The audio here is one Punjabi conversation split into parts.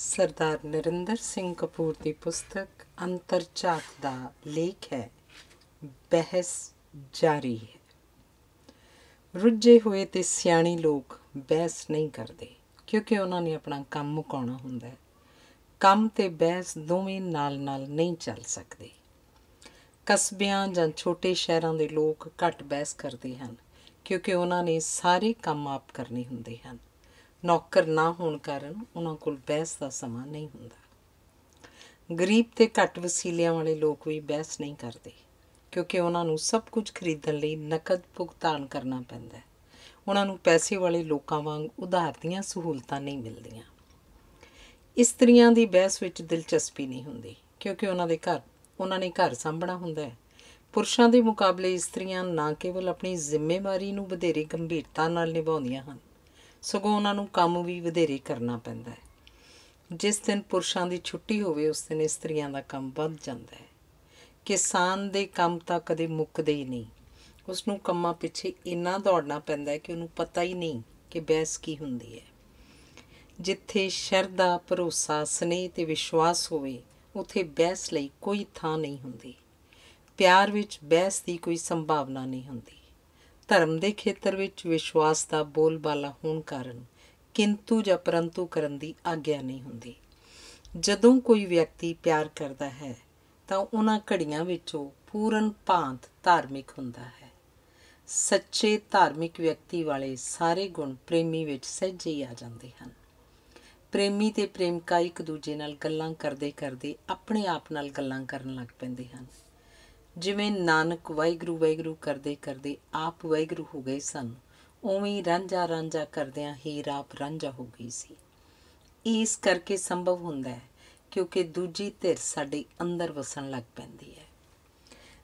ਸਰਦਾਰ ਨਰਿੰਦਰ ਸਿੰਘ ਕਪੂਰ ਦੀ ਪੁਸਤਕ ਅੰਤਰਚਾਤ ਦਾ ਲੇਖ ਹੈ ਬਹਿਸ ਜਾਰੀ ਹੈ ਰੁੱਝੇ ਹੋਏ ਤੇ ਸਿਆਣੇ ਲੋਕ ਬਹਿਸ ਨਹੀਂ ਕਰਦੇ ਕਿਉਂਕਿ ਉਹਨਾਂ ਨੇ ਆਪਣਾ ਕੰਮ ਮੁਕਾਉਣਾ ਹੁੰਦਾ ਹੈ ਕੰਮ ਤੇ ਬਹਿਸ ਦੋਵੇਂ ਨਾਲ-ਨਾਲ ਨਹੀਂ ਚੱਲ ਸਕਦੇ ਕਸਬਿਆਂ ਜਾਂ ਛੋਟੇ ਸ਼ਹਿਰਾਂ ਦੇ ਲੋਕ ਘੱਟ ਬਹਿਸ ਕਰਦੇ ਹਨ ਕਿਉਂਕਿ ਉਹਨਾਂ ਨੇ ਸਾਰੇ ਕੰਮ ਆਪ ਕਰਨੇ ਹੁੰਦੇ ਹਨ ਨੌਕਰ ਨਾ ਹੋਣ ਕਾਰਨ ਉਹਨਾਂ ਕੋਲ ਬਹਿਸ ਦਾ ਸਮਾਂ ਨਹੀਂ ਹੁੰਦਾ ਗਰੀਬ ਤੇ ਘੱਟ ਵਸੀਲਿਆਂ ਵਾਲੇ ਲੋਕ ਵੀ ਬਹਿਸ ਨਹੀਂ ਕਰਦੇ ਕਿਉਂਕਿ ਉਹਨਾਂ ਨੂੰ ਸਭ ਕੁਝ ਖਰੀਦਣ ਲਈ ਨਕਦ ਭੁਗਤਾਨ ਕਰਨਾ ਪੈਂਦਾ ਹੈ ਉਹਨਾਂ ਨੂੰ ਪੈਸੇ ਵਾਲੇ ਲੋਕਾਂ ਵਾਂਗ ਉਧਾਰ ਦੀਆਂ ਸਹੂਲਤਾਂ ਨਹੀਂ ਮਿਲਦੀਆਂ ਇਸਤਰੀਆਂ ਦੀ ਬਹਿਸ ਵਿੱਚ ਦਿਲਚਸਪੀ ਨਹੀਂ ਹੁੰਦੀ ਕਿਉਂਕਿ ਉਹਨਾਂ ਦੇ ਘਰ ਉਹਨਾਂ ਨੇ ਘਰ ਸੰਭਣਾ ਹੁੰਦਾ ਹੈ ਪੁਰਸ਼ਾਂ ਦੇ ਮੁਕਾਬਲੇ ਇਸਤਰੀਆਂ ਨਾ ਕੇਵਲ ਆਪਣੀ ਜ਼ਿੰਮੇਵਾਰੀ ਨੂੰ ਬਧੇਰੇ ਗੰਭੀਰਤਾ ਨਾਲ ਨਿਭਾਉਂਦੀਆਂ ਹਨ ਸਗੋਂ ਉਹਨਾਂ ਨੂੰ ਕੰਮ ਵੀ ਵਧੇਰੇ ਕਰਨਾ ਪੈਂਦਾ ਹੈ ਜਿਸ ਦਿਨ ਪੁਰਸ਼ਾਂ ਦੀ ਛੁੱਟੀ ਹੋਵੇ ਉਸ ਦਿਨ ਇਸਤਰੀਆਂ ਦਾ ਕੰਮ ਵੱਧ ਜਾਂਦਾ ਹੈ ਕਿਸਾਨ ਦੇ ਕੰਮ ਤਾਂ ਕਦੇ ਮੁੱਕਦੇ ਹੀ ਨਹੀਂ ਉਸ ਨੂੰ ਕੰਮਾਂ ਪਿੱਛੇ ਇੰਨਾ ਦੌੜਨਾ ਪੈਂਦਾ ਹੈ ਕਿ ਉਹਨੂੰ ਪਤਾ ਹੀ ਨਹੀਂ ਕਿ ਬਹਿਸ ਕੀ ਹੁੰਦੀ ਹੈ ਜਿੱਥੇ ਸ਼ਰਧਾ ਭਰੋਸਾ ਸਨੇਹ ਤੇ ਵਿਸ਼ਵਾਸ ਹੋਵੇ ਉਥੇ ਬਹਿਸ ਲਈ ਕੋਈ ਥਾਂ ਨਹੀਂ ਹੁੰਦੀ ਪਿਆਰ ਵਿੱਚ ਬਹਿਸ ਦੀ ਕੋਈ ਸੰਭਾਵਨਾ ਨਹੀਂ ਹੁੰਦੀ ਧਰਮ ਦੇ ਖੇਤਰ ਵਿੱਚ ਵਿਸ਼ਵਾਸ ਦਾ ਬੋਲਬਾਲਾ ਹੋਣ ਕਾਰਨ ਕਿੰਤੂ ਜਾਂ ਪਰੰਤੂ ਕਰਨ ਦੀ ਆਗਿਆ ਨਹੀਂ ਹੁੰਦੀ ਜਦੋਂ ਕੋਈ ਵਿਅਕਤੀ ਪਿਆਰ ਕਰਦਾ ਹੈ ਤਾਂ ਉਹਨਾਂ ਘੜੀਆਂ ਵਿੱਚੋਂ ਪੂਰਨ ਭਾਂਤ ਧਾਰਮਿਕ ਹੁੰਦਾ ਹੈ ਸੱਚੇ ਧਾਰਮਿਕ ਵਿਅਕਤੀ ਵਾਲੇ ਸਾਰੇ ਗੁਣ ਪ੍ਰੇਮੀ ਵਿੱਚ ਸਹਿਜੇ ਹੀ ਆ ਜਾਂਦੇ ਹਨ ਪ੍ਰੇਮੀ ਤੇ ਪ੍ਰੇਮਿਕਾ ਇੱਕ ਦੂਜੇ ਨਾਲ ਗੱਲਾਂ ਕਰਦੇ ਕਰਦੇ ਆਪਣੇ ਆਪ ਨਾਲ ਗੱਲਾਂ ਕਰਨ ਲੱਗ ਪੈਂਦੇ ਹਨ ਜਿਵੇਂ ਨਾਨਕ ਵਾਹਿਗੁਰੂ ਵਾਹਿਗੁਰੂ ਕਰਦੇ ਕਰਦੇ ਆਪ ਵਾਹਿਗੁਰੂ ਹੋ ਗਏ ਸਨ ਉਵੇਂ ਰਾਂਝਾ ਰਾਂਝਾ ਕਰਦਿਆਂ ਹੀ ਰਾਪ ਰਾਂਝਾ ਹੋ ਗਈ ਸੀ ਇਸ ਕਰਕੇ ਸੰਭਵ ਹੁੰਦਾ ਹੈ ਕਿਉਂਕਿ ਦੂਜੀ ਧਿਰ ਸਾਡੇ ਅੰਦਰ ਵਸਣ ਲੱਗ ਪੈਂਦੀ ਹੈ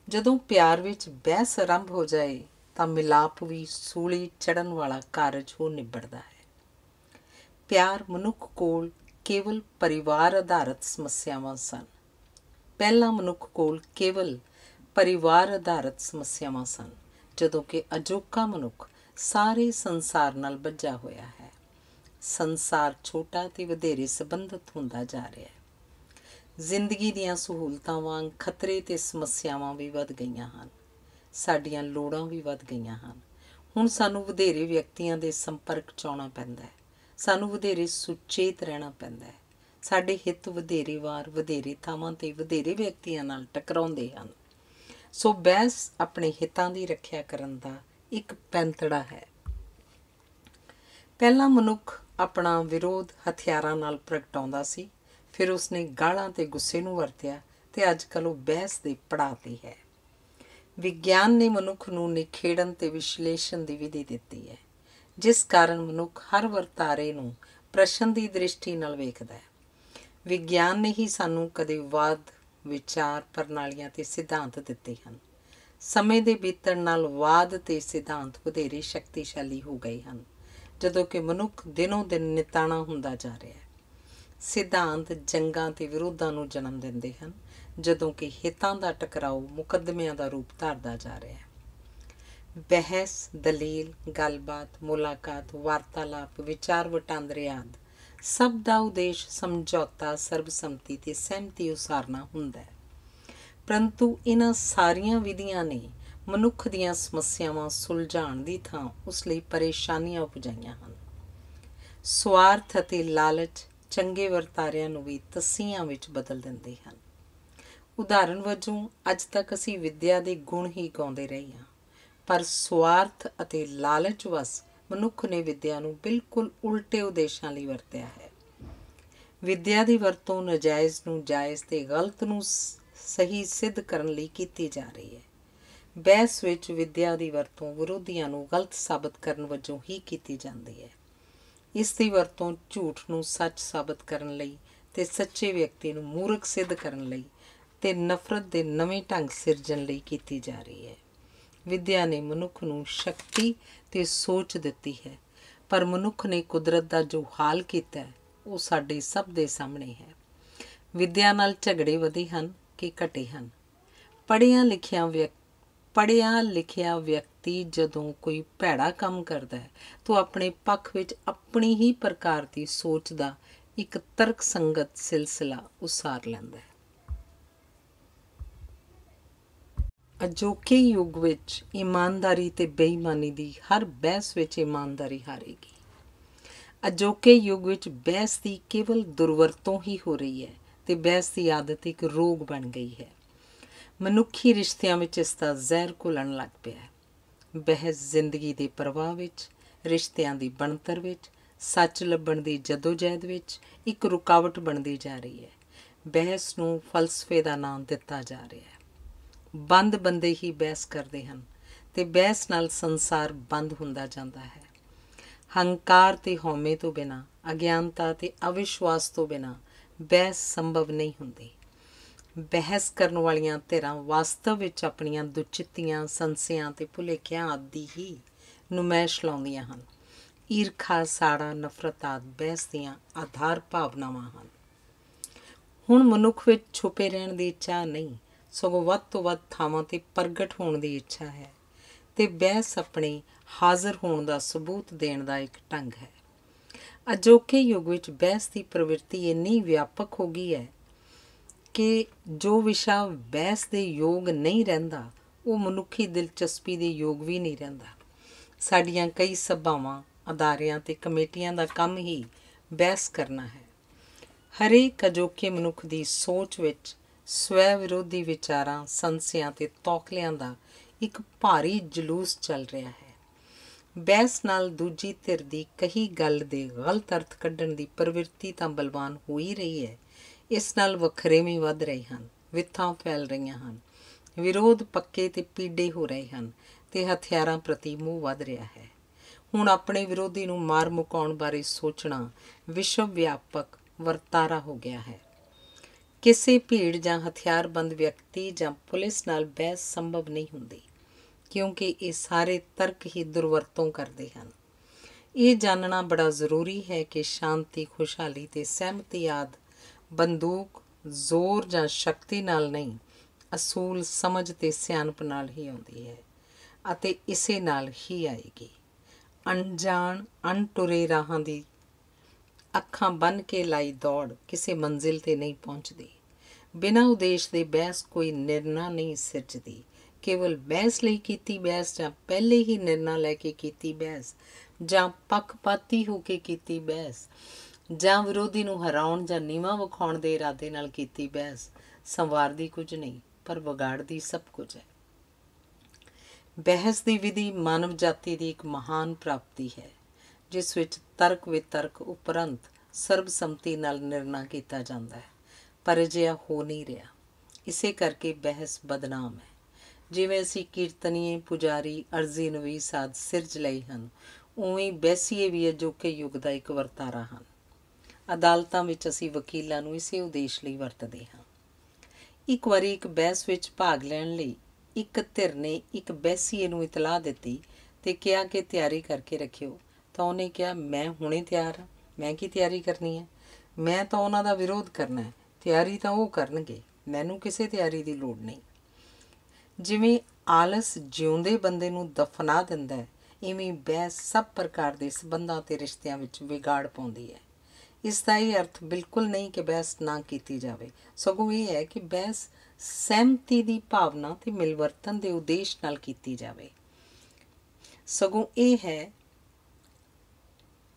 ਜਦੋਂ ਪਿਆਰ ਵਿੱਚ ਬਹਿਸ ਆਰੰਭ ਹੋ ਜਾਏ ਤਾਂ ਮਿਲਾਪ ਵੀ ਸੂਲੀ ਚੜਨ ਵਾਲਾ ਕਾਰਜ ਹੋ ਨਿਬੜਦਾ ਹੈ ਪਿਆਰ ਮਨੁੱਖ ਕੋਲ ਕੇਵਲ ਪਰਿਵਾਰ ਆਧਾਰਿਤ ਸਮੱਸਿਆਵਾਂ ਸਨ ਪਹਿਲਾ ਮਨੁੱਖ ਕੋਲ ਕੇਵਲ ਪਰਿਵਾਰ ਆਧਾਰਿਤ ਸਮੱਸਿਆਵਾਂ ਸਨ ਜਦੋਂ ਕਿ ਅਜੋਕਾ ਮਨੁੱਖ ਸਾਰੇ ਸੰਸਾਰ ਨਾਲ ਬੱਝਾ ਹੋਇਆ ਹੈ ਸੰਸਾਰ ਛੋਟਾ ਤੇ ਵਧੇਰੇ ਸੰਬੰਧਿਤ ਹੁੰਦਾ ਜਾ ਰਿਹਾ ਹੈ ਜ਼ਿੰਦਗੀ ਦੀਆਂ ਸਹੂਲਤਾਂ ਵਾਂਗ ਖਤਰੇ ਤੇ ਸਮੱਸਿਆਵਾਂ ਵੀ ਵੱਧ ਗਈਆਂ ਹਨ ਸਾਡੀਆਂ ਲੋੜਾਂ ਵੀ ਵੱਧ ਗਈਆਂ ਹਨ ਹੁਣ ਸਾਨੂੰ ਵਧੇਰੇ ਵਿਅਕਤੀਆਂ ਦੇ ਸੰਪਰਕ ਚ ਆਉਣਾ ਪੈਂਦਾ ਹੈ ਸਾਨੂੰ ਵਧੇਰੇ ਸੁਚੇਤ ਰਹਿਣਾ ਪੈਂਦਾ ਹੈ ਸਾਡੇ ਹਿੱਤ ਵਧੇਰੇ ਵਾਰ ਵਧੇਰੇ ਥਾਵਾਂ ਤੇ ਵਧੇਰੇ ਵਿਅਕਤੀਆਂ ਨਾਲ ਟਕਰਾਉਂਦੇ ਹਨ ਸੋ ਬੈਂਸ ਆਪਣੇ ਹਿੱਤਾਂ ਦੀ ਰੱਖਿਆ ਕਰਨ ਦਾ ਇੱਕ ਪੈਂਤੜਾ ਹੈ ਪਹਿਲਾ ਮਨੁੱਖ ਆਪਣਾ ਵਿਰੋਧ ਹਥਿਆਰਾਂ ਨਾਲ ਪ੍ਰਗਟਾਉਂਦਾ ਸੀ ਫਿਰ ਉਸਨੇ ਗਾਲਾਂ ਤੇ ਗੁੱਸੇ ਨੂੰ ਵਰਤਿਆ ਤੇ ਕੱਲ ਉਹ ਬਹਿਸ ਦੇ ਪੜਾਅ ਹੈ ਵਿਗਿਆਨ ਨੇ ਮਨੁੱਖ ਨੂੰ ਨਿਖੇੜਨ ਤੇ ਵਿਸ਼ਲੇਸ਼ਣ ਦੀ ਵਿਧੀ ਦਿੱਤੀ ਹੈ ਜਿਸ ਕਾਰਨ ਮਨੁੱਖ ਹਰ ਵਰਤਾਰੇ ਨੂੰ ਪ੍ਰਸ਼ਨ ਦੀ ਦ੍ਰਿਸ਼ਟੀ ਨਾਲ ਵੇਖਦਾ ਹੈ ਵਿਗਿਆਨ ਨੇ ਹੀ ਸਾਨੂੰ ਕਦੇ ਵਾਦ ਵਿਚਾਰ ਪ੍ਰਣਾਲੀਆਂ ਤੇ ਸਿਧਾਂਤ ਦਿੱਤੇ ਹਨ ਸਮੇਂ ਦੇ ਬੀਤਣ ਨਾਲ ਵਾਦ ਤੇ ਸਿਧਾਂਤ ਵਧੇਰੇ ਸ਼ਕਤੀਸ਼ਾਲੀ ਹੋ ਗਏ ਹਨ ਜਦੋਂ ਕਿ ਮਨੁੱਖ ਦਿਨੋਂ ਦਿਨ ਨਿਤਾਣਾ ਹੁੰਦਾ ਜਾ ਰਿਹਾ ਹੈ ਸਿਧਾਂਤ ਜੰਗਾਂ ਤੇ ਵਿਰੋਧਾਂ ਨੂੰ ਜਨਮ ਦਿੰਦੇ ਹਨ ਜਦੋਂ ਕਿ ਹਿੱਤਾਂ ਦਾ ਟਕਰਾਓ ਮੁਕੱਦਮਿਆਂ ਦਾ ਰੂਪ ਧਾਰਦਾ ਜਾ ਰਿਹਾ ਹੈ ਬਹਿਸ ਦਲੀਲ ਗੱਲਬਾਤ ਮੁਲਾਕਾਤ ਵਾਰਤਾਲਾਪ ਵਿਚਾਰ ਵਟਾਂਦਰੇ ਆਦਿ ਸਭ ਦਾ ਉਦੇਸ਼ ਸਮਝੌਤਾ ਸਰਬਸੰਮਤੀ ਤੇ ਸਹਿਮਤੀ ਉਸਾਰਨਾ ਹੁੰਦਾ ਹੈ ਪਰੰਤੂ ਇਹਨਾਂ ਸਾਰੀਆਂ ਵਿਧੀਆਂ ਨੇ ਮਨੁੱਖ ਦੀਆਂ ਸਮੱਸਿਆਵਾਂ ਸੁਲਝਾਉਣ ਦੀ ਥਾਂ ਉਸ ਲਈ ਪਰੇਸ਼ਾਨੀਆਂ ਉਪਜਾਈਆਂ ਹਨ ਸਵਾਰਥ ਅਤੇ ਲਾਲਚ ਚੰਗੇ ਵਰਤਾਰਿਆਂ ਨੂੰ ਵੀ ਤਸੀਆਂ ਵਿੱਚ ਬਦਲ ਦਿੰਦੇ ਹਨ ਉਦਾਹਰਨ ਵਜੋਂ ਅੱਜ ਤੱਕ ਅਸੀਂ ਵਿੱਦਿਆ ਦੇ ਗੁਣ ਹੀ ਗਾਉਂਦੇ ਰਹੇ ਹਾਂ ਪਰ ਸਵਾਰਥ ਅਤੇ ਲਾਲਚ ਵਸ ਮਨੁੱਖ ਨੇ ਵਿੱਦਿਆ ਨੂੰ ਬਿਲਕੁਲ ਉਲਟੇ ਉਦੇਸ਼ਾਂ ਲਈ ਵਰਤਿਆ ਹੈ ਵਿੱਦਿਆ ਦੀ ਵਰਤੋਂ ਨਜਾਇਜ਼ ਨੂੰ ਜਾਇਜ਼ ਤੇ ਗਲਤ ਨੂੰ ਸਹੀ ਸਿੱਧ ਕਰਨ ਲਈ ਕੀਤੀ ਜਾ ਰਹੀ ਹੈ ਬਹਿਸ ਵਿੱਚ ਵਿੱਦਿਆ ਦੀ ਵਰਤੋਂ ਵਿਰੋਧੀਆਂ ਨੂੰ ਗਲਤ ਸਾਬਤ ਕਰਨ ਵਜੋਂ ਹੀ ਕੀਤੀ ਜਾਂਦੀ ਹੈ ਇਸ ਦੀ ਵਰਤੋਂ ਝੂਠ ਨੂੰ ਸੱਚ ਸਾਬਤ ਕਰਨ ਲਈ ਤੇ ਸੱਚੇ ਵਿਅਕਤੀ ਨੂੰ ਮੂਰਖ ਸਿੱਧ ਕਰਨ ਲਈ ਤੇ ਨਫ਼ਰਤ ਦੇ ਨਵੇਂ ਢੰਗ ਸਿਰਜਣ ਲਈ ਕੀਤੀ ਜਾ ਰਹੀ ਹੈ ਵਿਦਿਆ ਨੇ ਮਨੁੱਖ ਨੂੰ ਸ਼ਕਤੀ ਤੇ ਸੋਚ ਦਿੱਤੀ ਹੈ ਪਰ ਮਨੁੱਖ ਨੇ ਕੁਦਰਤ ਦਾ ਜੋ ਹਾਲ ਕੀਤਾ ਉਹ ਸਾਡੇ ਸਭ ਦੇ ਸਾਹਮਣੇ ਹੈ ਵਿਦਿਆ ਨਾਲ ਝਗੜੇ ਵਧੇ ਹਨ ਕਿ ਘਟੇ ਹਨ ਪੜਿਆ ਲਿਖਿਆ ਵਿਅਕਤੀ ਪੜਿਆ ਲਿਖਿਆ ਵਿਅਕਤੀ ਜਦੋਂ ਕੋਈ ਭੈੜਾ ਕੰਮ ਕਰਦਾ ਹੈ ਤਾਂ ਆਪਣੇ ਪੱਖ ਵਿੱਚ ਆਪਣੀ ਹੀ ਪ੍ਰਕਾਰ ਦੀ ਸੋਚ ਦਾ ਇੱਕ ਤਰਕਸੰਗਤ ਸਿਲਸਿਲਾ ਉਸਾਰ ਲੈਂਦਾ ਹੈ ਅਜੋਕੇ ਯੁੱਗ ਵਿੱਚ ਇਮਾਨਦਾਰੀ ਤੇ ਬੇਈਮਾਨੀ ਦੀ ਹਰ ਬਹਿਸ ਵਿੱਚ ਇਮਾਨਦਾਰੀ ਹਾਰੇਗੀ ਅਜੋਕੇ ਯੁੱਗ ਵਿੱਚ ਬਹਿਸ ਦੀ ਕੇਵਲ ਦੁਰਵਰਤੋਂ ਹੀ ਹੋ ਰਹੀ ਹੈ ਤੇ ਬਹਿਸ ਦੀ ਆਦਤ ਇੱਕ ਰੋਗ ਬਣ ਗਈ ਹੈ ਮਨੁੱਖੀ ਰਿਸ਼ਤਿਆਂ ਵਿੱਚ ਇਸ ਦਾ ਜ਼ਹਿਰ ਘੁਲਣ ਲੱਗ ਪਿਆ ਹੈ ਬਹਿਸ ਜ਼ਿੰਦਗੀ ਦੇ ਪ੍ਰਵਾਹ ਵਿੱਚ ਰਿਸ਼ਤਿਆਂ ਦੀ ਬਣਤਰ ਵਿੱਚ ਸੱਚ ਲੱਭਣ ਦੀ ਜਦੋਜਹਿਦ ਵਿੱਚ ਇੱਕ ਰੁਕਾਵਟ ਬਣਦੀ ਜਾ ਰਹੀ ਹੈ ਬਹਿਸ ਨੂੰ ਫਲਸਫੇ ਦਾ ਨਾਮ ਦਿੱਤਾ ਜਾ ਰਿਹਾ ਹੈ ਬੰਦ ਬੰਦੇ ਹੀ ਬਹਿਸ ਕਰਦੇ ਹਨ ਤੇ ਬਹਿਸ ਨਾਲ ਸੰਸਾਰ ਬੰਦ ਹੁੰਦਾ ਜਾਂਦਾ ਹੈ ਹੰਕਾਰ ਤੇ ਹਉਮੈ ਤੋਂ ਬਿਨਾ ਅਗਿਆਨਤਾ ਤੇ ਅਵਿਸ਼ਵਾਸ ਤੋਂ ਬਿਨਾ ਬਹਿਸ ਸੰਭਵ ਨਹੀਂ ਹੁੰਦੀ ਬਹਿਸ ਕਰਨ ਵਾਲੀਆਂ ਧਿਰਾਂ ਵਾਸਤਵ ਵਿੱਚ ਆਪਣੀਆਂ ਦੁਚਿੱਤੀਆਂ ਸੰਸਿਆਂ ਤੇ ਭੁਲੇਖਿਆਂ ਆਦਿ ਹੀ ਨੁਮੈਸ਼ ਲਾਉਂਦੀਆਂ ਹਨ ਈਰਖਾ ਸਾੜਾ ਨਫ਼ਰਤ ਆਦ ਬਹਿਸ ਦੀਆਂ ਆਧਾਰ ਭਾਵਨਾਵਾਂ ਹਨ ਹੁਣ ਮਨੁੱਖ ਵਿੱਚ ਛੁਪੇ ਰਹਿਣ ਦੀ ਇੱਛਾ ਨਹੀਂ ਸਗੋਂ ਵੱਧ ਤੋਂ ਵੱਧ ਥਾਵਾਂ ਤੇ ਪ੍ਰਗਟ ਹੋਣ ਦੀ ਇੱਛਾ ਹੈ ਤੇ ਬਹਿਸ ਆਪਣੇ ਹਾਜ਼ਰ ਹੋਣ ਦਾ ਸਬੂਤ ਦੇਣ ਦਾ ਇੱਕ ਢੰਗ ਹੈ ਅਜੋਕੇ ਯੁੱਗ ਵਿੱਚ ਬਹਿਸ ਦੀ ਪ੍ਰਵਿਰਤੀ ਇੰਨੀ ਵਿਆਪਕ ਹੋ ਗਈ ਹੈ ਕਿ ਜੋ ਵਿਸ਼ਾ ਬਹਿਸ ਦੇ ਯੋਗ ਨਹੀਂ ਰਹਿੰਦਾ ਉਹ ਮਨੁੱਖੀ ਦਿਲਚਸਪੀ ਦੇ ਯੋਗ ਵੀ ਨਹੀਂ ਰਹਿੰਦਾ ਸਾਡੀਆਂ ਕਈ ਸਭਾਵਾਂ ਅਦਾਰਿਆਂ ਤੇ ਕਮੇਟੀਆਂ ਦਾ ਕੰਮ ਹੀ ਬਹਿਸ ਕਰਨਾ ਹੈ ਹਰੇਕ ਅਜੋਕੇ ਮਨੁੱਖ ਦੀ ਸੋਚ ਵਿੱਚ ਸਵੈ ਵਿਰੋਧੀ ਵਿਚਾਰਾਂ ਸੰਸਿਆਂ ਤੇ ਤੌਕਲਿਆਂ ਦਾ ਇੱਕ ਭਾਰੀ ਜਲੂਸ ਚੱਲ ਰਿਹਾ ਹੈ ਬੈਸ ਨਾਲ ਦੂਜੀ ਧਿਰ ਦੀ ਕਹੀ ਗੱਲ ਦੇ ਗਲਤ ਅਰਥ ਕੱਢਣ ਦੀ ਪ੍ਰਵਿਰਤੀ ਤਾਂ ਬਲਵਾਨ ਹੋ ਹੀ ਰਹੀ ਹੈ ਇਸ ਨਾਲ ਵਖਰੇਵੇਂ ਵੱਧ ਰਹੇ ਹਨ ਵਿਥਾਂ ਫੈਲ ਰਹੀਆਂ ਹਨ ਵਿਰੋਧ ਪੱਕੇ ਤੇ ਪੀੜੇ ਹੋ ਰਹੇ ਹਨ ਤੇ ਹਥਿਆਰਾਂ ਪ੍ਰਤੀ ਮੂਹ ਵੱਧ ਰਿਹਾ ਹੈ ਹੁਣ ਆਪਣੇ ਵਿਰੋਧੀ ਨੂੰ ਮਾਰ ਮੁਕਾਉਣ ਬਾਰੇ ਸੋਚਣਾ ਵਿਸ਼ਵ ਵਿਆਪਕ ਵਰਤਾਰਾ ਹੋ ਗਿਆ ਹੈ ਕਿਸੇ ਭੀੜ ਜਾਂ ਹਥਿਆਰਬੰਦ ਵਿਅਕਤੀ ਜਾਂ ਪੁਲਿਸ ਨਾਲ ਬਹਿਸ ਸੰਭਵ ਨਹੀਂ ਹੁੰਦੀ ਕਿਉਂਕਿ ਇਹ ਸਾਰੇ ਤਰਕ ਹੀ ਦੁਰਵਰਤੋਂ ਕਰਦੇ ਹਨ ਇਹ ਜਾਣਨਾ ਬੜਾ ਜ਼ਰੂਰੀ ਹੈ ਕਿ ਸ਼ਾਂਤੀ ਖੁਸ਼ਹਾਲੀ ਤੇ ਸਹਿਮਤੀ ਆਦ ਬੰਦੂਕ ਜ਼ੋਰ ਜਾਂ ਸ਼ਕਤੀ ਨਾਲ ਨਹੀਂ ਅਸੂਲ ਸਮਝ ਤੇ ਸਿਆਣਪ ਨਾਲ ਹੀ ਆਉਂਦੀ ਹੈ ਅਤੇ ਇਸੇ ਨਾਲ ਹੀ ਆਏਗੀ ਅਣਜਾਣ ਅਣਟੁਰੇ ਰਾਹਾਂ ਦੀ ਅੱਖਾਂ ਬੰਨ ਕੇ ਲਾਈ ਦੌੜ ਕਿਸੇ ਮੰਜ਼ਿਲ ਤੇ ਨਹੀਂ ਪਹੁੰਚਦੀ ਬਿਨਾਂ ਉਦੇਸ਼ ਦੇ ਬਹਿਸ ਕੋਈ ਨਿਰਣਾ ਨਹੀਂ ਸਿਰਜਦੀ ਕੇਵਲ ਬਹਿਸ ਲਈ ਕੀਤੀ ਬਹਿਸ ਜਾਂ ਪਹਿਲੇ ਹੀ ਨਿਰਣਾ ਲੈ ਕੇ ਕੀਤੀ ਬਹਿਸ ਜਾਂ ਪੱਖਪਾਤੀ ਹੋ ਕੇ ਕੀਤੀ ਬਹਿਸ ਜਾਂ ਵਿਰੋਧੀ ਨੂੰ ਹਰਾਉਣ ਜਾਂ ਨੀਵਾ ਵਿਖਾਉਣ ਦੇ ਇਰਾਦੇ ਨਾਲ ਕੀਤੀ ਬਹਿਸ ਸੰਵਾਰ ਦੀ ਕੁਝ ਨਹੀਂ ਪਰ ਵਿਗਾੜ ਦੀ ਸਭ ਕੁਝ ਹੈ ਬਹਿਸ ਦੀ ਵਿਧੀ ਮਾਨਵ ਜਾਤੀ ਦੀ ਇੱਕ ਮਹਾਨ ਪ੍ਰਾਪਤੀ ਹੈ ਜਿਸ ਵਿੱਚ ਤਰਕ ਵਿਤਰਕ ਉਪਰੰਤ ਸਰਬਸੰਮਤੀ ਨਾਲ ਨਿਰਣਾ ਕੀਤਾ ਜਾਂਦਾ ਹੈ ਪਰ ਅਜਿਹਾ ਹੋ ਨਹੀਂ ਰਿਹਾ ਇਸੇ ਕਰਕੇ ਬਹਿਸ ਬਦਨਾਮ ਹੈ ਜਿਵੇਂ ਅਸੀਂ ਕੀਰਤਨੀਏ ਪੁਜਾਰੀ ਅਰਜ਼ੀ ਨਵੀ ਸਾਧ ਸਿਰਜ ਲਈ ਹਨ ਉਵੇਂ ਬੈਸੀਏ ਵੀ ਜੋ ਕਿ ਯੁੱਗ ਦਾ ਇੱਕ ਵਰਤਾਰਾ ਹਨ ਅਦਾਲਤਾਂ ਵਿੱਚ ਅਸੀਂ ਵਕੀਲਾਂ ਨੂੰ ਇਸੇ ਉਦੇਸ਼ ਲਈ ਵਰਤਦੇ ਹਾਂ ਇੱਕ ਵਾਰੀ ਇੱਕ ਬਹਿਸ ਵਿੱਚ ਭਾਗ ਲੈਣ ਲਈ ਇੱਕ ਧਿਰ ਨੇ ਇੱਕ ਬੈਸੀਏ ਨੂੰ ਇਤਲਾਹ ਦਿੱਤੀ ਤੇ ਕਿਹਾ ਕਿ ਤਿਆਰੀ ਕਰਕੇ ਰੱਖਿਓ ਤਾਂ ਉਹਨੇ ਕਿਹਾ ਮੈਂ ਹੁਣੇ ਤਿਆਰ ਹਾਂ ਮੈਂ ਕੀ ਤਿਆਰੀ ਕਰਨੀ ਹੈ ਮੈਂ ਤਾਂ ਉਹਨਾਂ ਦਾ ਵਿਰੋਧ ਕਰਨਾ ਹੈ ਤਿਆਰੀ ਤਾਂ ਉਹ ਕਰਨਗੇ ਮੈਨੂੰ ਕਿਸੇ ਤਿਆਰੀ ਦੀ ਲੋੜ ਨਹੀਂ ਜਿਵੇਂ ਆਲਸ ਜਿਉਂਦੇ ਬੰਦੇ ਨੂੰ ਦਫਨਾ ਦਿੰਦਾ ਹੈ ਇਵੇਂ ਬਹਿਸ ਸਭ ਪ੍ਰਕਾਰ ਦੇ ਸਬੰਧਾਂ ਤੇ ਰਿਸ਼ਤਿਆਂ ਵਿੱਚ ਵਿਗਾੜ ਪਾਉਂਦੀ ਹੈ ਇਸ ਦਾ ਇਹ ਅਰਥ ਬਿਲਕੁਲ ਨਹੀਂ ਕਿ ਬਹਿਸ ਨਾ ਕੀਤੀ ਜਾਵੇ ਸਗੋਂ ਇਹ ਹੈ ਕਿ ਬਹਿਸ ਸਹਿਮਤੀ ਦੀ ਭਾਵਨਾ ਤੇ ਮਿਲਵਰਤਨ ਦੇ ਉਦੇਸ਼ ਨਾਲ ਕੀਤੀ ਜਾਵੇ ਸਗੋਂ ਇਹ ਹੈ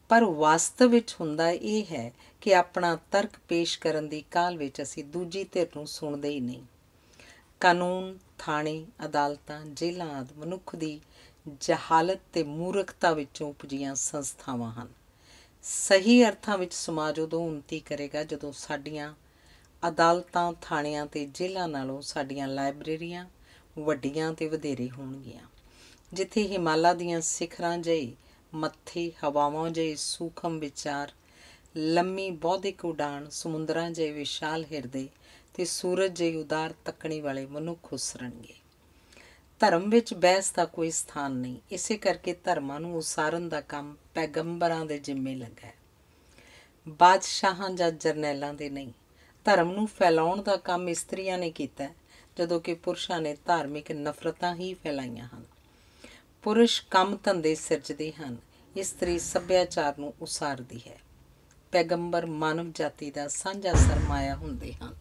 ਪਰ ਵਾਸਤਵ ਵਿੱਚ ਹੁੰਦਾ ਇਹ ਹੈ ਕਿ ਆਪਣਾ ਤਰਕ ਪੇਸ਼ ਕਰਨ ਦੀ ਕਾਲ ਵਿੱਚ ਅਸੀਂ ਦੂਜੀ ਧਿਰ ਨੂੰ ਸੁਣਦੇ ਹੀ ਨਹੀਂ ਕਾਨੂੰਨ ਥਾਣੇ ਅਦਾਲਤਾਂ ਜੇਲ੍ਹਾਂ ਆਦ ਮਨੁੱਖ ਦੀ ਜਹਾਲਤ ਤੇ ਮੂਰਖਤਾ ਵਿੱਚੋਂ ਉਪਜੀਆਂ ਸੰਸਥਾਵਾਂ ਹਨ ਸਹੀ ਅਰਥਾਂ ਵਿੱਚ ਸਮਾਜ ਉਦੋਂ ਉਨਤੀ ਕਰੇਗਾ ਜਦੋਂ ਸਾਡੀਆਂ ਅਦਾਲਤਾਂ ਥਾਣਿਆਂ ਤੇ ਜੇਲ੍ਹਾਂ ਨਾਲੋਂ ਸਾਡੀਆਂ ਲਾਇਬ੍ਰੇਰੀਆਂ ਵੱਡੀਆਂ ਤੇ ਵਧੇਰੇ ਹੋਣਗੀਆਂ ਜਿੱਥੇ ਹਿਮਾਲਾ ਦੀਆਂ ਸਿਖਰਾਂ ਜਈ ਮੱਥੇ ਹਵਾਵਾਂ ਜਈ ਸੂਖਮ ਵਿਚਾਰ ਲੰਮੀ ਬੌਧਿਕ ਉਡਾਨ ਸਮੁੰਦਰਾਂ ਜੇ ਵਿਸ਼ਾਲ ਹਿਰਦੇ ਤੇ ਸੂਰਜ ਜੇ ਉਦਾਰ ਤੱਕਣੀ ਵਾਲੇ ਮਨੁੱਖ ਉਸਰਣਗੇ ਧਰਮ ਵਿੱਚ ਬਹਿਸ ਦਾ ਕੋਈ ਸਥਾਨ ਨਹੀਂ ਇਸੇ ਕਰਕੇ ਧਰਮਾਂ ਨੂੰ ਉਸਾਰਨ ਦਾ ਕੰਮ ਪੈਗੰਬਰਾਂ ਦੇ ਜ਼ਿੰਮੇ ਲੱਗਾ ਹੈ ਬਾਦਸ਼ਾਹਾਂ ਜਾਂ ਜਰਨੈਲਾਂ ਦੇ ਨਹੀਂ ਧਰਮ ਨੂੰ ਫੈਲਾਉਣ ਦਾ ਕੰਮ ਇਸਤਰੀਆਂ ਨੇ ਕੀਤਾ ਜਦੋਂ ਕਿ ਪੁਰਸ਼ਾਂ ਨੇ ਧਾਰਮਿਕ ਨਫ਼ਰਤਾਂ ਹੀ ਫੈਲਾਈਆਂ ਹਨ ਪੁਰਸ਼ ਕੰਮ ਧੰਦੇ ਸਿਰਜਦੇ ਹਨ ਇਸਤਰੀ ਸੱਭਿਆਚਾਰ ਨੂੰ ਉਸਾਰਦੀ ਹੈ ਪੈਗੰਬਰ ਮਾਨਵ ਜਾਤੀ ਦਾ ਸਾਂਝਾ ਸਰਮਾਇਆ ਹੁੰਦੇ ਹਨ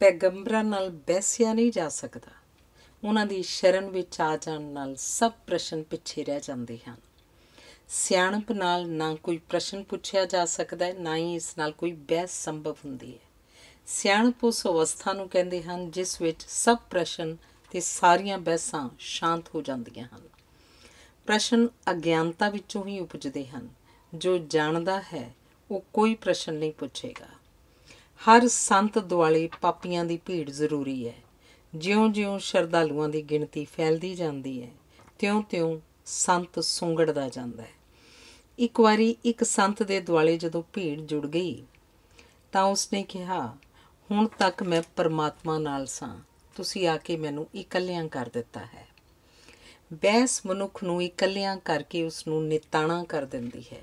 ਪੈਗੰਬਰਾਂ ਨਾਲ ਬੈਸਿਆ ਨਹੀਂ ਜਾ ਸਕਦਾ ਉਹਨਾਂ ਦੀ ਸ਼ਰਨ ਵਿੱਚ ਆ ਜਾਣ ਨਾਲ ਸਭ ਪ੍ਰਸ਼ਨ ਪਿੱਛੇ ਰਹਿ ਜਾਂਦੇ ਹਨ ਸਿਆਣਪ ਨਾਲ ਨਾ ਕੋਈ ਪ੍ਰਸ਼ਨ ਪੁੱਛਿਆ ਜਾ ਸਕਦਾ ਹੈ ਨਾ ਹੀ ਇਸ ਨਾਲ ਕੋਈ ਬਹਿਸ ਸੰਭਵ ਹੁੰਦੀ ਹੈ ਸਿਆਣਪ ਉਸ ਅਵਸਥਾ ਨੂੰ ਕਹਿੰਦੇ ਹਨ ਜਿਸ ਵਿੱਚ ਸਭ ਪ੍ਰਸ਼ਨ ਤੇ ਸਾਰੀਆਂ ਬਹਿਸਾਂ ਸ਼ਾਂਤ ਹੋ ਜਾਂਦੀਆਂ ਹਨ ਪ੍ਰਸ਼ਨ ਅਗਿਆਨਤਾ ਵਿੱਚੋਂ ਹੀ ਉਪਜਦੇ ਹਨ ਜੋ ਜਾਣਦਾ ਹੈ ਉਹ ਕੋਈ ਪ੍ਰਸ਼ਨ ਨਹੀਂ ਪੁੱਛੇਗਾ ਹਰ ਸੰਤ ਦਿਵਾਲੀ ਪਾਪੀਆਂ ਦੀ ਭੀੜ ਜ਼ਰੂਰੀ ਹੈ ਜਿਉਂ-ਜਿਉਂ ਸ਼ਰਧਾਲੂਆਂ ਦੀ ਗਿਣਤੀ ਫੈਲਦੀ ਜਾਂਦੀ ਹੈ ਤਿਉਂ-ਤਿਉਂ ਸੰਤ ਸੁੰਗੜਦਾ ਜਾਂਦਾ ਹੈ ਇੱਕ ਵਾਰੀ ਇੱਕ ਸੰਤ ਦੇ ਦਿਵਾਲੀ ਜਦੋਂ ਭੀੜ ਜੁੜ ਗਈ ਤਾਂ ਉਸਨੇ ਕਿਹਾ ਹੁਣ ਤੱਕ ਮੈਂ ਪਰਮਾਤਮਾ ਨਾਲ ਸਾਂ ਤੁਸੀਂ ਆ ਕੇ ਮੈਨੂੰ ਇਕੱਲਿਆਂ ਕਰ ਦਿੱਤਾ ਹੈ ਬੈਸ ਮਨੁੱਖ ਨੂੰ ਇਕੱਲਿਆਂ ਕਰਕੇ ਉਸ ਨੂੰ ਨਿਤਾਣਾ ਕਰ ਦਿੰਦੀ ਹੈ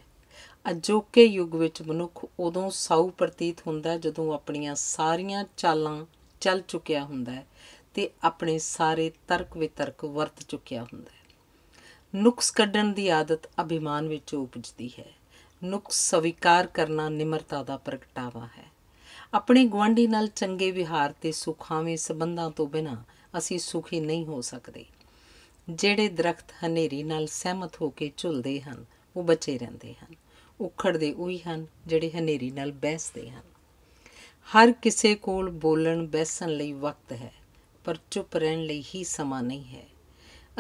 ਅਜੋਕੇ ਯੁੱਗ ਵਿੱਚ ਮਨੁੱਖ ਉਦੋਂ ਸਾਊ ਪ੍ਰਤੀਤ ਹੁੰਦਾ ਜਦੋਂ ਆਪਣੀਆਂ ਸਾਰੀਆਂ ਚਾਲਾਂ ਚੱਲ ਚੁੱਕਿਆ ਹੁੰਦਾ ਹੈ ਤੇ ਆਪਣੇ ਸਾਰੇ ਤਰਕ ਵਿਤਰਕ ਵਰਤ ਚੁੱਕਿਆ ਹੁੰਦਾ ਹੈ ਨੁਕਸ ਕੱਢਣ ਦੀ ਆਦਤ ਅਭਿਮਾਨ ਵਿੱਚ ਉਪਜਦੀ ਹੈ ਨੁਕਸ ਸਵੀਕਾਰ ਕਰਨਾ ਨਿਮਰਤਾ ਦਾ ਪ੍ਰਗਟਾਵਾ ਹੈ ਆਪਣੇ ਗਵਾਂਢੀ ਨਾਲ ਚੰਗੇ ਵਿਹਾਰ ਤੇ ਸੁਖਾਵੇਂ ਸਬੰਧਾਂ ਤੋਂ ਬਿਨਾ ਅਸੀਂ ਸੁਖੀ ਨਹੀਂ ਹੋ ਸਕਦੇ ਜਿਹੜੇ ਦਰਖਤ ਹਨੇਰੀ ਨਾਲ ਸਹਿਮਤ ਹੋ ਕੇ ਝੁਲਦੇ ਹਨ ਉਹ ਬਚੇ ਰਹਿੰਦੇ ਹਨ ਉਖੜਦੇ ਉਹੀ ਹਨ ਜਿਹੜੇ ਹਨੇਰੀ ਨਾਲ ਬਹਿਸਦੇ ਹਨ ਹਰ ਕਿਸੇ ਕੋਲ ਬੋਲਣ ਬੈਸਣ ਲਈ ਵਕਤ ਹੈ ਪਰ ਚੁੱਪ ਰਹਿਣ ਲਈ ਹੀ ਸਮਾਂ ਨਹੀਂ ਹੈ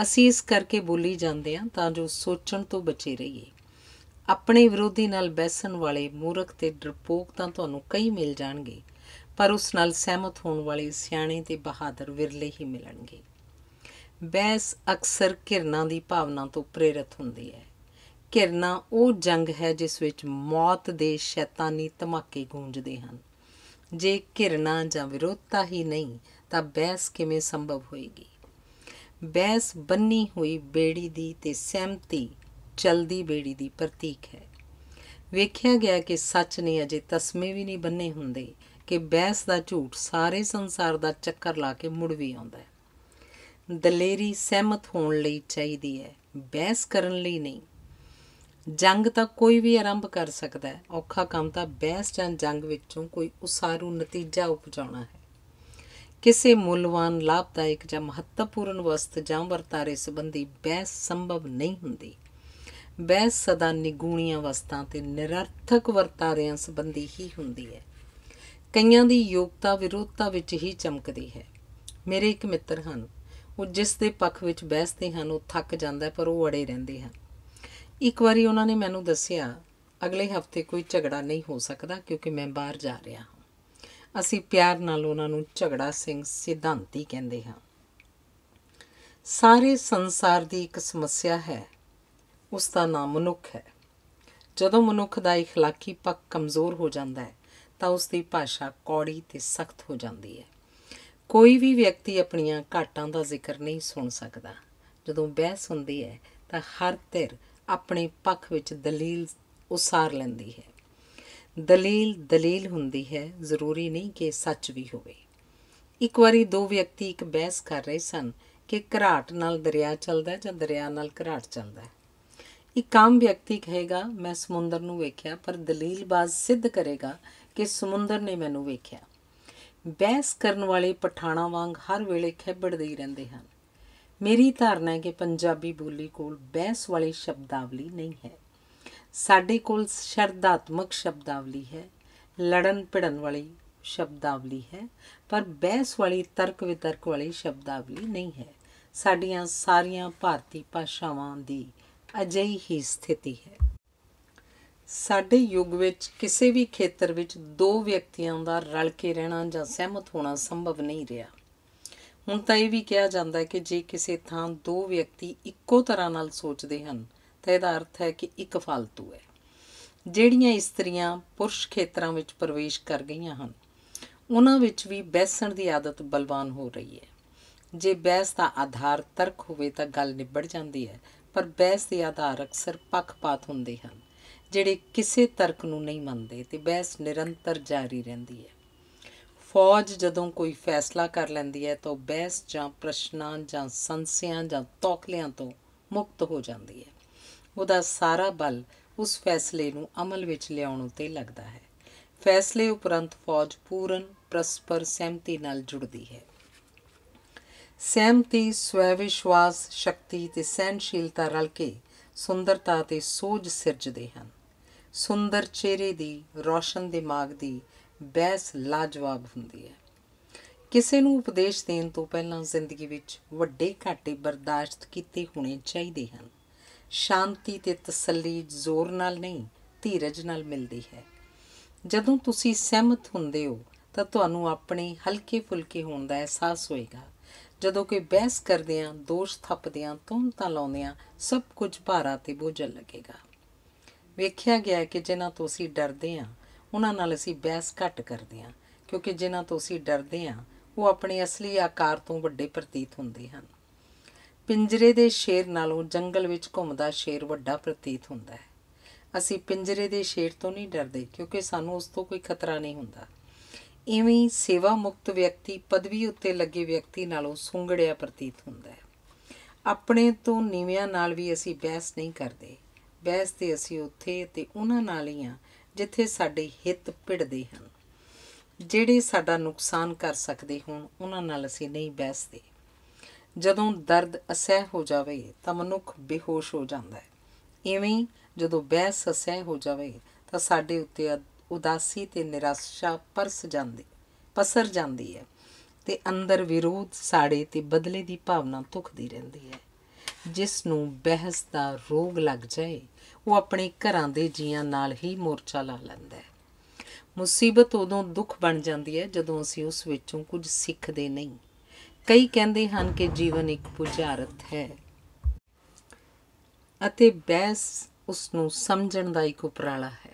ਅਸੀਂ ਇਸ ਕਰਕੇ ਬੋਲੀ ਜਾਂਦੇ ਹਾਂ ਤਾਂ ਜੋ ਸੋਚਣ ਤੋਂ ਬਚੇ ਰਹੀਏ ਆਪਣੇ ਵਿਰੋਧੀ ਨਾਲ ਬੈਸਣ ਵਾਲੇ ਮੂਰਖ ਤੇ ਡਰਪੋਕ ਤਾਂ ਤੁਹਾਨੂੰ ਕਈ ਮਿਲ ਜਾਣਗੇ ਪਰ ਉਸ ਨਾਲ ਸਹਿਮਤ ਹੋਣ ਵਾਲੇ ਸਿਆਣੇ ਤੇ ਬਹਾਦਰ ਵਿਰਲੇ ਹੀ ਮਿਲਣਗੇ ਬਹਿਸ ਅਕਸਰ ਘਿਰਨਾ ਦੀ ਭਾਵਨਾ ਤੋਂ ਪ੍ਰੇਰਿਤ ਹੁੰਦੀ ਹੈ ਕਿਰਨਾ ਉਹ ਜੰਗ ਹੈ ਜਿਸ ਵਿੱਚ ਮੌਤ ਦੇ ਸ਼ੈਤਾਨੀ ਧਮਾਕੇ ਗੂੰਜਦੇ ਹਨ ਜੇ ਕਿਰਨਾ ਜਾਂ ਵਿਰੋਧਤਾ ਹੀ ਨਹੀਂ ਤਾਂ ਬਹਿਸ ਕਿਵੇਂ ਸੰਭਵ ਹੋਏਗੀ ਬਹਿਸ ਬੰਨੀ ਹੋਈ ਬੇੜੀ ਦੀ ਤੇ ਸਹਿਮਤੀ ਚਲਦੀ ਬੇੜੀ ਦੀ ਪ੍ਰਤੀਕ ਹੈ ਵੇਖਿਆ ਗਿਆ ਕਿ ਸੱਚ ਨੇ ਅਜੇ ਤਸਮੇ ਵੀ ਨਹੀਂ ਬੰਨੇ ਹੁੰਦੇ ਕਿ ਬਹਿਸ ਦਾ ਝੂਠ ਸਾਰੇ ਸੰਸਾਰ ਦਾ ਚੱਕਰ ਲਾ ਕੇ ਮੁੜ ਵੀ ਆਉਂਦਾ ਹੈ ਦਲੇਰੀ ਸਹਿਮਤ ਹੋਣ ਲਈ ਚਾਹੀਦੀ ਹੈ ਬਹਿਸ ਕਰਨ ਲਈ ਨਹੀਂ ਜੰਗ ਤਾਂ ਕੋਈ ਵੀ ਆਰੰਭ ਕਰ ਸਕਦਾ ਹੈ ਔਖਾ ਕੰਮ ਤਾਂ ਬਹਿਸ ਜਾਂ ਜੰਗ ਵਿੱਚੋਂ ਕੋਈ ਉਸਾਰੂ ਨਤੀਜਾ ਉਪਜਾਉਣਾ ਹੈ ਕਿਸੇ ਮੁੱਲਵਾਨ ਲਾਭਦਾਇਕ ਜਾਂ ਮਹੱਤਵਪੂਰਨ ਵਸਤ ਜਾਂ ਵਰਤਾਰੇ ਸੰਬੰਧੀ ਬਹਿਸ ਸੰਭਵ ਨਹੀਂ ਹੁੰਦੀ ਬਹਿਸ ਸਦਾ ਨਿਗੂਣੀਆਂ ਵਸਤਾਂ ਤੇ ਨਿਰਰਥਕ ਵਰਤਾਰਿਆਂ ਸੰਬੰਧੀ ਹੀ ਹੁੰਦੀ ਹੈ ਕਈਆਂ ਦੀ ਯੋਗਤਾ ਵਿਰੋਧਤਾ ਵਿੱਚ ਹੀ ਚਮਕਦੀ ਹੈ ਮੇਰੇ ਇੱਕ ਮਿੱਤਰ ਹਨ ਉਹ ਜਿਸ ਦੇ ਪੱਖ ਵਿੱਚ ਬਹਿਸਦੇ ਹਨ ਉਹ ਥੱਕ ਜਾਂਦਾ ਪਰ ਉਹ ਅੜੇ ਰਹਿੰਦੇ ਹਨ ਇੱਕ ਵਾਰੀ ਉਹਨਾਂ ਨੇ ਮੈਨੂੰ ਦੱਸਿਆ ਅਗਲੇ ਹਫਤੇ ਕੋਈ ਝਗੜਾ ਨਹੀਂ ਹੋ ਸਕਦਾ ਕਿਉਂਕਿ ਮੈਂ ਬਾਹਰ ਜਾ ਰਿਹਾ ਹਾਂ ਅਸੀਂ ਪਿਆਰ ਨਾਲ ਉਹਨਾਂ ਨੂੰ ਝਗੜਾ ਸਿੰਘ ਸਿਧਾਂਤੀ ਕਹਿੰਦੇ ਹਾਂ ਸਾਰੇ ਸੰਸਾਰ ਦੀ ਇੱਕ ਸਮੱਸਿਆ ਹੈ ਉਸ ਦਾ ਨਾਮ ਮਨੁੱਖ ਹੈ ਜਦੋਂ ਮਨੁੱਖ ਦਾ اخਲਾਕੀ ਪੱਖ ਕਮਜ਼ੋਰ ਹੋ ਜਾਂਦਾ ਹੈ ਤਾਂ ਉਸ ਦੀ ਭਾਸ਼ਾ ਕੌੜੀ ਤੇ ਸਖਤ ਹੋ ਜਾਂਦੀ ਹੈ ਕੋਈ ਵੀ ਵਿਅਕਤੀ ਆਪਣੀਆਂ ਘਾਟਾਂ ਦਾ ਜ਼ਿਕਰ ਨਹੀਂ ਸੁਣ ਸਕਦਾ ਜਦੋਂ ਬਹਿਸ ਹੁੰਦੀ ਹੈ ਤਾਂ ਹਰ ਧਿਰ ਆਪਣੇ ਪੱਖ ਵਿੱਚ ਦਲੀਲ ਉਸਾਰ ਲੈਂਦੀ ਹੈ ਦਲੀਲ ਦਲੀਲ ਹੁੰਦੀ ਹੈ ਜ਼ਰੂਰੀ ਨਹੀਂ ਕਿ ਸੱਚ ਵੀ ਹੋਵੇ ਇੱਕ ਵਾਰੀ ਦੋ ਵਿਅਕਤੀ ਇੱਕ ਬਹਿਸ ਕਰ ਰਹੇ ਸਨ ਕਿ ਘਰਾਟ ਨਾਲ ਦਰਿਆ ਚੱਲਦਾ ਜਾਂ ਦਰਿਆ ਨਾਲ ਘਰਾਟ ਚੱਲਦਾ ਇੱਕ ਕਾਮ ਵਿਅਕਤੀ ਕਹੇਗਾ ਮੈਂ ਸਮੁੰਦਰ ਨੂੰ ਵੇਖਿਆ ਪਰ ਦਲੀਲਬਾਜ਼ ਸਿੱਧ ਕਰੇਗਾ ਕਿ ਸਮੁੰਦਰ ਨੇ ਮੈਨੂੰ ਵੇਖਿਆ ਬਹਿਸ ਕਰਨ ਵਾਲੇ ਪਠਾਣਾ ਵਾਂਗ ਹਰ ਵੇਲੇ ਖੇਬੜਦੇ ਹੀ ਰਹਿੰਦੇ ਹਨ ਮੇਰੀ ਧਾਰਨਾ ਹੈ ਕਿ ਪੰਜਾਬੀ ਬੋਲੀ ਕੋਲ ਬਹਿਸ ਵਾਲੀ ਸ਼ਬਦਾਵਲੀ ਨਹੀਂ ਹੈ ਸਾਡੇ ਕੋਲ ਸ਼ਰਧਾਤਮਕ ਸ਼ਬਦਾਵਲੀ ਹੈ ਲੜਨ ਭਿੜਨ ਵਾਲੀ ਸ਼ਬਦਾਵਲੀ ਹੈ ਪਰ ਬਹਿਸ ਵਾਲੀ ਤਰਕ ਵਿਤਰਕ ਵਾਲੀ ਸ਼ਬਦਾਵਲੀ ਨਹੀਂ ਹੈ ਸਾਡੀਆਂ ਸਾਰੀਆਂ ਭਾਰਤੀ ਭਾਸ਼ਾਵਾਂ ਦੀ ਅਜਿਹੀ ਹੀ ਸਥਿਤੀ ਹੈ ਸਾਡੇ ਯੁੱਗ ਵਿੱਚ ਕਿਸੇ ਵੀ ਖੇਤਰ ਵਿੱਚ ਦੋ ਵਿਅਕਤੀਆਂ ਦਾ ਰਲ ਕੇ ਰਹਿਣਾ ਜਾਂ ਸਹਿਮਤ ਹੋਣਾ ਸੰਭਵ ਨਹੀਂ ਰਿਹਾ ਹੁਣ ਤਾਂ ਇਹ ਵੀ ਕਿਹਾ ਜਾਂਦਾ ਹੈ ਕਿ ਜੇ ਕਿਸੇ ਥਾਂ ਦੋ ਵਿਅਕਤੀ ਇੱਕੋ ਤਰ੍ਹਾਂ ਨਾਲ ਸੋਚਦੇ ਹਨ ਤਾਂ ਇਹਦਾ ਅਰਥ ਹੈ ਕਿ ਇੱਕ ਫਾਲਤੂ ਹੈ ਜਿਹੜੀਆਂ ਇਸਤਰੀਆਂ ਪੁਰਸ਼ ਖੇਤਰਾਂ ਵਿੱਚ ਪ੍ਰਵੇਸ਼ ਕਰ ਗਈਆਂ ਹਨ ਉਹਨਾਂ ਵਿੱਚ ਵੀ ਬੈਸਣ ਦੀ ਆਦਤ ਬਲਵਾਨ ਹੋ ਰਹੀ ਹੈ ਜੇ ਬਹਿਸ ਦਾ ਆਧਾਰ ਤਰਕ ਹੋਵੇ ਤਾਂ ਗੱਲ ਨਿਬੜ ਜਾਂਦੀ ਹੈ ਪਰ ਬਹਿਸ ਦੇ ਆਧਾਰ ਅਕਸਰ ਪੱਖਪਾਤ ਹੁੰਦੇ ਹਨ ਜਿਹੜੇ ਕਿਸੇ ਤਰਕ ਨੂੰ ਨਹੀਂ ਮੰਨਦੇ ਤੇ ਬਹਿਸ ਨਿਰੰਤਰ ਜਾਰੀ ਰਹਿੰਦੀ ਹੈ ਫੌਜ ਜਦੋਂ ਕੋਈ ਫੈਸਲਾ ਕਰ ਲੈਂਦੀ ਹੈ ਤਾਂ ਬਹਿਸ ਜਾਂ ਪ੍ਰਸ਼ਨਾਂ ਜਾਂ ਸੰਸਿਆਂ ਜਾਂ ਤੌਕਲਿਆਂ ਤੋਂ ਮੁਕਤ ਹੋ ਜਾਂਦੀ ਹੈ ਉਹਦਾ ਸਾਰਾ ਬਲ ਉਸ ਫੈਸਲੇ ਨੂੰ ਅਮਲ ਵਿੱਚ ਲਿਆਉਣ ਉਤੇ ਲੱਗਦਾ ਹੈ ਫੈਸਲੇ ਉਪਰੰਤ ਫੌਜ ਪੂਰਨ ਪਰਸਪਰ ਸਹਿਮਤੀ ਨਾਲ ਜੁੜਦੀ ਹੈ ਸਹਿਮਤੀ ਸਵੈ ਵਿਸ਼ਵਾਸ ਸ਼ਕਤੀ ਤੇ ਸਹਿਨਸ਼ੀਲਤਾ ਰਲ ਕੇ ਸੁੰਦਰਤਾ ਤੇ ਸੋਝ ਸਿਰਜਦੇ ਹਨ ਸੁੰਦਰ ਚਿਹਰੇ ਦੀ ਰੋਸ਼ਨ ਦਿਮਾਗ ਦੀ ਬੈਸ ਲਾਜਵਾਬ ਹੁੰਦੀ ਹੈ ਕਿਸੇ ਨੂੰ ਉਪਦੇਸ਼ ਦੇਣ ਤੋਂ ਪਹਿਲਾਂ ਜ਼ਿੰਦਗੀ ਵਿੱਚ ਵੱਡੇ ਘਾਟੇ ਬਰਦਾਸ਼ਤ ਕੀਤੇ ਹੋਣੇ ਚਾਹੀਦੇ ਹਨ ਸ਼ਾਂਤੀ ਤੇ ਤਸੱਲੀ ਜ਼ੋਰ ਨਾਲ ਨਹੀਂ ਧੀਰਜ ਨਾਲ ਮਿਲਦੀ ਹੈ ਜਦੋਂ ਤੁਸੀਂ ਸਹਿਮਤ ਹੁੰਦੇ ਹੋ ਤਾਂ ਤੁਹਾਨੂੰ ਆਪਣੇ ਹਲਕੇ ਫੁਲਕੇ ਹੋਣ ਦਾ ਅਹਿਸਾਸ ਹੋਏਗਾ ਜਦੋਂ ਕੋਈ ਬਹਿਸ ਕਰਦੇ ਆ ਦੋਸ਼ ਥੱਪਦੇ ਆ ਤਾਂ ਲਾਉਂਦੇ ਆ ਸਭ ਕੁਝ ਭਾਰਾ ਤੇ ਬੋਝ ਲੱਗੇਗਾ ਵੇਖਿਆ ਗਿਆ ਕਿ ਜਿਨ੍ਹਾਂ ਤੋਂ ਅਸੀਂ ਡਰਦੇ ਆ ਉਹਨਾਂ ਨਾਲ ਅਸੀਂ ਬਹਿਸ ਘੱਟ ਕਰਦੇ ਹਾਂ ਕਿਉਂਕਿ ਜਿਨ੍ਹਾਂ ਤੋਂ ਅਸੀਂ ਡਰਦੇ ਹਾਂ ਉਹ ਆਪਣੇ ਅਸਲੀ ਆਕਾਰ ਤੋਂ ਵੱਡੇ ਪ੍ਰਤੀਤ ਹੁੰਦੇ ਹਨ ਪਿੰਜਰੇ ਦੇ ਸ਼ੇਰ ਨਾਲੋਂ ਜੰਗਲ ਵਿੱਚ ਘੁੰਮਦਾ ਸ਼ੇਰ ਵੱਡਾ ਪ੍ਰਤੀਤ ਹੁੰਦਾ ਹੈ ਅਸੀਂ ਪਿੰਜਰੇ ਦੇ ਸ਼ੇਰ ਤੋਂ ਨਹੀਂ ਡਰਦੇ ਕਿਉਂਕਿ ਸਾਨੂੰ ਉਸ ਤੋਂ ਕੋਈ ਖਤਰਾ ਨਹੀਂ ਹੁੰਦਾ ਇਵੇਂ ਸੇਵਾ ਮੁਕਤ ਵਿਅਕਤੀ ਪਦਵੀ ਉੱਤੇ ਲੱਗੇ ਵਿਅਕਤੀ ਨਾਲੋਂ ਸੁੰਗੜਿਆ ਪ੍ਰਤੀਤ ਹੁੰਦਾ ਹੈ ਆਪਣੇ ਤੋਂ ਨੀਵਿਆਂ ਨਾਲ ਵੀ ਅਸੀਂ ਬਹਿਸ ਨਹੀਂ ਕਰਦੇ ਬਹਿਸ ਤੇ ਅਸੀਂ ਉੱਥੇ ਤੇ ਉਹਨਾਂ ਨਾਲ ਹੀ ਆ ਜਿੱਥੇ ਸਾਡੇ ਹਿੱਤ ਭਿੜਦੇ ਹਨ ਜਿਹੜੇ ਸਾਡਾ ਨੁਕਸਾਨ ਕਰ ਸਕਦੇ ਹੋਣ ਉਹਨਾਂ ਨਾਲ ਅਸੀਂ ਨਹੀਂ ਬੈਸਦੇ ਜਦੋਂ ਦਰਦ ਅਸਹਿ ਹੋ ਜਾਵੇ ਤਾਂ ਮਨੁੱਖ ਬੇਹੋਸ਼ ਹੋ ਜਾਂਦਾ ਹੈ ਇਵੇਂ ਜਦੋਂ ਬਹਿਸ ਅਸਹਿ ਹੋ ਜਾਵੇ ਤਾਂ ਸਾਡੇ ਉੱਤੇ ਉਦਾਸੀ ਤੇ ਨਿਰਾਸ਼ਾ ਪਰਸ ਜਾਂਦੀ ਪਸਰ ਜਾਂਦੀ ਹੈ ਤੇ ਅੰਦਰ ਵਿਰੋਧ ਸਾੜੇ ਤੇ ਬਦਲੇ ਦੀ ਭਾਵਨਾ ਧੁਖਦੀ ਰਹਿੰਦੀ ਹੈ ਜਿਸ ਨੂੰ ਬਹਿਸ ਦਾ ਰੋਗ ਲੱਗ ਜਾਏ ਉਹ ਆਪਣੇ ਘਰਾਂ ਦੇ ਜੀਆਂ ਨਾਲ ਹੀ ਮੋਰਚਾ ਲਾ ਲੈਂਦਾ ਹੈ ਮੁਸੀਬਤ ਉਦੋਂ ਦੁੱਖ ਬਣ ਜਾਂਦੀ ਹੈ ਜਦੋਂ ਅਸੀਂ ਉਸ ਵਿੱਚੋਂ ਕੁਝ ਸਿੱਖਦੇ ਨਹੀਂ ਕਈ ਕਹਿੰਦੇ ਹਨ ਕਿ ਜੀਵਨ ਇੱਕ ਪੁਜਾਰਤ ਹੈ ਅਤੇ ਬੈਸ ਉਸ ਨੂੰ ਸਮਝਣ ਦਾ ਇੱਕ ਉਪਰਾਲਾ ਹੈ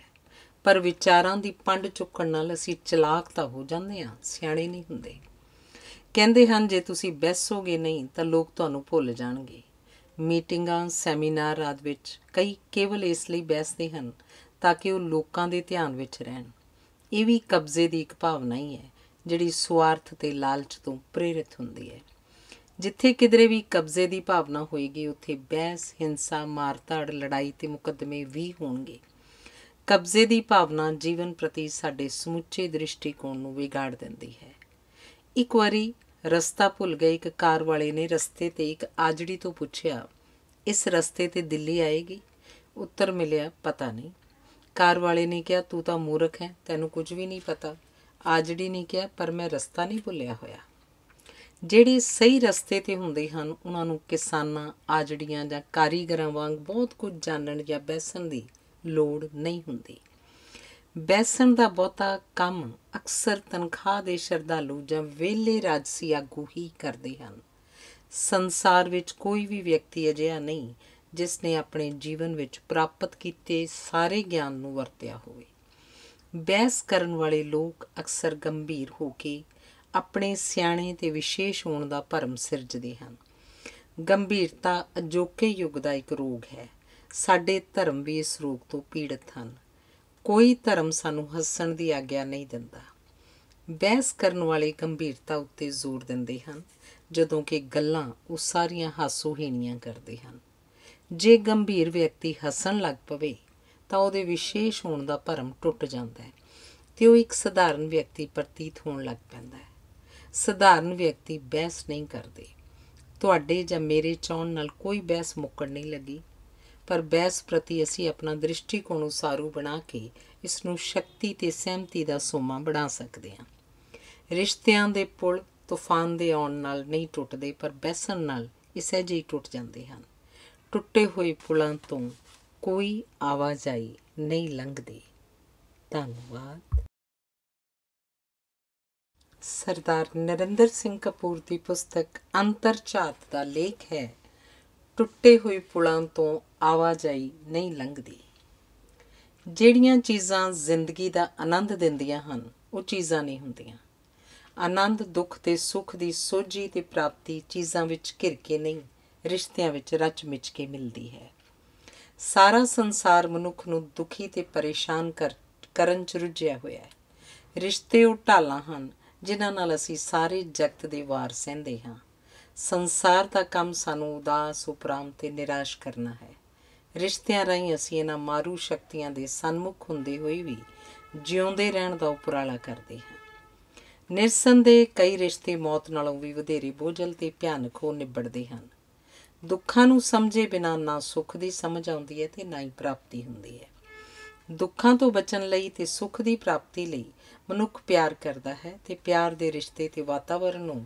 ਪਰ ਵਿਚਾਰਾਂ ਦੀ ਪੰਡ ਚੁੱਕਣ ਨਾਲ ਅਸੀਂ ਚਲਾਕ ਤਾਂ ਹੋ ਜਾਂਦੇ ਹਾਂ ਸਿਆਣੇ ਨਹੀਂ ਹੁੰਦੇ ਕਹਿੰਦੇ ਹਨ ਜੇ ਤੁਸੀਂ ਬੈਸੋਗੇ ਨਹੀਂ ਤਾਂ ਲੋਕ ਤੁਹਾਨੂੰ ਭੁੱਲ ਜਾਣਗੇ ਮੀਟਿੰਗਾਂ ਸੈਮੀਨਾਰ ਆਦ ਵਿੱਚ ਕਈ ਕੇਵਲ ਇਸ ਲਈ ਬੈਸਦੇ ਹਨ ਤਾਂ ਕਿ ਉਹ ਲੋਕਾਂ ਦੇ ਧਿਆਨ ਵਿੱਚ ਰਹਿਣ ਇਹ ਵੀ ਕਬਜ਼ੇ ਦੀ ਇੱਕ ਭਾਵਨਾ ਹੀ ਹੈ ਜਿਹੜੀ ਸਵਾਰਥ ਤੇ ਲਾਲਚ ਤੋਂ ਪ੍ਰੇਰਿਤ ਹੁੰਦੀ ਹੈ ਜਿੱਥੇ ਕਿਧਰੇ ਵੀ ਕਬਜ਼ੇ ਦੀ ਭਾਵਨਾ ਹੋਏਗੀ ਉੱਥੇ ਬਹਿਸ ਹਿੰਸਾ ਮਾਰਤਾੜ ਲੜਾਈ ਤੇ ਮੁਕੱਦਮੇ ਵੀ ਹੋਣਗੇ ਕਬਜ਼ੇ ਦੀ ਭਾਵਨਾ ਜੀਵਨ ਪ੍ਰਤੀ ਸਾਡੇ ਸਮੁੱਚੇ ਦ੍ਰਿਸ਼ਟੀਕੋਣ ਨੂੰ ਵਿਗਾੜ ਦਿੰਦੀ ਹੈ ਇੱਕ ਵਾਰੀ ਰਸਤਾ ਭੁੱਲ ਗਏ ਇੱਕ ਕਾਰ ਵਾਲੇ ਨੇ ਰਸਤੇ ਤੇ ਇੱਕ ਆਜੜੀ ਤੋਂ ਪੁੱਛਿਆ ਇਸ ਰਸਤੇ ਤੇ ਦਿੱਲੀ ਆਏਗੀ ਉੱਤਰ ਮਿਲਿਆ ਪਤਾ ਨਹੀਂ ਕਾਰ ਵਾਲੇ ਨੇ ਕਿਹਾ ਤੂੰ ਤਾਂ ਮੂਰਖ ਹੈ ਤੈਨੂੰ ਕੁਝ ਵੀ ਨਹੀਂ ਪਤਾ ਆਜੜੀ ਨੇ ਕਿਹਾ ਪਰ ਮੈਂ ਰਸਤਾ ਨਹੀਂ ਭੁੱਲਿਆ ਹੋਇਆ ਜਿਹੜੇ ਸਹੀ ਰਸਤੇ ਤੇ ਹੁੰਦੇ ਹਨ ਉਹਨਾਂ ਨੂੰ ਕਿਸਾਨਾਂ ਆਜੜੀਆਂ ਜਾਂ ਕਾਰੀਗਰਾਂ ਵਾਂਗ ਬਹੁਤ ਕੁਝ ਜਾਣਨ ਜਾਂ ਬੈਸਣ ਦੀ ਲੋੜ ਨਹੀਂ ਹੁੰਦੀ ਬੈਸਣ ਦਾ ਬਹੁਤਾ ਕੰਮ ਅਕਸਰ ਤਨਖਾਹ ਦੇ ਸ਼ਰਧਾਲੂ ਜਾਂ ਵਿਹਲੇ ਰਾਜਸੀ ਆਗੂ ਹੀ ਕਰਦੇ ਹਨ ਸੰਸਾਰ ਵਿੱਚ ਕੋਈ ਵੀ ਵਿਅਕਤੀ ਅਜਿਹਾ ਨਹੀਂ ਜਿਸ ਨੇ ਆਪਣੇ ਜੀਵਨ ਵਿੱਚ ਪ੍ਰਾਪਤ ਕੀਤੇ ਸਾਰੇ ਗਿਆਨ ਨੂੰ ਵਰਤਿਆ ਹੋਵੇ ਬਹਿਸ ਕਰਨ ਵਾਲੇ ਲੋਕ ਅਕਸਰ ਗੰਭੀਰ ਹੋ ਕੇ ਆਪਣੇ ਸਿਆਣੇ ਤੇ ਵਿਸ਼ੇਸ਼ ਹੋਣ ਦਾ ਭਰਮ ਸਿਰਜਦੇ ਹਨ ਗੰਭੀਰਤਾ ਅਜੋਕੇ ਯੁੱਗ ਦਾ ਇੱਕ ਰੋਗ ਹੈ ਸਾਡੇ ਧਰਮ ਵੀ ਇਸ ਰੋਗ ਤੋਂ ਪੀੜਤ ਹਨ ਕੋਈ ਧਰਮ ਸਾਨੂੰ ਹੱਸਣ ਦੀ ਆਗਿਆ ਨਹੀਂ ਦਿੰਦਾ ਬਹਿਸ ਕਰਨ ਵਾਲੇ ਗੰਭੀਰਤਾ ਉੱਤੇ ਜ਼ੋਰ ਦਿੰਦੇ ਹਨ ਜਦੋਂ ਕਿ ਗੱਲਾਂ ਉਹ ਸਾਰੀਆਂ ਹਾਸੋਹੀਣੀਆਂ ਕਰਦੇ ਹਨ ਜੇ ਗੰਭੀਰ ਵਿਅਕਤੀ ਹੱਸਣ ਲੱਗ ਪਵੇ ਤਾਂ ਉਹਦੇ ਵਿਸ਼ੇਸ਼ ਹੋਣ ਦਾ ਭਰਮ ਟੁੱਟ ਜਾਂਦਾ ਹੈ ਤੇ ਉਹ ਇੱਕ ਸਧਾਰਨ ਵਿਅਕਤੀ ਪ੍ਰਤੀਤ ਹੋਣ ਲੱਗ ਪੈਂਦਾ ਹੈ ਸਧਾਰਨ ਵਿਅਕਤੀ ਬਹਿਸ ਨਹੀਂ ਕਰਦੇ ਤੁਹਾਡੇ ਜਾਂ ਮੇਰੇ ਚਾਹਣ ਨਾਲ ਕੋਈ ਬਹਿਸ ਮੁੱਕਣ ਨਹੀਂ ਲੱਗੀ ਪਰ ਬਹਿਸ ਪ੍ਰਤੀ ਅਸੀਂ ਆਪਣਾ ਦ੍ਰਿਸ਼ਟੀਕੋਣ ਉਸਾਰੂ ਬਣਾ ਕੇ ਇਸ ਨੂੰ ਸ਼ਕਤੀ ਤੇ ਸਹਿਮਤੀ ਦਾ ਸੋਮਾ ਬਣਾ ਸਕਦੇ ਹਾਂ ਰਿਸ਼ਤਿਆਂ ਦੇ ਪੁਲ ਤੂਫਾਨ ਦੇ ਆਉਣ ਨਾਲ ਨਹੀਂ ਟੁੱਟਦੇ ਪਰ ਬਹਿਸਣ ਨਾਲ ਇਸੇ ਜੀ ਟੁੱਟ ਜਾਂਦੇ ਹਨ ਟੁੱਟੇ ਹੋਏ ਪੁਲਾਂ ਤੋਂ ਕੋਈ ਆਵਾਜਾਈ ਨਹੀਂ ਲੰਘਦੀ ਧੰਨਵਾਦ ਸਰਦਾਰ ਨਰਿੰਦਰ ਸਿੰਘ ਕਪੂਰ ਦੀ ਪੁਸਤਕ ਅੰਤਰਚਾਤ ਦਾ ਲੇਖ ਹੈ ਟੁੱਟੇ ਹੋਏ ਪੁਲਾਂ ਤੋਂ ਆਵਾਜਾਈ ਨਹੀਂ ਲੰਘਦੀ ਜਿਹੜੀਆਂ ਚੀਜ਼ਾਂ ਜ਼ਿੰਦਗੀ ਦਾ ਆਨੰਦ ਦਿੰਦੀਆਂ ਹਨ ਉਹ ਚੀਜ਼ਾਂ ਨਹੀਂ ਹੁੰਦੀਆਂ ਆਨੰਦ ਦੁੱਖ ਤੇ ਸੁੱਖ ਦੀ ਸੋਝੀ ਤੇ ਪ੍ਰਾਪਤੀ ਚੀਜ਼ਾਂ ਵਿੱਚ ਘਿਰ ਕੇ ਨਹੀਂ ਰਿਸ਼ਤਿਆਂ ਵਿੱਚ ਰਚ ਮਿਚ ਕੇ ਮਿਲਦੀ ਹੈ ਸਾਰਾ ਸੰਸਾਰ ਮਨੁੱਖ ਨੂੰ ਦੁਖੀ ਤੇ ਪਰੇਸ਼ਾਨ ਕਰਨ ਚ ਰੁੱਝਿਆ ਹੋਇਆ ਹੈ ਰਿਸ਼ਤੇ ਉਹ ਢਾਲਾਂ ਹਨ ਜਿਨ੍ਹਾਂ ਨਾਲ ਅਸੀਂ ਸਾਰੇ ਜਗਤ ਦੇ ਵਾਰ ਸਹਿੰਦੇ ਹਾਂ ਸੰਸਾਰ ਦਾ ਕੰਮ ਸਾਨੂੰ ਉਦਾਸ ਉਪਰਾਮ ਤੇ ਨਿਰਾਸ਼ ਕਰਨਾ ਹੈ ਰਿਸ਼ਤਿਆਂ ਰਾਹੀਂ ਅਸੀਂ ਇਹਨਾਂ ਮਾਰੂ ਸ਼ਕਤੀਆਂ ਦੇ ਸਨਮੁਖ ਹੁੰਦੇ ਹੋਏ ਵੀ ਜਿਉਂਦੇ ਰਹਿਣ ਦਾ ਉਪਰਾਲਾ ਕਰਦੇ ਹਾਂ ਨਿਰਸੰਦੇ ਕਈ ਰਿਸ਼ਤੇ ਮੌਤ ਨਾਲੋਂ ਵੀ ਵਧੇਰੇ ਬੋਝਲ ਤੇ ਭਿਆਨਕ ਹੋ ਨਿਬੜਦੇ ਹਨ ਦੁੱਖਾਂ ਨੂੰ ਸਮਝੇ ਬਿਨਾਂ ਨਾ ਸੁੱਖ ਦੀ ਸਮਝ ਆਉਂਦੀ ਹੈ ਤੇ ਨਾ ਹੀ ਪ੍ਰਾਪਤੀ ਹੁੰਦੀ ਹੈ ਦੁੱਖਾਂ ਤੋਂ ਬਚਣ ਲਈ ਤੇ ਸੁੱਖ ਦੀ ਪ੍ਰਾਪਤੀ ਲਈ ਮਨੁੱਖ ਪਿਆਰ ਕਰਦਾ ਹੈ ਤੇ ਪਿਆਰ ਦੇ ਰਿਸ਼ਤੇ ਤੇ ਵਾਤਾਵਰਣ ਨੂੰ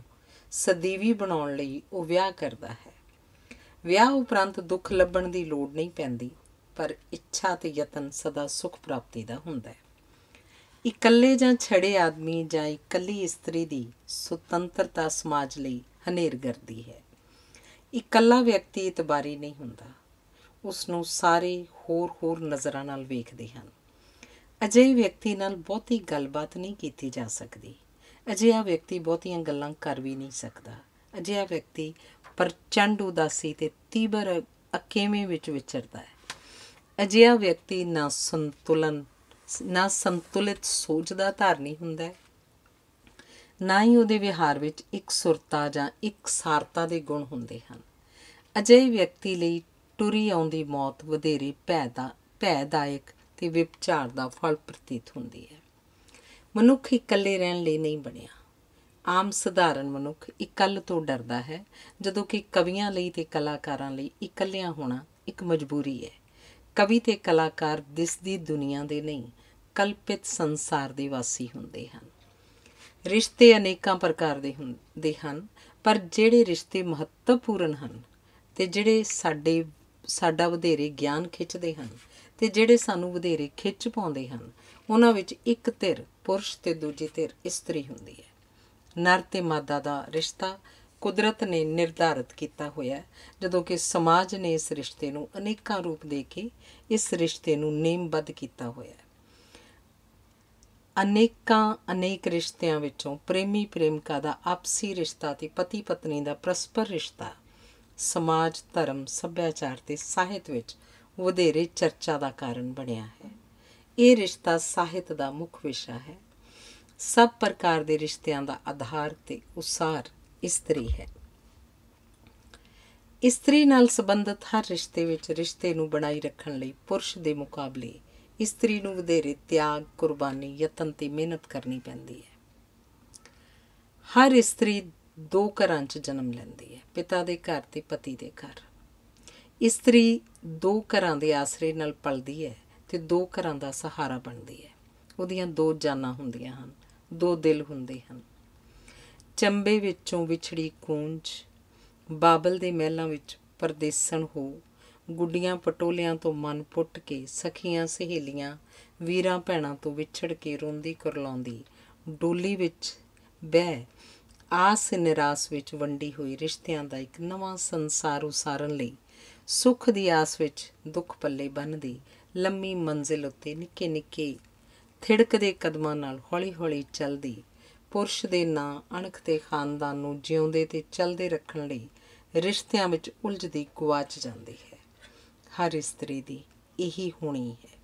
ਸਦੀਵੀ ਬਣਾਉਣ ਲਈ ਉਹ ਵਿਆਹ ਕਰਦਾ ਹੈ ਵਿਆਹ ਉਪਰੰਤ ਦੁੱਖ ਲੱਭਣ ਦੀ ਲੋੜ ਨਹੀਂ ਪੈਂਦੀ ਪਰ ਇੱਛਾ ਤੇ ਯਤਨ ਸਦਾ ਸੁਖ ਪ੍ਰਾਪਤੀ ਦਾ ਹੁੰਦਾ ਹੈ ਇਕੱਲੇ ਜਾਂ ਛੜੇ ਆਦਮੀ ਜਾਂ ਇਕੱਲੀ ਇਸਤਰੀ ਦੀ ਸੁਤੰਤਰਤਾ ਸਮਾਜ ਲਈ ਹਨੇਰ ਕਰਦੀ ਹੈ ਇਕੱਲਾ ਵਿਅਕਤੀ ਇਤਬਾਰੀ ਨਹੀਂ ਹੁੰਦਾ ਉਸ ਨੂੰ ਸਾਰੇ ਹੋਰ-ਹੋਰ ਨਜ਼ਰਾਂ ਨਾਲ ਵੇਖਦੇ ਹਨ ਅਜੇ ਵਿਅਕਤੀ ਨਾਲ ਬਹੁਤੀ ਗੱਲਬਾਤ ਨਹੀਂ ਕੀਤੀ ਜਾ ਸਕਦੀ ਅਜਿਹਾ ਵਿਅਕਤੀ ਬਹੁਤੀਆਂ ਗੱਲਾਂ ਕਰ ਵੀ ਨਹੀਂ ਸਕਦਾ ਅਜਿਹਾ ਵਿਅਕਤੀ ਪਰ ਚੰਡ ਉਦਾਸੀ ਤੇ ਤੀਬਰ ਅਕੇਵੇਂ ਵਿੱਚ ਵਿਚਰਦਾ ਹੈ ਅਜਿਹਾ ਵਿਅਕਤੀ ਨਾ ਸੰਤੁਲਨ ਨਾ ਸੰਤੁਲਿਤ ਸੋਚ ਦਾ ਧਾਰਨੀ ਹੁੰਦਾ ਹੈ ਨਾ ਹੀ ਉਹਦੇ ਵਿਹਾਰ ਵਿੱਚ ਇੱਕ ਸੁਰਤਾ ਜਾਂ ਇੱਕ ਸਾਰਤਾ ਦੇ ਗੁਣ ਹੁੰਦੇ ਹਨ ਅਜਿਹੇ ਵਿਅਕਤੀ ਲਈ ਟੁਰੀ ਆਉਂਦੀ ਮੌਤ ਵਧੇਰੇ ਪੈਦਾ ਪੈਦਾਇਕ ਤੇ ਵਿਪਚਾਰ ਦਾ ਫਲ ਪ੍ਰਤੀਤ ਹੁੰਦੀ ਹੈ ਮਨੁੱਖ ਇਕੱਲੇ ਰਹਿਣ ਲਈ ਨਹੀਂ ਬਣਿਆ ਆਮ ਸਧਾਰਨ ਮਨੁੱਖ ਇਕੱਲ ਤੋਂ ਡਰਦਾ ਹੈ ਜਦੋਂ ਕਿ ਕਵੀਆਂ ਲਈ ਤੇ ਕਲਾਕਾਰਾਂ ਲਈ ਇਕੱਲਿਆਂ ਹੋਣਾ ਇੱਕ ਮਜਬੂਰੀ ਹੈ ਕਵੀ ਤੇ ਕਲਾਕਾਰ ਦਿਸਦੀ ਦੁਨੀਆ ਦੇ ਨਹੀਂ ਕਲਪਿਤ ਸੰਸਾਰ ਦੇ ਵਾਸੀ ਹੁੰਦੇ ਹਨ ਰਿਸ਼ਤੇ ਅਨੇਕਾਂ ਪ੍ਰਕਾਰ ਦੇ ਹੁੰਦੇ ਹਨ ਪਰ ਜਿਹੜੇ ਰਿਸ਼ਤੇ ਮਹੱਤਵਪੂਰਨ ਹਨ ਤੇ ਜਿਹੜੇ ਸਾਡੇ ਸਾਡਾ ਵਧੇਰੇ ਗਿਆਨ ਖਿੱਚਦੇ ਹਨ ਤੇ ਜਿਹੜੇ ਸਾਨੂੰ ਵਧੇਰੇ ਖਿੱਚ ਪਾਉਂਦੇ ਹਨ ਉਹਨਾਂ ਵਿੱਚ ਇੱਕ ਧਿਰ ਪੁਰਸ਼ ਤੇ ਦੂਜੀ ਧਿਰ ਇਸਤਰੀ ਹੁੰਦੀ ਹੈ ਨਰ ਤੇ ਮਾਦਾ ਦਾ ਰਿਸ਼ਤਾ ਕੁਦਰਤ ਨੇ ਨਿਰਧਾਰਿਤ ਕੀਤਾ ਹੋਇਆ ਜਦੋਂ ਕਿ ਸਮਾਜ ਨੇ ਇਸ ਰਿਸ਼ਤੇ ਨੂੰ ਅਨੇਕਾਂ ਰੂਪ ਦੇ ਕੇ ਇਸ ਰਿਸ਼ਤੇ ਨੂੰ ਨੇਮਬੱਧ ਕੀਤਾ ਹੋਇਆ ਅਨੇਕਾਂ ਅਨੇਕ ਰਿਸ਼ਤਿਆਂ ਵਿੱਚੋਂ ਪ੍ਰੇਮੀ ਪ੍ਰੇਮਿਕਾ ਦਾ ਆਪਸੀ ਰਿਸ਼ਤਾ ਤੇ ਪਤੀ ਪਤਨੀ ਦਾ ਪਰਸਪਰ ਰਿਸ਼ਤਾ ਸਮਾਜ ਧਰਮ ਸੱਭਿਆਚਾਰ ਤੇ ਸਾਹਿਤ ਵਿੱਚ ਵਧੇਰੇ ਚਰਚਾ ਦਾ ਕਾਰਨ ਬਣਿਆ ਹੈ ਇਹ ਰਿਸ਼ਤਾ ਸਾਹਿਤ ਦਾ ਮੁੱਖ ਵਿਸ਼ਾ ਹੈ ਸਭ ਪ੍ਰਕਾਰ ਦੇ ਰਿਸ਼ਤਿਆਂ ਦਾ ਆਧਾਰ ਤੇ ਉਸਾਰ ਇਸਤਰੀ ਹੈ ਇਸਤਰੀ ਨਾਲ ਸੰਬੰਧਿਤ ਹਰ ਰਿਸ਼ਤੇ ਵਿੱਚ ਰਿਸ਼ਤੇ ਨੂੰ ਬਣਾਈ ਰੱਖਣ ਲਈ ਪੁਰਸ਼ ਦੇ ਮੁਕਾਬਲੇ ਇਸਤਰੀ ਨੂੰ ਵਧੇਰੇ ਤਿਆਗ ਕੁਰਬਾਨੀ ਯਤਨ ਤੇ ਮਿਹਨਤ ਕਰਨੀ ਪੈਂਦੀ ਹੈ ਹਰ ਇਸਤਰੀ ਦੋ ਘਰਾਂ 'ਚ ਜਨਮ ਲੈਂਦੀ ਹੈ ਪਿਤਾ ਦੇ ਘਰ ਤੇ ਪਤੀ ਦੇ ਘਰ ਇਸਤਰੀ ਦੋ ਘਰਾਂ ਦੇ ਆਸਰੇ ਨਾਲ ਪਲਦੀ ਹੈ ਤੇ ਦੋ ਘਰਾਂ ਦਾ ਸਹਾਰਾ ਬਣਦੀ ਹੈ ਉਹਦੀਆਂ ਦੋ ਜਾਨਾਂ ਹੁੰਦੀਆਂ ਹਨ ਦੋ ਦਿਲ ਹੁੰਦੇ ਹਨ ਚੰਬੇ ਵਿੱਚੋਂ ਵਿਛੜੀ ਕੂੰਜ ਬਾਬਲ ਦੇ ਮਹਿਲਾਂ ਵਿੱਚ ਪਰਦੇਸਣ ਹੋ ਗੁੱਡੀਆਂ ਪਟੋਲਿਆਂ ਤੋਂ ਮਨ ਪੁੱਟ ਕੇ ਸਖੀਆਂ ਸਹੇਲੀਆਂ ਵੀਰਾਂ ਭੈਣਾਂ ਤੋਂ ਵਿਛੜ ਕੇ ਰੋਂਦੀ ਕੁਰਲਾਉਂਦੀ ਡੋਲੀ ਵਿੱਚ ਬਹਿ ਆਸ ਨਿਰਾਸ ਵਿੱਚ ਵੰਡੀ ਹੋਈ ਰਿਸ਼ਤਿਆਂ ਦਾ ਇੱਕ ਨਵਾਂ ਸੰਸਾਰ ਉਸਾਰਨ ਲਈ ਸੁੱਖ ਦੀ ਆਸ ਵਿੱਚ ਦੁੱਖ ਪੱਲੇ ਬੰਨਦੀ ਲੰਮੀ ਮੰਜ਼ਿਲ ਉੱਤੇ ਨਿੱਕੇ ਨਿੱਕੇ ਥਿੜਕਦੇ ਕਦਮਾਂ ਨਾਲ ਹੌਲੀ-ਹੌਲੀ ਚੱਲਦੀ ਪੁਰਸ਼ ਦੇ ਨਾਂ ਅਣਖ ਤੇ ਖਾਨਦਾਨ ਨੂੰ ਜਿਉਂਦੇ ਤੇ ਚੱਲਦੇ ਰੱਖਣ ਲਈ ਰਿਸ਼ਤਿਆਂ ਵਿੱਚ ਉਲਝਦੀ ਗਵਾਚ ਜਾਂਦੀ ਹੈ ਹਰ ਇਸਤਰੀ ਦੀ ਇਹੀ ਹੋਣੀ ਹੈ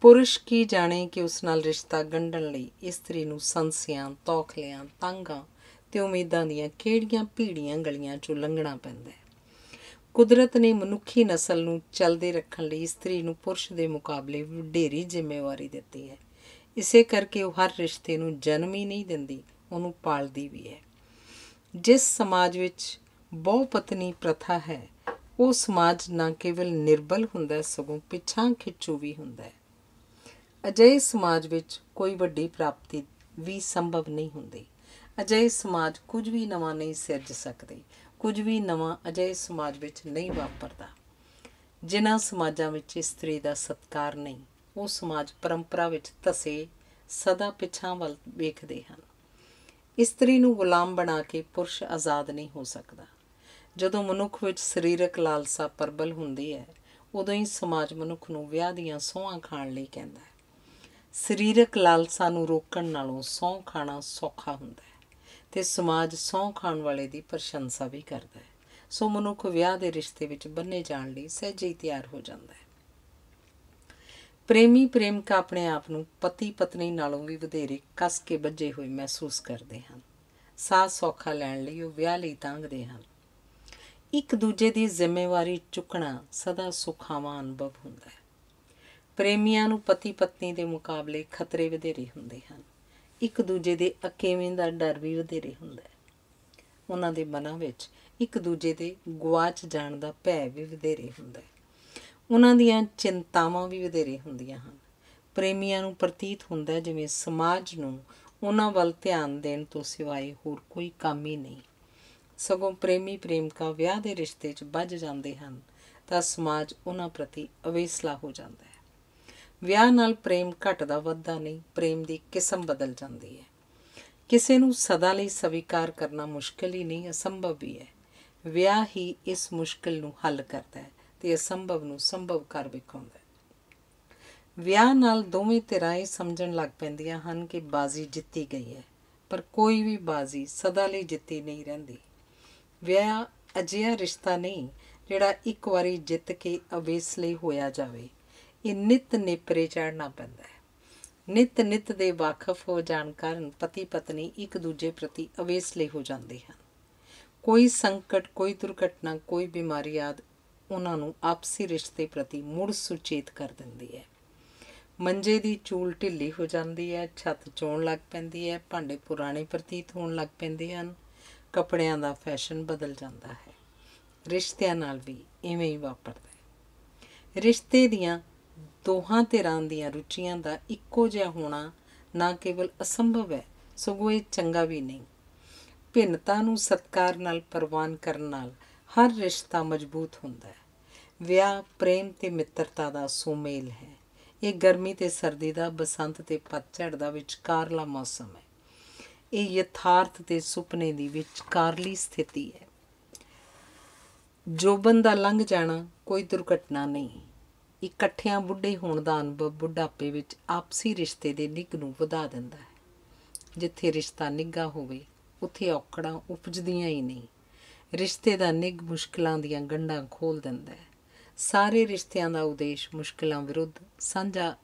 ਪੁਰਸ਼ ਕੀ ਜਾਣੇ ਕਿ ਉਸ ਨਾਲ ਰਿਸ਼ਤਾ ਗੰਢਣ ਲਈ ਇਸਤਰੀ ਨੂੰ ਸੰਸਿਆਂ ਤੌਖਲਿਆਂ ਤੰਗਾਂ ਤੇ ਉਮੀਦਾਂ ਦੀਆਂ ਕਿਹੜੀਆਂ ਭੀੜੀਆਂ ਗਲੀਆਂ ਚੋਂ ਲੰਘਣਾ ਪੈਂਦਾ ਹੈ ਕੁਦਰਤ ਨੇ ਮਨੁੱਖੀ ਨਸਲ ਨੂੰ ਚੱਲਦੇ ਰੱਖਣ ਲਈ ਇਸਤਰੀ ਨੂੰ ਪੁਰਸ਼ ਦੇ ਮੁਕਾਬਲੇ ਵਡੇਰੀ ਜ਼ਿੰਮੇਵਾਰੀ ਦਿੱਤੀ ਹੈ ਇਸੇ ਕਰਕੇ ਉਹ ਹਰ ਰਿਸ਼ਤੇ ਨੂੰ ਜਨਮ ਹੀ ਨਹੀਂ ਦਿੰਦੀ ਉਹਨੂੰ ਪਾਲਦੀ ਵੀ ਹੈ ਜਿਸ ਸਮਾਜ ਵਿੱਚ ਬਹੁ ਪਤਨੀ ਪ੍ਰਥਾ ਹੈ ਉਹ ਸਮਾਜ ਨਾ ਕੇਵਲ ਨਿਰਬਲ ਹੁੰਦਾ ਹੈ ਸਗੋਂ ਪਿੱਛਾਂ ਖਿੱਚੂ ਵੀ ਹੁੰਦਾ ਹੈ ਅਜਿਹੇ ਸਮਾਜ ਵਿੱਚ ਕੋਈ ਵੱਡੀ ਪ੍ਰਾਪਤੀ ਵੀ ਸੰਭਵ ਨਹੀਂ ਹੁੰਦੀ ਅਜਿਹੇ ਸਮਾਜ ਕੁਝ ਵੀ ਨਵਾਂ ਨਹੀਂ ਸਿਰਜ ਸਕਦੇ ਕੁਝ ਵੀ ਨਵਾਂ ਅਜੇ ਸਮਾਜ ਵਿੱਚ ਨਹੀਂ ਵਾਪਰਦਾ ਜਿਨ੍ਹਾਂ ਸਮਾਜਾਂ ਵਿੱਚ ਇਸਤਰੀ ਦਾ ਸਤਕਾਰ ਨਹੀਂ ਉਹ ਸਮਾਜ ਪਰੰਪਰਾ ਵਿੱਚ ਤਸੇ ਸਦਾ ਪਿਛਾਂ ਵੱਲ ਵੇਖਦੇ ਹਨ ਇਸਤਰੀ ਨੂੰ ਗੁਲਾਮ ਬਣਾ ਕੇ ਪੁਰਸ਼ ਆਜ਼ਾਦ ਨਹੀਂ ਹੋ ਸਕਦਾ ਜਦੋਂ ਮਨੁੱਖ ਵਿੱਚ ਸਰੀਰਕ ਲਾਲਸਾ ਪਰਬਲ ਹੁੰਦੀ ਹੈ ਉਦੋਂ ਹੀ ਸਮਾਜ ਮਨੁੱਖ ਨੂੰ ਵਿਆਹ ਦੀਆਂ ਸੌਂਹਾਂ ਖਾਣ ਲਈ ਕਹਿੰਦਾ ਹੈ ਸਰੀਰਕ ਲਾਲਸਾ ਨੂੰ ਰੋਕਣ ਨਾਲੋਂ ਸੌਂ ਖਾਣਾ ਸੌਖਾ ਹੁੰਦਾ ਹੈ ਤੇ ਸਮਾਜ ਸੌਂ ਖਾਣ ਵਾਲੇ ਦੀ ਪ੍ਰਸ਼ੰਸਾ ਵੀ ਕਰਦਾ ਹੈ ਸੋ ਮਨੁੱਖ ਵਿਆਹ ਦੇ ਰਿਸ਼ਤੇ ਵਿੱਚ ਬੰਨੇ ਜਾਣ ਲਈ ਸਹਿਜੇ ਹੀ ਤਿਆਰ ਹੋ ਜਾਂਦਾ ਹੈ ਪ੍ਰੇਮੀ ਪ੍ਰੇਮਿਕਾ ਆਪਣੇ ਆਪ ਨੂੰ ਪਤੀ ਪਤਨੀ ਨਾਲੋਂ ਵੀ ਵਧੇਰੇ ਕੱਸ ਕੇ ਬੱਜੇ ਹੋਏ ਮਹਿਸੂਸ ਕਰਦੇ ਹਨ ਸਾਹ ਸੌਖਾ ਲੈਣ ਲਈ ਉਹ ਵਿਆਹ ਲਈ ਤਾਂਗਦੇ ਹਨ ਇੱਕ ਦੂਜੇ ਦੀ ਜ਼ਿੰਮੇਵਾਰੀ ਚੁੱਕਣਾ ਸਦਾ ਸੁਖਾਵਾਂ ਅਨੁਭਵ ਹੁੰਦਾ ਹੈ ਪ੍ਰੇਮੀਆਂ ਨੂੰ ਪਤੀ ਪਤਨੀ ਦੇ ਮੁਕਾਬਲੇ ਖਤਰੇ ਵਧੇਰੇ ਹੁੰਦੇ ਹਨ ਇੱਕ ਦੂਜੇ ਦੇ ਅਕੇਵੇਂ ਦਾ ਡਰ ਵੀ ਵਧੇਰੇ ਹੁੰਦਾ ਹੈ ਉਹਨਾਂ ਦੇ ਮਨਾਂ ਵਿੱਚ ਇੱਕ ਦੂਜੇ ਦੇ ਗਵਾਚ ਜਾਣ ਦਾ ਭੈ ਵੀ ਵਧੇਰੇ ਹੁੰਦਾ ਹੈ ਉਹਨਾਂ ਦੀਆਂ ਚਿੰਤਾਵਾਂ ਵੀ ਵਧੇਰੇ ਹੁੰਦੀਆਂ ਹਨ ਪ੍ਰੇਮੀਆਂ ਨੂੰ ਪ੍ਰਤੀਤ ਹੁੰਦਾ ਜਿਵੇਂ ਸਮਾਜ ਨੂੰ ਉਹਨਾਂ ਵੱਲ ਧਿਆਨ ਦੇਣ ਤੋਂ ਸਿਵਾਏ ਹੋਰ ਕੋਈ ਕੰਮ ਹੀ ਨਹੀਂ ਸਗੋਂ ਪ੍ਰੇਮੀ ਪ੍ਰੇਮਿਕਾ ਵਿਆਹ ਦੇ ਰਿਸ਼ਤੇ 'ਚ ਵੱਜ ਜਾਂਦੇ ਹਨ ਤਾਂ ਸਮਾਜ ਉਹਨਾਂ ਪ੍ਰਤੀ ਅਵੇਸਲਾ ਹੋ ਜਾਂਦਾ ਹੈ ਵਿਆਹ ਨਾਲ ਪ੍ਰੇਮ ਘਟਦਾ ਵੱਧਦਾ ਨਹੀਂ ਪ੍ਰੇਮ ਦੀ ਕਿਸਮ ਬਦਲ ਜਾਂਦੀ ਹੈ ਕਿਸੇ ਨੂੰ ਸਦਾ ਲਈ ਸਵੀਕਾਰ ਕਰਨਾ ਮੁਸ਼ਕਲ ਹੀ ਨਹੀਂ ਅਸੰਭਵ ਵੀ ਹੈ ਵਿਆਹ ਹੀ ਇਸ ਮੁਸ਼ਕਲ ਨੂੰ ਹੱਲ ਕਰਦਾ ਹੈ ਤੇ ਅਸੰਭਵ ਨੂੰ ਸੰਭਵ ਕਰ ਵਿਖਾਉਂਦਾ ਹੈ ਵਿਆਹ ਨਾਲ ਦੋਵੇਂ ਧਿਰਾਂ ਇਹ ਸਮਝਣ ਲੱਗ ਪੈਂਦੀਆਂ ਹਨ ਕਿ ਬਾਜ਼ੀ ਜਿੱਤੀ ਗਈ ਹੈ ਪਰ ਕੋਈ ਵੀ ਬਾਜ਼ੀ ਸਦਾ ਲਈ ਜਿੱਤੀ ਨਹੀਂ ਰਹਿੰਦੀ ਵਿਆਹ ਅਜਿਹਾ ਰਿਸ਼ਤਾ ਨਹੀਂ ਜਿਹੜਾ ਇੱਕ ਵਾਰੀ ਜਿੱਤ ਕੇ ਅਵੇਸ ਲਈ ਹੋਇਆ ਜਾਵੇ ਇਹ ਨਿਤ ਨਿਪਰੇ ਚੜਨਾ ਪੈਂਦਾ ਹੈ ਨਿਤ ਨਿਤ ਦੇ ਵਾਕਫ ਹੋ ਜਾਣ ਕਾਰਨ ਪਤੀ ਪਤਨੀ ਇੱਕ ਦੂਜੇ ਪ੍ਰਤੀ ਅਵੇਸਲੇ ਹੋ ਜਾਂਦੇ ਹਨ ਕੋਈ ਸੰਕਟ ਕੋਈ ਦੁਰਘਟਨਾ ਕੋਈ ਬਿਮਾਰੀ ਆਦ ਉਹਨਾਂ ਨੂੰ ਆਪਸੀ ਰਿਸ਼ਤੇ ਪ੍ਰਤੀ ਮੁੜ ਸੁਚੇਤ ਕਰ ਦਿੰਦੀ ਹੈ ਮੰਜੇ ਦੀ ਚੂਲ ਢਿੱਲੀ ਹੋ ਜਾਂਦੀ ਹੈ ਛੱਤ ਚੋਣ ਲੱਗ ਪੈਂਦੀ ਹੈ ਭਾਂਡੇ ਪੁਰਾਣੇ ਪ੍ਰਤੀਤ ਹੋਣ ਲੱਗ ਪੈਂਦੇ ਹਨ ਕੱਪੜਿਆਂ ਦਾ ਫੈਸ਼ਨ ਬਦਲ ਜਾਂਦਾ ਹੈ ਰਿਸ਼ਤਿਆਂ ਨਾਲ ਵੀ ਇਵੇਂ ਹੀ ਵਾਪਰਦਾ ਹੈ ਰਿਸ਼ਤੇ ਦੀਆਂ ਦੋਹਾਂ ਧਿਰਾਂ ਦੀਆਂ ਰੁਚੀਆਂ ਦਾ ਇੱਕੋ ਜਿਹਾ ਹੋਣਾ ਨਾ ਕੇਵਲ ਅਸੰਭਵ ਹੈ ਸਗੋਂ ਇਹ ਚੰਗਾ ਵੀ ਨਹੀਂ ਭਿੰਨਤਾ ਨੂੰ ਸਤਕਾਰ ਨਾਲ ਪ੍ਰਵਾਨ ਕਰਨ ਨਾਲ ਹਰ ਰਿਸ਼ਤਾ ਮਜ਼ਬੂਤ ਹੁੰਦਾ ਹੈ ਵਿਆਹ ਪ੍ਰੇਮ ਤੇ ਮਿੱਤਰਤਾ ਦਾ ਸੁਮੇਲ ਹੈ ਇਹ ਗਰਮੀ ਤੇ ਸਰਦੀ ਦਾ ਬਸੰਤ ਤੇ ਪਤਝੜ ਦਾ ਵਿਚਕਾਰਲਾ ਮੌਸਮ ਹੈ ਇਹ ਯਥਾਰਥ ਤੇ ਸੁਪਨੇ ਦੀ ਵਿਚਕਾਰਲੀ ਸਥਿਤੀ ਹੈ ਜੋਬਨ ਦਾ ਲੰਘ ਜਾਣਾ ਕੋਈ ਦੁਰਘਟਨਾ ਨਹੀਂ ਇਕੱਠਿਆਂ ਬੁੱਢੇ ਹੋਣ ਦਾ ਅਨੁਭਵ ਬੁਢਾਪੇ ਵਿੱਚ ਆਪਸੀ ਰਿਸ਼ਤੇ ਦੇ ਨਿੱਘ ਨੂੰ ਵਧਾ ਦਿੰਦਾ ਹੈ ਜਿੱਥੇ ਰਿਸ਼ਤਾ ਨਿੱਘਾ ਹੋਵੇ ਉੱਥੇ ਔਕੜਾਂ ਉਪਜਦੀਆਂ ਹੀ ਨਹੀਂ ਰਿਸ਼ਤੇ ਦਾ ਨਿੱਘ ਮੁਸ਼ਕਲਾਂ ਦੀਆਂ ਗੰਢਾਂ ਖੋਲ ਦਿੰਦਾ ਹੈ ਸਾਰੇ ਰਿਸ਼ਤਿਆਂ ਦਾ ਉਦੇਸ਼ ਮੁਸ਼ਕਲਾਂ ਵਿਰੁੱਧ ਸਾਂਝਾ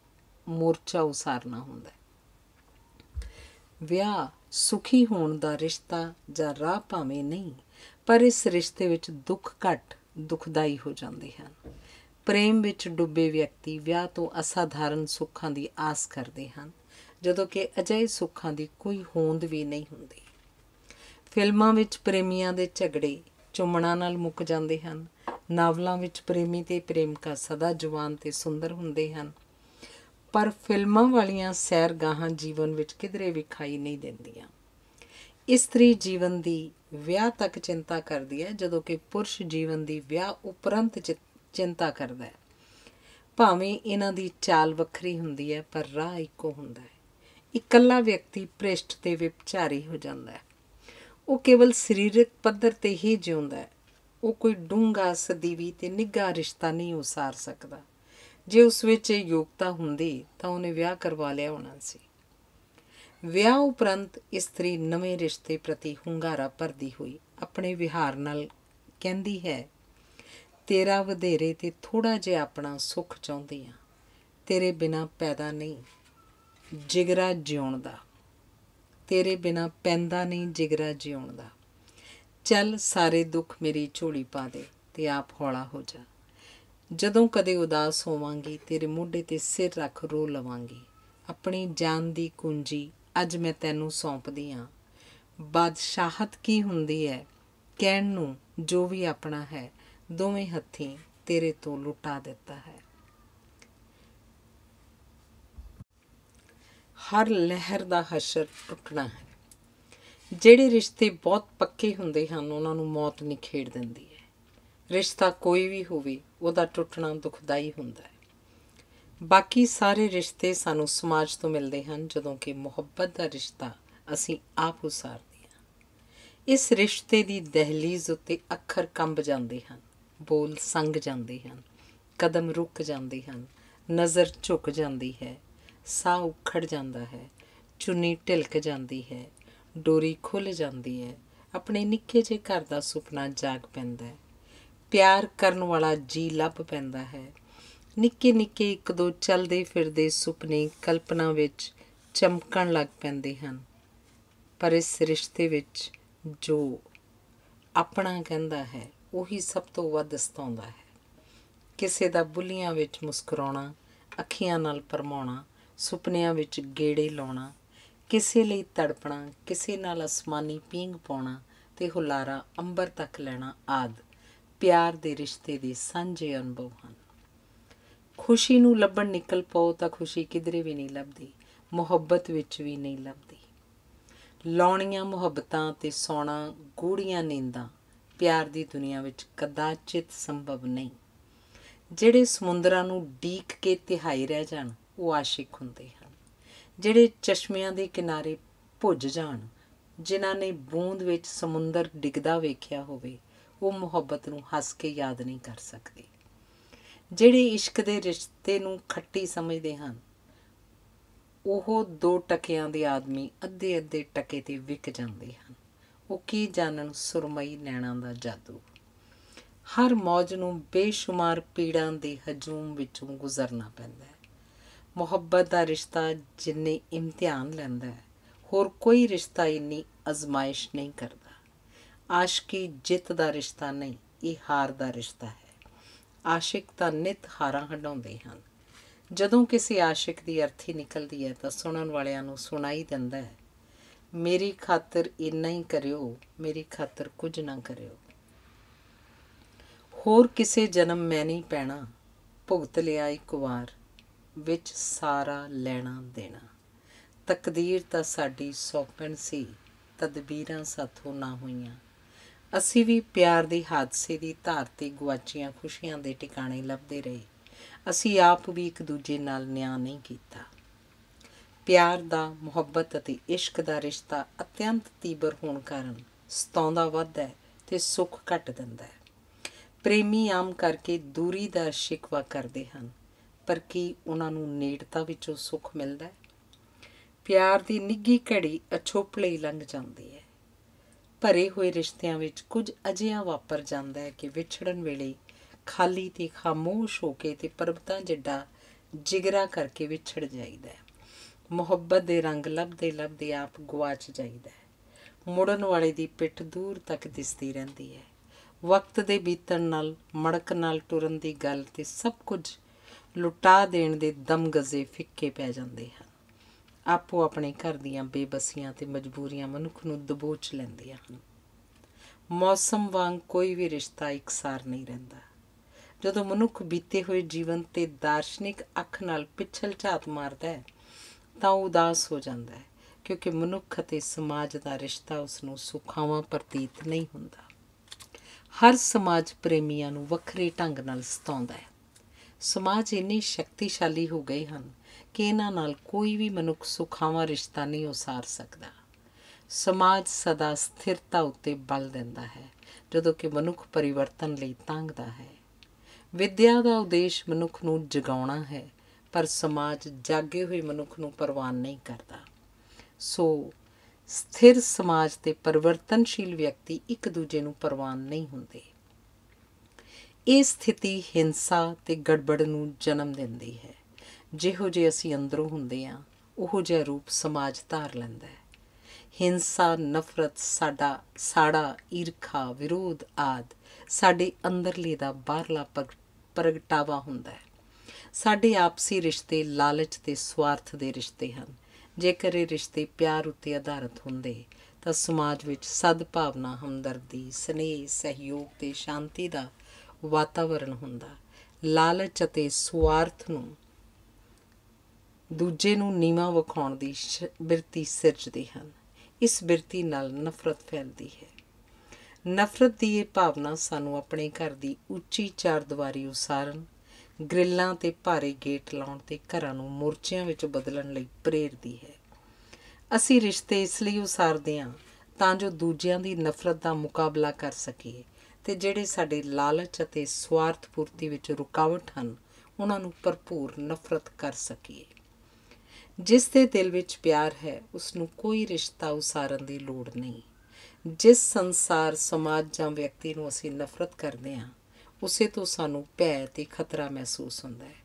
ਮੋਰਚਾ ਉਸਾਰਨਾ ਹੁੰਦਾ ਹੈ ਵਿਆਹ ਸੁਖੀ ਹੋਣ ਦਾ ਰਿਸ਼ਤਾ ਜਾਂ ਰਾਹ ਭਾਵੇਂ ਨਹੀਂ ਪਰ ਇਸ ਰਿਸ਼ਤੇ ਵਿੱਚ ਦੁੱਖ ਘਟ ਦੁਖਦਾਈ ਹੋ ਜਾਂਦੇ ਹਨ ਪ੍ਰੇਮ ਵਿੱਚ ਡੁੱਬੇ ਵਿਅਕਤੀ ਵਿਆਹ ਤੋਂ ਅਸਾਧਾਰਨ ਸੁੱਖਾਂ ਦੀ ਆਸ ਕਰਦੇ ਹਨ ਜਦੋਂ ਕਿ ਅਜਿਹੇ ਸੁੱਖਾਂ ਦੀ ਕੋਈ ਹੋਂਦ ਵੀ ਨਹੀਂ ਹੁੰਦੀ ਫਿਲਮਾਂ ਵਿੱਚ ਪ੍ਰੇਮੀਆਂ ਦੇ ਝਗੜੇ ਚੁੰਮਣਾ ਨਾਲ ਮੁੱਕ ਜਾਂਦੇ ਹਨ ਨਾਵਲਾਂ ਵਿੱਚ ਪ੍ਰੇਮੀ ਤੇ ਪ੍ਰੇਮਿਕਾ ਸਦਾ ਜਵਾਨ ਤੇ ਸੁੰਦਰ ਹੁੰਦੇ ਹਨ ਪਰ ਫਿਲਮਾਂ ਵਾਲੀਆਂ ਸੈਰਗਾਹਾਂ ਜੀਵਨ ਵਿੱਚ ਕਿਧਰੇ ਵਿਖਾਈ ਨਹੀਂ ਦਿੰਦੀਆਂ ਇਸਤਰੀ ਜੀਵਨ ਦੀ ਵਿਆਹ ਤੱਕ ਚਿੰਤਾ ਕਰਦੀ ਹੈ ਜਦੋਂ ਕਿ ਪੁਰਸ਼ ਜੀਵਨ ਦੀ ਵਿਆਹ ਉਪਰੰਤ ਚਿੰਤਾ ਕਰਦਾ ਹੈ ਭਾਵੇਂ ਇਹਨਾਂ ਦੀ ਚਾਲ ਵੱਖਰੀ ਹੁੰਦੀ ਹੈ ਪਰ ਰਾਹ ਇੱਕੋ ਹੁੰਦਾ ਹੈ ਇਕੱਲਾ ਵਿਅਕਤੀ ਪ੍ਰੇਸ਼ਟ ਤੇ ਵਿਚਾਰੀ ਹੋ ਜਾਂਦਾ ਹੈ ਉਹ ਕੇਵਲ ਸਰੀਰਕ ਪੱਧਰ ਤੇ ਹੀ ਜਿਉਂਦਾ ਹੈ ਉਹ ਕੋਈ ਡੂੰਗਾ ਸਦੀਵੀ ਤੇ ਨਿੱਘਾ ਰਿਸ਼ਤਾ ਨਹੀਂ ਉਸਾਰ ਸਕਦਾ ਜੇ ਉਸ ਵਿੱਚ ਯੋਗਤਾ ਹੁੰਦੀ ਤਾਂ ਉਹਨੇ ਵਿਆਹ ਕਰਵਾ ਲਿਆ ਹੋਣਾ ਸੀ ਵਿਆਹ ਉਪਰੰਤ ਇਸਤਰੀ ਨਵੇਂ ਰਿਸ਼ਤੇ ਪ੍ਰਤੀ ਹੁੰਗਾਰਾ ਭਰਦੀ ਹੋਈ ਆਪਣੇ ਵਿਹਾਰ ਨਾਲ ਕਹਿੰਦੀ ਹੈ ਤੇਰਾ ਵਧੇਰੇ ਤੇ ਥੋੜਾ ਜਿਹਾ ਆਪਣਾ ਸੁੱਖ ਚਾਹੁੰਦੀ ਆ ਤੇਰੇ ਬਿਨਾ ਪੈਦਾ ਨਹੀਂ ਜਿਗਰਾ ਜਿਉਣ ਦਾ ਤੇਰੇ ਬਿਨਾ ਪੈਂਦਾ ਨਹੀਂ ਜਿਗਰਾ ਜਿਉਣ ਦਾ ਚੱਲ ਸਾਰੇ ਦੁੱਖ ਮੇਰੀ ਝੋਲੀ ਪਾ ਦੇ ਤੇ ਆਪ ਹੌਲਾ ਹੋ ਜਾ ਜਦੋਂ ਕਦੇ ਉਦਾਸ ਹੋਵਾਂਗੀ ਤੇਰੇ ਮੋਢੇ ਤੇ ਸਿਰ ਰੱਖ ਰੋ ਲਵਾਂਗੀ ਆਪਣੀ ਜਾਨ ਦੀ ਕੁੰਜੀ ਅੱਜ ਮੈਂ ਤੈਨੂੰ ਸੌਂਪਦੀ ਆ ਬਾਦਸ਼ਾਹਤ ਕੀ ਹੁੰਦੀ ਹੈ ਕਹਿਣ ਨੂੰ ਜੋ ਵੀ ਆਪਣਾ ਹੈ ਦੋਵੇਂ ਹੱਥੀ ਤੇਰੇ ਤੋਂ ਲੁੱਟਾ ਦਿੱਤਾ ਹੈ ਹਰ ਲਹਿਰ ਦਾ ਹਸ਼ਰ ਟੁੱਟਣਾ ਹੈ ਜਿਹੜੇ ਰਿਸ਼ਤੇ ਬਹੁਤ ਪੱਕੇ ਹੁੰਦੇ ਹਨ ਉਹਨਾਂ ਨੂੰ ਮੌਤ ਨਹੀਂ ਖੇਡ ਦਿੰਦੀ ਹੈ ਰਿਸ਼ਤਾ ਕੋਈ ਵੀ ਹੋਵੇ ਉਹਦਾ ਟੁੱਟਣਾ ਦੁਖਦਾਈ ਹੁੰਦਾ ਹੈ ਬਾਕੀ ਸਾਰੇ ਰਿਸ਼ਤੇ ਸਾਨੂੰ ਸਮਾਜ ਤੋਂ ਮਿਲਦੇ ਹਨ ਜਦੋਂ ਕਿ ਮੁਹੱਬਤ ਦਾ ਰਿਸ਼ਤਾ ਅਸੀਂ ਆਪ ਉਸਾਰਦੇ ਹਾਂ ਇਸ ਰਿਸ਼ਤੇ ਦੀ ਦਹਲੀਜ਼ ਉੱਤੇ ਅੱਖਰ ਕੰਬ ਜਾਂਦੇ ਹਨ ਬੋਲ ਸੰਗ ਜਾਂਦੇ ਹਨ ਕਦਮ ਰੁਕ ਜਾਂਦੇ ਹਨ ਨਜ਼ਰ ਝੁਕ ਜਾਂਦੀ ਹੈ ਸਾਹ ਉਖੜ ਜਾਂਦਾ ਹੈ ਚੁੰਨੀ ਢਿਲਕ ਜਾਂਦੀ ਹੈ ਡੋਰੀ ਖੁੱਲ ਜਾਂਦੀ ਹੈ ਆਪਣੇ ਨਿੱਕੇ ਜਿਹੇ ਘਰ ਦਾ ਸੁਪਨਾ ਜਾਗ ਪੈਂਦਾ ਹੈ ਪਿਆਰ ਕਰਨ ਵਾਲਾ ਜੀ ਲੱਭ ਪੈਂਦਾ ਹੈ ਨਿੱਕੇ ਨਿੱਕੇ ਇੱਕ ਦੋ ਚੱਲਦੇ ਫਿਰਦੇ ਸੁਪਨੇ ਕਲਪਨਾ ਵਿੱਚ ਚਮਕਣ ਲੱਗ ਪੈਂਦੇ ਹਨ ਪਰ ਇਸ ਰਿਸ਼ਤੇ ਵਿੱਚ ਜੋ ਆਪਣਾ ਕਹਿੰਦਾ ਹੈ ਉਹੀ ਸਭ ਤੋਂ ਵੱਧ ਸਤਾਉਂਦਾ ਹੈ ਕਿਸੇ ਦਾ ਬੁੱਲੀਆਂ ਵਿੱਚ ਮੁਸਕਰਾਉਣਾ ਅੱਖੀਆਂ ਨਾਲ ਪਰਮਾਉਣਾ ਸੁਪਨਿਆਂ ਵਿੱਚ ਗੇੜੇ ਲਾਉਣਾ ਕਿਸੇ ਲਈ ਤੜਪਣਾ ਕਿਸੇ ਨਾਲ ਅਸਮਾਨੀ ਪੀਂਗ ਪਾਉਣਾ ਤੇ ਹੁਲਾਰਾ ਅੰਬਰ ਤੱਕ ਲੈਣਾ ਆਦ ਪਿਆਰ ਦੇ ਰਿਸ਼ਤੇ ਦੇ ਸਾਂਝੇ ਅਨੁਭਵ ਹਨ ਖੁਸ਼ੀ ਨੂੰ ਲੱਭਣ ਨਿਕਲ ਪਾਓ ਤਾਂ ਖੁਸ਼ੀ ਕਿਧਰੇ ਵੀ ਨਹੀਂ ਲੱਭਦੀ ਮੁਹੱਬਤ ਵਿੱਚ ਵੀ ਨਹੀਂ ਲੱਭਦੀ ਲਾਉਣੀਆਂ ਮੁਹੱਬਤਾਂ ਤੇ ਸੋਣਾ ਗੂੜੀਆਂ ਨੀਂਦਾਂ ਪਿਆਰ ਦੀ ਦੁਨੀਆ ਵਿੱਚ ਕਦਾਚਿਤ ਸੰਭਵ ਨਹੀਂ ਜਿਹੜੇ ਸਮੁੰਦਰਾਂ ਨੂੰ ਡੀਕ ਕੇ ਤਿਹਾਈ ਰਹਿ ਜਾਣ ਉਹ ਆਸ਼ਿਕ ਹੁੰਦੇ ਹਨ ਜਿਹੜੇ ਚਸ਼ਮਿਆਂ ਦੇ ਕਿਨਾਰੇ ਭੁੱਜ ਜਾਣ ਜਿਨ੍ਹਾਂ ਨੇ ਬੂੰਦ ਵਿੱਚ ਸਮੁੰਦਰ ਡਿੱਗਦਾ ਵੇਖਿਆ ਹੋਵੇ ਉਹ ਮੁਹੱਬਤ ਨੂੰ ਹੱਸ ਕੇ ਯਾਦ ਨਹੀਂ ਕਰ ਸਕਦੇ ਜਿਹੜੇ ਇਸ਼ਕ ਦੇ ਰਿਸ਼ਤੇ ਨੂੰ ਖੱਟੀ ਸਮਝਦੇ ਹਨ ਉਹ ਦੋ ਟਕਿਆਂ ਦੇ ਆਦਮੀ ਅੱਧੇ ਅੱਧੇ ਟਕੇ ਤੇ ਵਿਕ ਜਾਂਦੇ ਹਨ ਉਹ ਕੀ ਜਾਣਨ ਸੁਰਮਈ ਨੈਣਾ ਦਾ ਜਾਦੂ ਹਰ ਮੌਜ ਨੂੰ ਬੇਸ਼ੁਮਾਰ ਪੀੜਾਂ ਦੇ ਹਜੂਮ ਵਿੱਚੋਂ ਗੁਜ਼ਰਨਾ ਪੈਂਦਾ ਹੈ ਮੁਹੱਬਤ ਦਾ ਰਿਸ਼ਤਾ ਜਿੰਨੇ ਇਮਤਿਹਾਨ ਲੈਂਦਾ ਹੈ ਹੋਰ ਕੋਈ ਰਿਸ਼ਤਾ ਇੰਨੀ ਅਜ਼ਮਾਇਸ਼ ਨਹੀਂ ਕਰਦਾ ਆਸ਼ਕੀ ਜਿੱਤ ਦਾ ਰਿਸ਼ਤਾ ਨਹੀਂ ਇਹ ਹਾਰ ਦਾ ਰਿਸ਼ਤਾ ਹੈ ਆਸ਼ਿਕ ਤਾਂ ਨਿਤ ਹਾਰਾਂ ਹਟਾਉਂਦੇ ਹਨ ਜਦੋਂ ਕਿਸੇ ਆਸ਼ਿਕ ਦੀ ਅਰਥੀ ਨਿਕਲਦੀ ਹੈ ਤਾਂ ਸੁਣਨ ਵਾਲਿਆਂ ਨੂੰ ਸੁਣਾਈ ਦਿੰਦਾ ਹੈ ਮੇਰੀ ਖਾਤਰ ਇੰਨਾ ਹੀ ਕਰਿਓ ਮੇਰੀ ਖਾਤਰ ਕੁਝ ਨਾ ਕਰਿਓ ਹੋਰ ਕਿਸੇ ਜਨਮ ਮੈਂ ਨਹੀਂ ਪੈਣਾ ਭੁਗਤ ਲਿਆ ਇੱਕ ਵਾਰ ਵਿੱਚ ਸਾਰਾ ਲੈਣਾ ਦੇਣਾ ਤਕਦੀਰ ਤਾਂ ਸਾਡੀ ਸੌਪਣ ਸੀ ਤਦਬੀਰਾਂ ਸਾਥੋਂ ਨਾ ਹੋਈਆਂ ਅਸੀਂ ਵੀ ਪਿਆਰ ਦੇ ਹਾਦਸੇ ਦੀ ਧਾਰਤੀ ਗਵਾਚੀਆਂ ਖੁਸ਼ੀਆਂ ਦੇ ਟਿਕਾਣੇ ਲੱਭਦੇ ਰਹੇ ਅਸੀਂ ਆਪ ਵੀ ਇੱਕ ਦੂਜੇ ਨਾਲ ਨਿਆਂ ਨਹੀਂ ਕੀਤਾ ਪਿਆਰ ਦਾ ਮੁਹੱਬਤ ਅਤੇ ਇਸ਼ਕ ਦਾ ਰਿਸ਼ਤਾ ਅਤਿਅੰਤ ਤੀਬਰ ਹੋਣ ਕਾਰਨ ਸਤਾਉਂਦਾ ਵੱਧਦਾ ਹੈ ਤੇ ਸੁੱਖ ਘਟ ਦਿੰਦਾ ਹੈ ਪ੍ਰੇਮੀ ਆਮ ਕਰਕੇ ਦੂਰੀ ਦਾ ਸ਼ਿਕਵਾ ਕਰਦੇ ਹਨ ਪਰ ਕੀ ਉਹਨਾਂ ਨੂੰ ਨੇੜਤਾ ਵਿੱਚੋਂ ਸੁੱਖ ਮਿਲਦਾ ਹੈ ਪਿਆਰ ਦੀ ਨਿੱਗੀ ਘੜੀ ਅਛੋਪਲੇ ਲੰਘ ਜਾਂਦੀ ਹੈ ਭਰੇ ਹੋਏ ਰਿਸ਼ਤਿਆਂ ਵਿੱਚ ਕੁਝ ਅਜਿਹਾ ਵਾਪਰ ਜਾਂਦਾ ਹੈ ਕਿ ਵਿਛੜਨ ਵੇਲੇ ਖਾਲੀ ਤੇ ਖਾਮੋਸ਼ ਹੋ ਕੇ ਤੇ ਪਰਬਤਾਂ ਜਿੱਡਾ ਜਿਗਰਾ ਕਰਕੇ ਵਿਛੜ ਜਾਈਦਾ ਹੈ ਮੁਹੱਬਤ ਦੇ ਰੰਗ ਲੱਭਦੇ ਲੱਭਦੇ ਆਪ ਗਵਾਚ ਜਾਂਦਾ ਹੈ ਮੁੜਨ ਵਾਲੇ ਦੀ ਪਿੱਠ ਦੂਰ ਤੱਕ ਦਿਸਦੀ ਰਹਿੰਦੀ ਹੈ ਵਕਤ ਦੇ ਬੀਤਣ ਨਾਲ ਮੜਕ ਨਾਲ ਟੁਰਨ ਦੀ ਗੱਲ ਤੇ ਸਭ ਕੁਝ ਲੁਟਾ ਦੇਣ ਦੇ ਦਮ ਗਜ਼ੇ ਫਿੱਕੇ ਪੈ ਜਾਂਦੇ ਹਨ ਆਪੋ ਆਪਣੇ ਘਰ ਦੀਆਂ ਬੇਬਸੀਆਂ ਤੇ ਮਜਬੂਰੀਆਂ ਮਨੁੱਖ ਨੂੰ ਦਬੋਚ ਲੈਂਦੀਆਂ ਹਨ ਮੌਸਮ ਵਾਂਗ ਕੋਈ ਵੀ ਰਿਸ਼ਤਾ ਇਕਸਾਰ ਨਹੀਂ ਰਹਿੰਦਾ ਜਦੋਂ ਮਨੁੱਖ ਬੀਤੇ ਹੋਏ ਜੀਵਨ ਤੇ ਦਾਰਸ਼ਨਿਕ ਅੱਖ ਨਾਲ ਪਿਛਲ ਝਾਤ ਮਾਰਦਾ ਹੈ ਤਾਂ ਉਹ ਉਦਾਸ ਹੋ ਜਾਂਦਾ ਹੈ ਕਿਉਂਕਿ ਮਨੁੱਖ ਅਤੇ ਸਮਾਜ ਦਾ ਰਿਸ਼ਤਾ ਉਸ ਨੂੰ ਸੁਖਾਵਾਂ ਪ੍ਰਤੀਤ ਨਹੀਂ ਹੁੰਦਾ ਹਰ ਸਮਾਜ ਪ੍ਰੇਮੀਆਂ ਨੂੰ ਵੱਖਰੇ ਢੰਗ ਨਾਲ ਸਤਾਉਂਦਾ ਹੈ ਸਮਾਜ ਇੰਨੇ ਸ਼ਕਤੀਸ਼ਾਲੀ ਹੋ ਗਏ ਹਨ ਕਿ ਇਹਨਾਂ ਨਾਲ ਕੋਈ ਵੀ ਮਨੁੱਖ ਸੁਖਾਵਾਂ ਰਿਸ਼ਤਾ ਨਹੀਂ ਉਸਾਰ ਸਕਦਾ ਸਮਾਜ ਸਦਾ ਸਥਿਰਤਾ ਉੱਤੇ ਬਲ ਦਿੰਦਾ ਹੈ ਜਦੋਂ ਕਿ ਮਨੁੱਖ ਪਰਿਵਰਤਨ ਲਈ ਤੰਗਦਾ ਹੈ ਵਿਦਿਆ ਦਾ ਉਦੇਸ਼ ਮਨੁੱਖ ਨੂੰ ਜਗਾਉਣਾ ਹੈ ਪਰ ਸਮਾਜ ਜਾਗੇ ਹੋਏ ਮਨੁੱਖ ਨੂੰ ਪਰਵਾਨ ਨਹੀਂ ਕਰਦਾ ਸੋ ਸਥਿਰ ਸਮਾਜ ਤੇ ਪਰਿਵਰਤਨਸ਼ੀਲ ਵਿਅਕਤੀ ਇੱਕ ਦੂਜੇ ਨੂੰ ਪਰਵਾਨ ਨਹੀਂ ਹੁੰਦੇ ਇਹ ਸਥਿਤੀ ਹਿੰਸਾ ਤੇ ਗੜਬੜ ਨੂੰ ਜਨਮ ਦਿੰਦੀ ਹੈ ਜਿਹੋ ਜੇ ਅਸੀਂ ਅੰਦਰੋਂ ਹੁੰਦੇ ਆ ਉਹ ਜਿਹਾ ਰੂਪ ਸਮਾਜ ਧਾਰ ਲੈਂਦਾ ਹੈ ਹਿੰਸਾ ਨਫ਼ਰਤ ਸਾਡਾ ਸਾੜਾ ਈਰਖਾ ਵਿਰੋਧ ਆਦ ਸਾਡੇ ਅੰਦਰਲੇ ਦਾ ਬਾਹਰਲਾ ਪ੍ਰਗਟਾਵਾ ਹੁੰਦਾ ਹੈ ਸਾਡੇ ਆਪਸੀ ਰਿਸ਼ਤੇ ਲਾਲਚ ਤੇ ਸਵਾਰਥ ਦੇ ਰਿਸ਼ਤੇ ਹਨ ਜੇਕਰ ਇਹ ਰਿਸ਼ਤੇ ਪਿਆਰ ਉੱਤੇ ਆਧਾਰਿਤ ਹੁੰਦੇ ਤਾਂ ਸਮਾਜ ਵਿੱਚ ਸਦਭਾਵਨਾ ਹਮਦਰਦੀ ਸਨੇਹ ਸਹਿਯੋਗ ਤੇ ਸ਼ਾਂਤੀ ਦਾ ਵਾਤਾਵਰਣ ਹੁੰਦਾ ਲਾਲਚ ਅਤੇ ਸਵਾਰਥ ਨੂੰ ਦੂਜੇ ਨੂੰ ਨੀਵਾਂ ਵਿਖਾਉਣ ਦੀ ਬਿਰਤੀ ਸਿਰਜਦੇ ਹਨ ਇਸ ਬਿਰਤੀ ਨਾਲ ਨਫ਼ਰਤ ਫੈਲਦੀ ਹੈ ਨਫ਼ਰਤ ਦੀ ਇਹ ਭਾਵਨਾ ਸਾਨੂੰ ਆਪਣੇ ਘਰ ਦੀ ਉੱਚੀ ਚਾਰਦੀਵਾਰੀ ਉਸਾਰਨ ਗ੍ਰਿਲਾਂ ਤੇ ਭਾਰੇ ਗੇਟ ਲਾਉਣ ਤੇ ਘਰਾਂ ਨੂੰ ਮੋਰਚਿਆਂ ਵਿੱਚ ਬਦਲਣ ਲਈ ਪ੍ਰੇਰਦੀ ਹੈ ਅਸੀਂ ਰਿਸ਼ਤੇ ਇਸ ਲਈ ਉਸਾਰਦੇ ਹਾਂ ਤਾਂ ਜੋ ਦੂਜਿਆਂ ਦੀ ਨਫ਼ਰਤ ਦਾ ਮੁਕਾਬਲਾ ਕਰ ਸਕੀਏ ਤੇ ਜਿਹੜੇ ਸਾਡੇ ਲਾਲਚ ਅਤੇ ਸਵਾਰਥ ਪੂਰਤੀ ਵਿੱਚ ਰੁਕਾਵਟ ਹਨ ਉਹਨਾਂ ਨੂੰ ਭਰਪੂਰ ਨਫ਼ਰਤ ਕਰ ਸਕੀਏ ਜਿਸ ਦੇ ਦਿਲ ਵਿੱਚ ਪਿਆਰ ਹੈ ਉਸ ਨੂੰ ਕੋਈ ਰਿਸ਼ਤਾ ਉਸਾਰਨ ਦੀ ਲੋੜ ਨਹੀਂ ਜਿਸ ਸੰਸਾਰ ਸਮਾਜ ਜਾਂ ਵਿਅਕਤੀ ਨੂੰ ਅਸੀਂ ਨਫ਼ਰਤ ਕਰਦੇ ਹਾਂ ਉਸੇ ਤੋਂ ਸਾਨੂੰ ਭੈ ਤੇ ਖਤਰਾ ਮਹਿਸੂਸ ਹੁੰਦਾ ਹੈ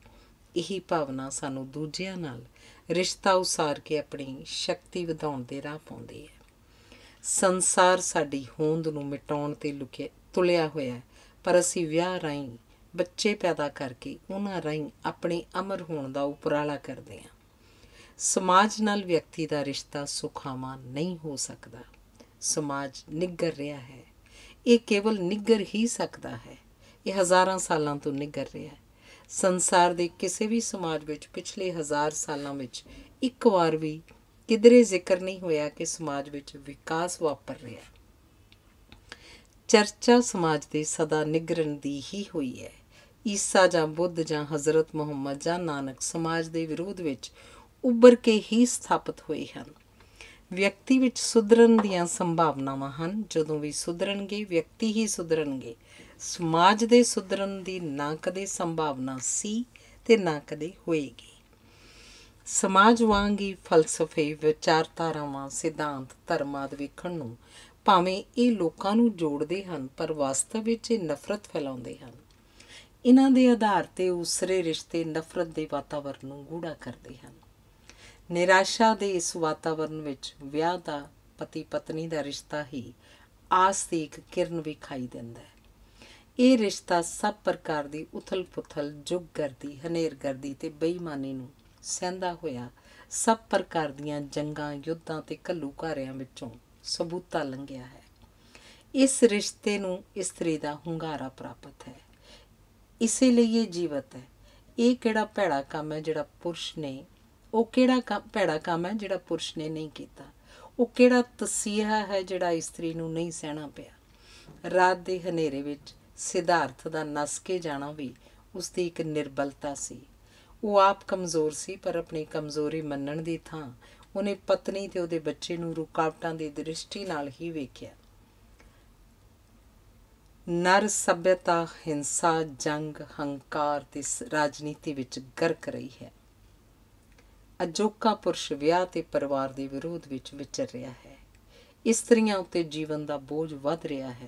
ਇਹੀ ਭਾਵਨਾ ਸਾਨੂੰ ਦੂਜਿਆਂ ਨਾਲ ਰਿਸ਼ਤਾ ਉਸਾਰ ਕੇ ਆਪਣੀ ਸ਼ਕਤੀ ਵਧਾਉਣ ਦੇ ਰਾਹ ਪਾਉਂਦੀ ਹੈ ਸੰਸਾਰ ਸਾਡੀ ਹੋਂਦ ਨੂੰ ਮਿਟਾਉਣ ਤੇ ਲੁਕੇ ਤੁਲਿਆ ਹੋਇਆ ਪਰ ਅਸੀਂ ਵਿਆਹ ਰਾਈ ਬੱਚੇ ਪੈਦਾ ਕਰਕੇ ਉਹਨਾਂ ਰਾਈ ਆਪਣੇ ਅਮਰ ਹੋਣ ਦਾ ਉਪਰਾਲਾ ਕਰਦੇ ਹਾਂ ਸਮਾਜ ਨਾਲ ਵਿਅਕਤੀ ਦਾ ਰਿਸ਼ਤਾ ਸੁਖਾਵਾਂ ਨਹੀਂ ਹੋ ਸਕਦਾ ਸਮਾਜ ਨਿੱਗਰ ਰਿਹਾ ਹੈ ਇਹ ਕੇਵਲ ਨਿੱਗਰ ਹੀ ਸਕਦਾ ਹੈ ਇਹ ਹਜ਼ਾਰਾਂ ਸਾਲਾਂ ਤੋਂ ਨਿਗਰ ਰਿਹਾ ਹੈ ਸੰਸਾਰ ਦੇ ਕਿਸੇ ਵੀ ਸਮਾਜ ਵਿੱਚ ਪਿਛਲੇ ਹਜ਼ਾਰ ਸਾਲਾਂ ਵਿੱਚ ਇੱਕ ਵਾਰ ਵੀ ਕਿਦਰੇ ਜ਼ਿਕਰ ਨਹੀਂ ਹੋਇਆ ਕਿ ਸਮਾਜ ਵਿੱਚ ਵਿਕਾਸ ਵਾਪਰ ਰਿਹਾ ਹੈ ਚਰਚਾ ਸਮਾਜ ਦੇ ਸਦਾ ਨਿਗਰਨ ਦੀ ਹੀ ਹੋਈ ਹੈ ਈਸਾ ਜਾਂ ਬੁੱਧ ਜਾਂ ਹਜ਼ਰਤ ਮੁਹੰਮਦ ਜਾਂ ਨਾਨਕ ਸਮਾਜ ਦੇ ਵਿਰੋਧ ਵਿੱਚ ਉੱਭਰ ਕੇ ਹੀ ਸਥਾਪਿਤ ਹੋਏ ਹਨ ਵਿਅਕਤੀ ਵਿੱਚ ਸੁਧਰਨ ਦੀਆਂ ਸੰਭਾਵਨਾਵਾਂ ਹਨ ਜਦੋਂ ਵੀ ਸੁਧਰਨਗੇ ਵਿਅਕਤੀ ਹੀ ਸੁਧਰਨਗੇ ਸਮਾਜ ਦੇ ਸੁਧਰਨ ਦੀ ਨਾ ਕਦੇ ਸੰਭਾਵਨਾ ਸੀ ਤੇ ਨਾ ਕਦੇ ਹੋਏਗੀ ਸਮਾਜ ਵਾਂਗ ਹੀ ਫਲਸਫੇ ਵਿਚਾਰਧਾਰਾਵਾਂ ਸਿਧਾਂਤ ਧਰਮ ਆਦਿ ਵੇਖਣ ਨੂੰ ਭਾਵੇਂ ਇਹ ਲੋਕਾਂ ਨੂੰ ਜੋੜਦੇ ਹਨ ਪਰ ਵਾਸਤਵ ਵਿੱਚ ਇਹ ਨਫ਼ਰਤ ਫੈਲਾਉਂਦੇ ਹਨ ਇਹਨਾਂ ਦੇ ਆਧਾਰ ਤੇ ਉਸਰੇ ਰਿਸ਼ਤੇ ਨਫ਼ਰਤ ਦੇ ਵਾਤਾਵਰਣ ਨੂੰ ਗੂੜਾ ਕਰਦੇ ਹਨ ਨਿਰਾਸ਼ਾ ਦੇ ਇਸ ਵਾਤਾਵਰਣ ਵਿੱਚ ਵਿਆਹ ਦਾ ਪਤੀ ਪਤਨੀ ਦਾ ਰਿਸ਼ਤਾ ਹੀ ਆਸ ਦੀ ਇੱਕ ਕਿਰਨ ਵਿਖਾਈ ਦਿੰਦਾ ਹੈ ਇਹ ਰਿਸ਼ਤਾ ਸਭ ਪ੍ਰਕਾਰ ਦੀ ਉਥਲ-ਪੁਥਲ ਜੁਗਰਦੀ ਕਰਦੀ ਤੇ ਬੇਈਮਾਨੀ ਨੂੰ ਸਹਿੰਦਾ ਹੋਇਆ ਸਭ ਪ੍ਰਕਾਰ ਦੀਆਂ ਜੰਗਾਂ ਯੁੱਧਾਂ ਤੇ ਕੱਲੂ-ਘਾਰਿਆਂ ਵਿੱਚੋਂ ਸਬੂਤਾ ਲੰਘਿਆ ਹੈ ਇਸ ਰਿਸ਼ਤੇ ਨੂੰ ਇਸਤਰੀ ਦਾ ਹੁੰਗਾਰਾ ਪ੍ਰਾਪਤ ਹੈ ਇਸੇ ਲਈ ਇਹ ਜੀਵਤ ਹੈ ਇਹ ਕਿਹੜਾ ਭੈੜਾ ਕੰਮ ਹੈ ਜਿਹੜਾ ਪੁਰਸ਼ ਨੇ ਉਹ ਕਿਹੜਾ ਭੈੜਾ ਕੰਮ ਹੈ ਜਿਹੜਾ ਪੁਰਸ਼ ਨੇ ਨਹੀਂ ਕੀਤਾ ਉਹ ਕਿਹੜਾ ਤਸੀਹਾ ਹੈ ਜਿਹੜਾ ਇਸਤਰੀ ਨੂੰ ਨਹੀਂ ਸਹਿਣਾ ਪਿਆ ਰਾਤ ਦੇ ਹਨੇਰੇ ਵਿੱਚ ਸਿਧਾਰਥ ਦਾ ਨਸ ਕੇ ਜਾਣਾ ਵੀ ਉਸ ਦੀ ਇੱਕ ਨਿਰਬਲਤਾ ਸੀ ਉਹ ਆਪ ਕਮਜ਼ੋਰ ਸੀ ਪਰ ਆਪਣੀ ਕਮਜ਼ੋਰੀ ਮੰਨਣ ਦੀ ਥਾਂ ਉਹਨੇ ਪਤਨੀ ਤੇ ਉਹਦੇ ਬੱਚੇ ਨੂੰ ਰੁਕਾਵਟਾਂ ਦੀ ਦ੍ਰਿਸ਼ਟੀ ਨਾਲ ਹੀ ਵੇਖਿਆ ਨਰ ਸਭਿਅਤਾ ਹਿੰਸਾ ਜੰਗ ਹੰਕਾਰ ਤੇ ਰਾਜਨੀਤੀ ਵਿੱਚ ਗਰਕ ਰਹੀ ਹੈ ਅਜੋਕਾ ਪੁਰਸ਼ ਵਿਆਹ ਤੇ ਪਰਿਵਾਰ ਦੇ ਵਿਰੋਧ ਵਿੱਚ ਵਿਚਰ ਰਿਹਾ ਹੈ ਇਸਤਰੀਆਂ ਉੱਤੇ ਜੀਵਨ ਦਾ ਬੋਝ ਵੱਧ ਰਿਹਾ ਹੈ